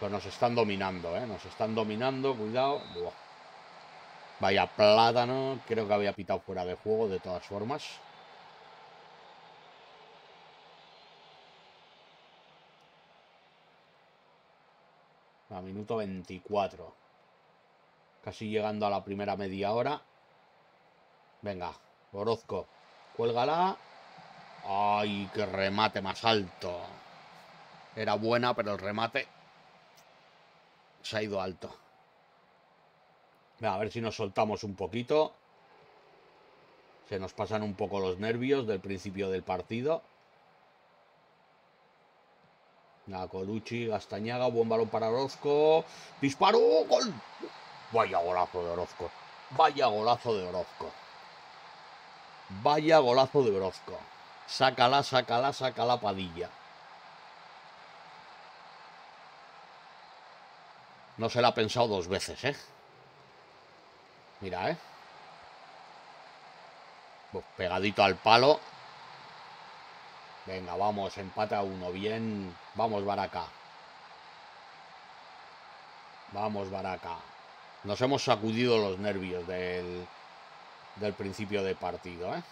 Pues nos están dominando, ¿eh? Nos están dominando, cuidado. Vaya plátano. Creo que había pitado fuera de juego de todas formas. A minuto 24. Casi llegando a la primera media hora. Venga, Orozco. Cuélgala. ¡Ay, qué remate más alto! Era buena, pero el remate se ha ido alto. a ver si nos soltamos un poquito. Se nos pasan un poco los nervios del principio del partido. La Colucci, Gastañaga, buen balón para Orozco. ¡Disparo! ¡Gol! Vaya golazo de Orozco. Vaya golazo de Orozco. Vaya golazo de saca Sácala, sácala, sácala Padilla. No se la ha pensado dos veces, ¿eh? Mira, ¿eh? Pues pegadito al palo. Venga, vamos, empata uno, bien. Vamos, Baraca. Vamos, Baraca. Nos hemos sacudido los nervios del, del principio de partido. ¿eh?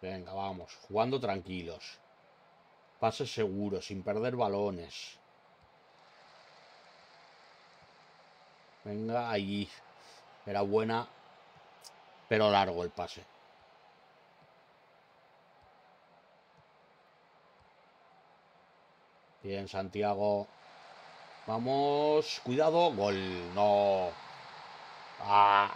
Venga, vamos, jugando tranquilos. Pase seguro sin perder balones. Venga, allí. Era buena, pero largo el pase. Bien, Santiago. Vamos, cuidado, gol, no. Ah.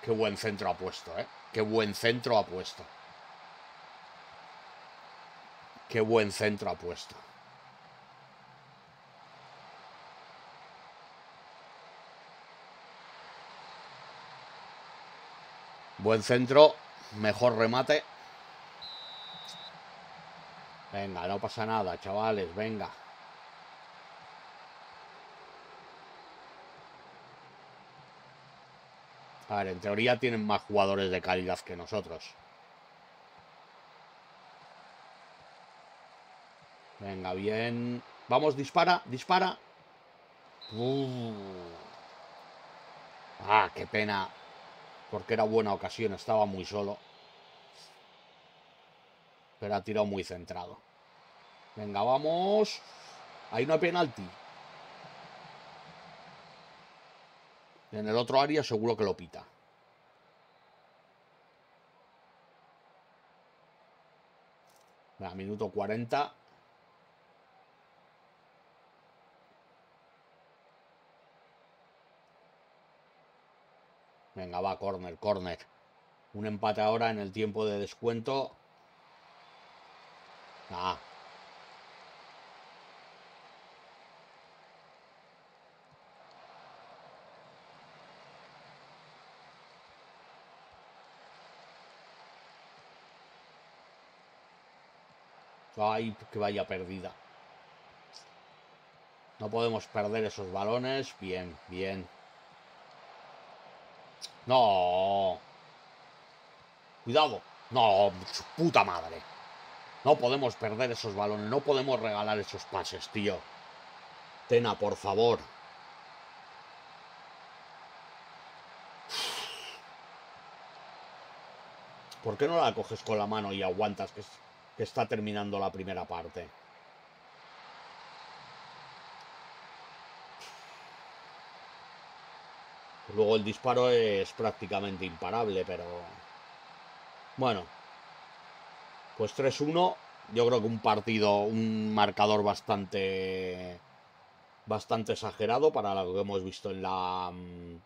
Qué buen centro ha puesto, ¿eh? Qué buen centro ha puesto. Qué buen centro ha puesto. Buen centro, mejor remate. Venga, no pasa nada, chavales, venga. A ver, en teoría tienen más jugadores de calidad que nosotros. Venga, bien. Vamos, dispara, dispara. Ah, qué pena. Porque era buena ocasión, estaba muy solo. Pero ha tirado muy centrado. Venga, vamos. Ahí no hay penalti. En el otro área seguro que lo pita. Venga, minuto 40. Venga, va, corner, corner. Un empate ahora en el tiempo de descuento. Ah. Ay, que vaya perdida. No podemos perder esos balones. Bien, bien. No. Cuidado. No, puta madre. No podemos perder esos balones, no podemos regalar esos pases, tío. Tena, por favor. ¿Por qué no la coges con la mano y aguantas que, está terminando la primera parte? Luego el disparo es prácticamente imparable, pero... Bueno, pues 3-1, yo creo que un partido, un marcador bastante bastante exagerado para lo que hemos visto en la mm,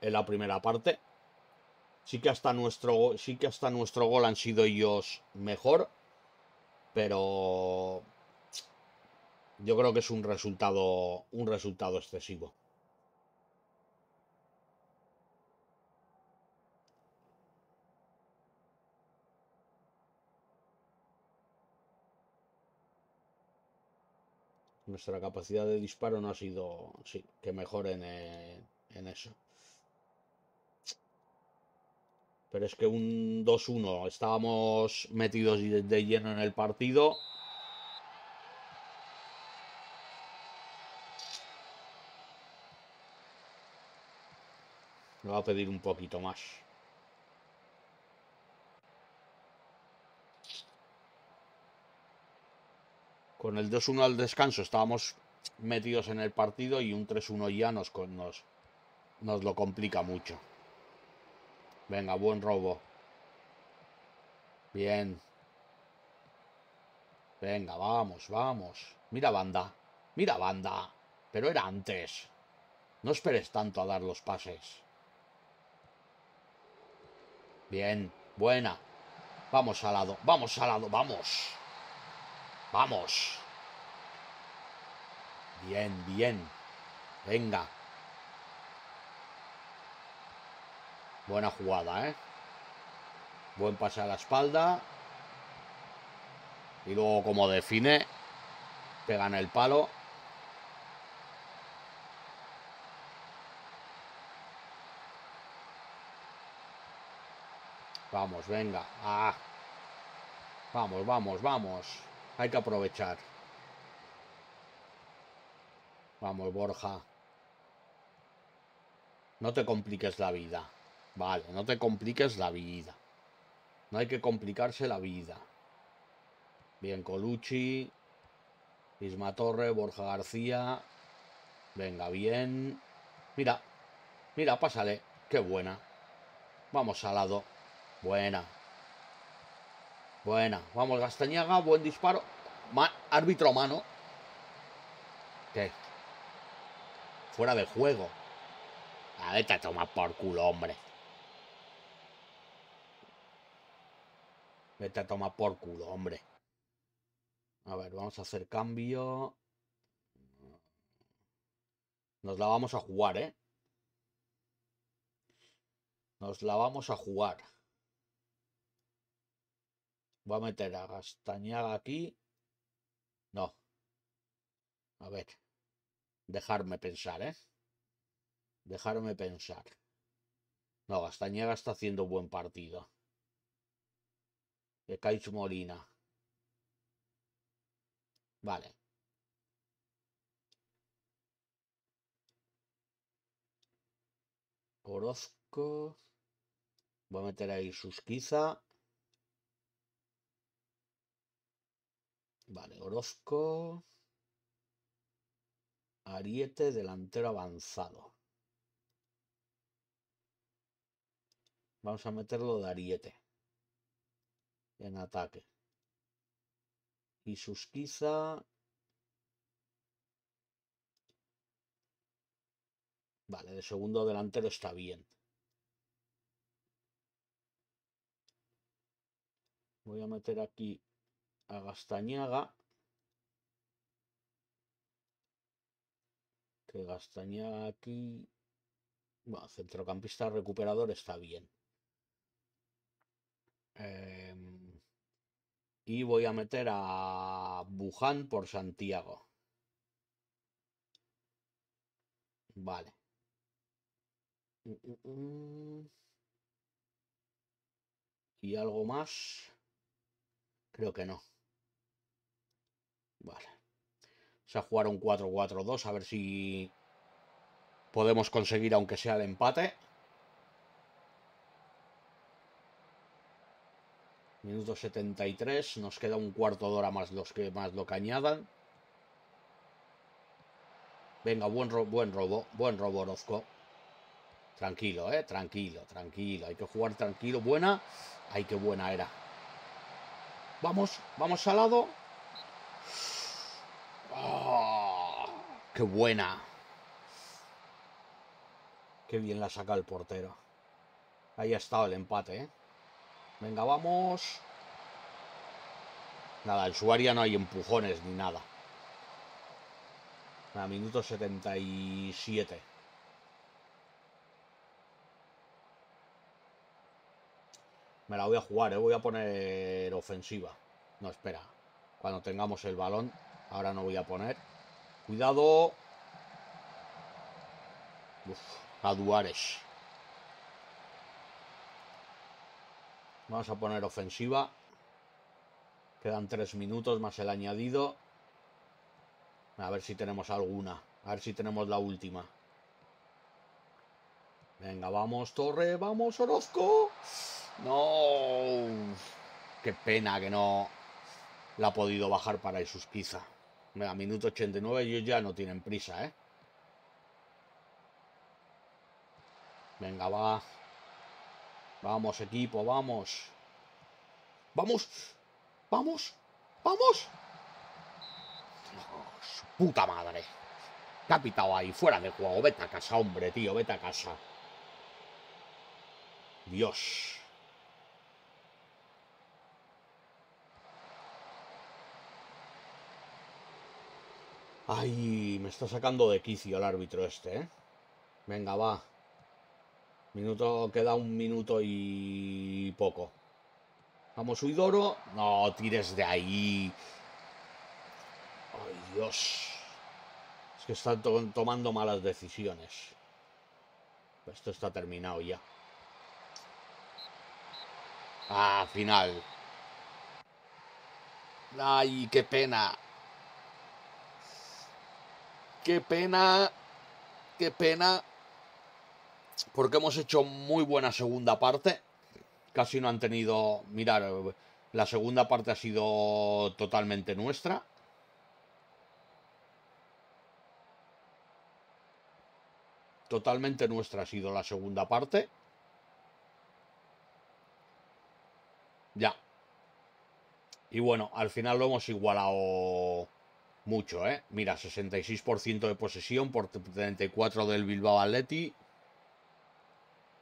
en la primera parte. Sí que hasta nuestro sí que hasta nuestro gol han sido ellos mejor, pero yo creo que es un resultado un resultado excesivo. nuestra capacidad de disparo no ha sido... Sí, que mejoren eh, en, eso. Pero es que un 2-1, estábamos metidos de lleno en el partido. Me va a pedir un poquito más. Con el 2-1 al descanso estábamos metidos en el partido y un 3-1 ya nos, nos, nos lo complica mucho. Venga, buen robo. Bien. Venga, vamos, vamos. Mira banda. Mira banda. Pero era antes. No esperes tanto a dar los pases. Bien, buena. Vamos, al lado, vamos, al lado, vamos. Vamos. Bien, bien. Venga. Buena jugada, ¿eh? Buen pase a la espalda. Y luego como define, pegan el palo. Vamos, venga. Ah. Vamos, vamos, vamos. Hay que aprovechar. Vamos, Borja. No te compliques la vida. Vale, no te compliques la vida. No hay que complicarse la vida. Bien, Colucci. Isma Torre, Borja García. Venga, bien. Mira, mira, pásale. Qué buena. Vamos, al lado, Buena. Buena. Vamos, Gastañaga. Buen disparo. árbitro mano. Fuera de juego. A ver, te toma por culo, hombre. Vete toma por culo, hombre. A ver, vamos a hacer cambio. Nos la vamos a jugar, ¿eh? Nos la vamos a jugar. Voy a meter a Gastañaga aquí. No. A ver. Dejarme pensar, ¿eh? Dejarme pensar. No, Gastañaga está haciendo buen partido. De Molina. Vale. Orozco. Voy a meter ahí Susquiza. Vale, Orozco. Ariete, delantero avanzado. Vamos a meterlo de Ariete. En ataque. Y Susquiza. Vale, de segundo delantero está bien. Voy a meter aquí a Gastañaga. Que Gastañaga aquí... Bueno, centrocampista recuperador está bien. Em, y voy a meter a Buján por Santiago. Vale. Mm, mm, mm. ¿Y algo más? Creo que no. Vale. se jugaron jugar un 4-4-2, a ver si podemos conseguir aunque sea el empate. Minuto 73, nos queda un cuarto de hora más los que más lo que añadan. Venga, buen, buen robo, buen robo, Orozco. Tranquilo, eh, tranquilo, tranquilo. Hay que jugar tranquilo, buena. Ay, qué buena era. Vamos, vamos al lado. ¡Qué buena! ¡Qué bien la saca el portero! Ahí ha estado el empate, ¿eh? Venga, vamos. Nada, en su área no hay empujones ni nada. A minuto 77. Me la voy a jugar, ¿eh? Voy a poner ofensiva. No, espera. Cuando tengamos el balón, ahora no voy a poner. Cuidado. Uf, a Duares. Vamos a poner ofensiva. Quedan tres minutos más el añadido. A ver si tenemos alguna. A ver si tenemos la última. Venga, vamos, Torre. Vamos, Orozco. No. Qué pena que no la ha podido bajar para suspiza. Mira, minuto 89, ellos ya no tienen prisa, ¿eh? Venga, va. Vamos, equipo, vamos. Vamos. Vamos. Vamos. Oh, puta madre. Capitao ahí, fuera de juego. Vete a casa, hombre, tío, vete a casa. Dios. Ay, me está sacando de quicio el árbitro este, ¿eh? Venga, va. Minuto, queda un minuto y poco. Vamos, Huidoro. No, tires de ahí. Ay, Dios. Es que están tomando malas decisiones. Esto está terminado ya. Ah, final. Ay, qué pena. Qué pena, qué pena, porque hemos hecho muy buena segunda parte. Casi no han tenido, mirar, la segunda parte ha sido totalmente nuestra. Totalmente nuestra ha sido la segunda parte. Ya. Y bueno, al final lo hemos igualado mucho, ¿eh? Mira, 66% de posesión por 34 del Bilbao Atleti.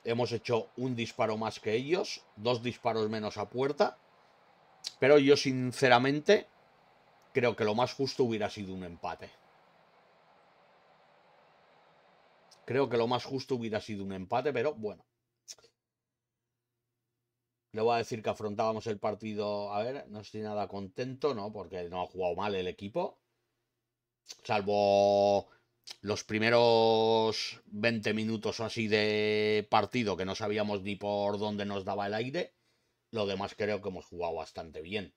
Hemos hecho un disparo más que ellos, dos disparos menos a puerta. Pero yo sinceramente creo que lo más justo hubiera sido un empate. Creo que lo más justo hubiera sido un empate, pero bueno. Le voy a decir que afrontábamos el partido. A ver, no estoy nada contento, ¿no? Porque no ha jugado mal el equipo salvo los primeros 20 minutos o así de partido que no sabíamos ni por dónde nos daba el aire, lo demás creo que hemos jugado bastante bien.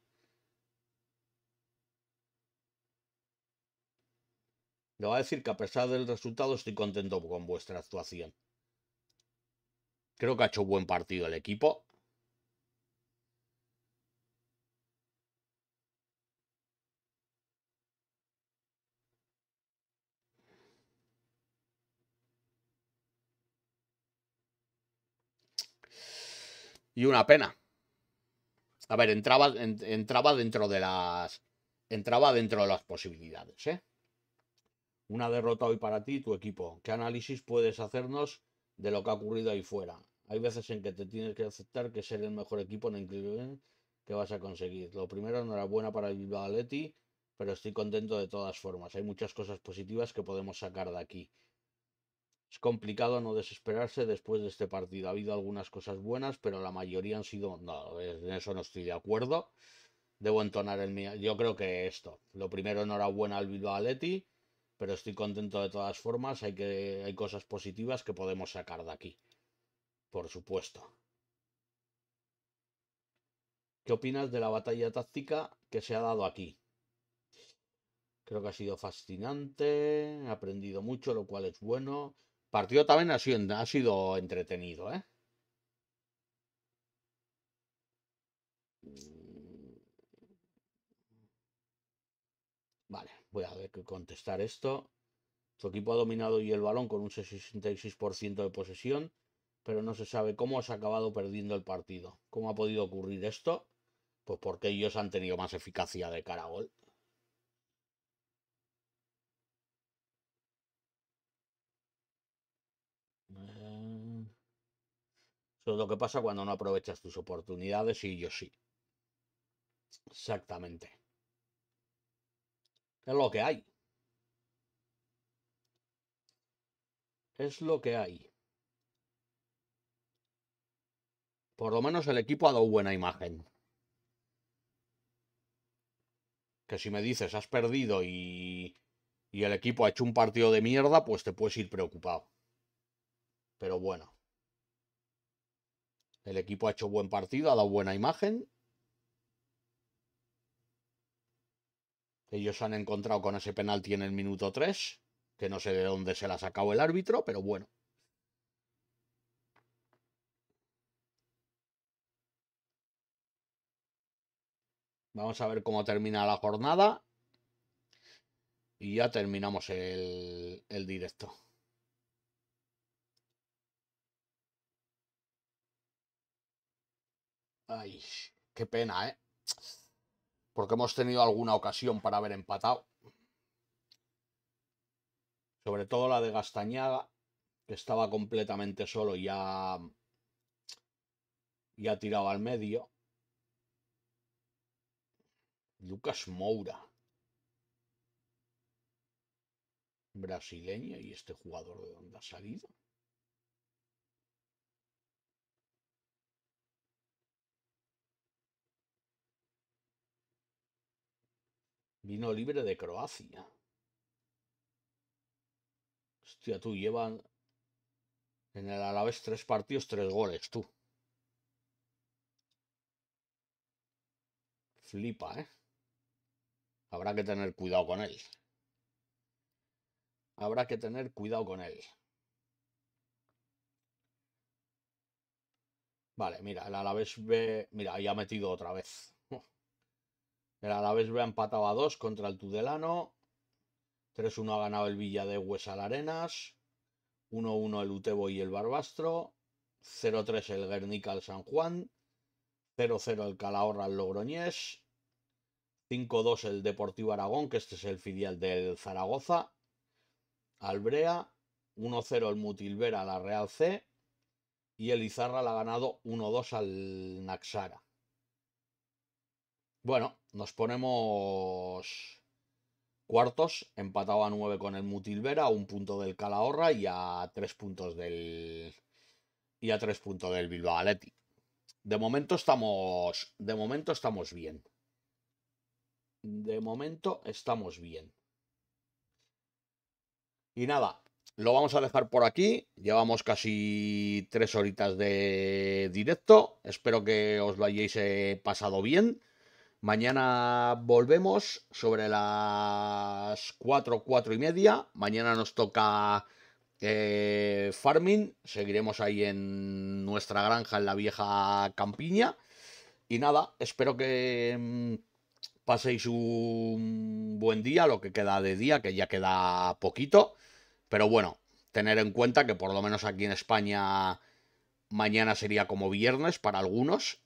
Le voy a decir que a pesar del resultado estoy contento con vuestra actuación. Creo que ha hecho buen partido el equipo. y una pena. A ver, entraba, entraba dentro de las. Entraba dentro de las posibilidades, ¿eh? Una derrota hoy para ti y tu equipo. ¿Qué análisis puedes hacernos de lo que ha ocurrido ahí fuera? Hay veces en que te tienes que aceptar que ser el mejor equipo en el que vas a conseguir. Lo primero, enhorabuena para el Vivaletti, pero estoy contento de todas formas. Hay muchas cosas positivas que podemos sacar de aquí. Es complicado no desesperarse después de este partido. Ha habido algunas cosas buenas, pero la mayoría han sido... No, en eso no estoy de acuerdo. Debo entonar el mío. Yo creo que esto. Lo primero, enhorabuena al Bilbao Aleti, pero estoy contento de todas formas. Hay, que... Hay cosas positivas que podemos sacar de aquí. Por supuesto. ¿Qué opinas de la batalla táctica que se ha dado aquí? Creo que ha sido fascinante, he aprendido mucho, lo cual es bueno partido también ha sido, entretenido, ¿eh? Vale, voy a ver que contestar esto. Su equipo ha dominado y el balón con un 66% de posesión, pero no se sabe cómo has ha acabado perdiendo el partido. ¿Cómo ha podido ocurrir esto? Pues porque ellos han tenido más eficacia de cara a gol. es lo que pasa cuando no aprovechas tus oportunidades y yo sí. Exactamente. Es lo que hay. Es lo que hay. Por lo menos el equipo ha dado buena imagen. Que si me dices has perdido y, y el equipo ha hecho un partido de mierda, pues te puedes ir preocupado. Pero bueno. El equipo ha hecho buen partido, ha dado buena imagen. Ellos se han encontrado con ese penalti en el minuto 3, que no sé de dónde se la ha sacado el árbitro, pero bueno. Vamos a ver cómo termina la jornada. Y ya terminamos el, el directo. Ay, qué pena, ¿eh? Porque hemos tenido alguna ocasión para haber empatado. Sobre todo la de Gastañaga, que estaba completamente solo y ya, ya tirado al medio. Lucas Moura. Brasileño y este jugador de dónde ha salido. Vino libre de Croacia. Hostia, tú llevan en el Alavés tres partidos, tres goles, tú. Flipa, ¿eh? Habrá que tener cuidado con él. Habrá que tener cuidado con él. Vale, mira, el Alavés ve... Mira, ahí ha metido otra vez. El Alavés ve empatado a 2 contra el Tudelano. 3-1 ha ganado el Villa de Huesal Arenas. 1-1 el Utebo y el Barbastro. 0-3 el Guernica al San Juan. 0-0 el Calahorra al Logroñés. 5-2 el Deportivo Aragón, que este es el filial del Zaragoza. Albrea. 1-0 el Mutilvera a la Real C. Y el Izarra la ha ganado 1-2 al Naxara. Bueno, nos ponemos cuartos, empatado a 9 con el Mutilvera, a un punto del Calahorra y a tres puntos del. Y a tres puntos del Bilbao Aleti. De momento estamos. De momento estamos bien. De momento estamos bien. Y nada, lo vamos a dejar por aquí. Llevamos casi tres horitas de directo. Espero que os lo hayáis eh, pasado bien. Mañana volvemos sobre las 4, 4 y media. Mañana nos toca eh, farming. Seguiremos ahí en nuestra granja, en la vieja campiña. Y nada, espero que mm, paséis un buen día, lo que queda de día, que ya queda poquito. Pero bueno, tener en cuenta que por lo menos aquí en España mañana sería como viernes para algunos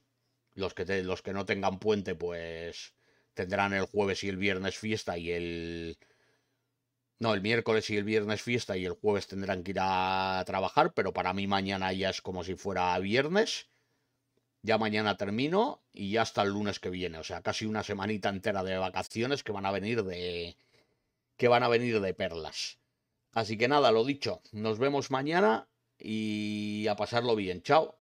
los que, los que no tengan puente, pues tendrán el jueves y el viernes fiesta y el... No, el miércoles y el viernes fiesta y el jueves tendrán que ir a trabajar, pero para mí mañana ya es como si fuera viernes. Ya mañana termino y ya hasta el lunes que viene. O sea, casi una semanita entera de vacaciones que van a venir de... que van a venir de perlas. Así que nada, lo dicho, nos vemos mañana y a pasarlo bien. Chao.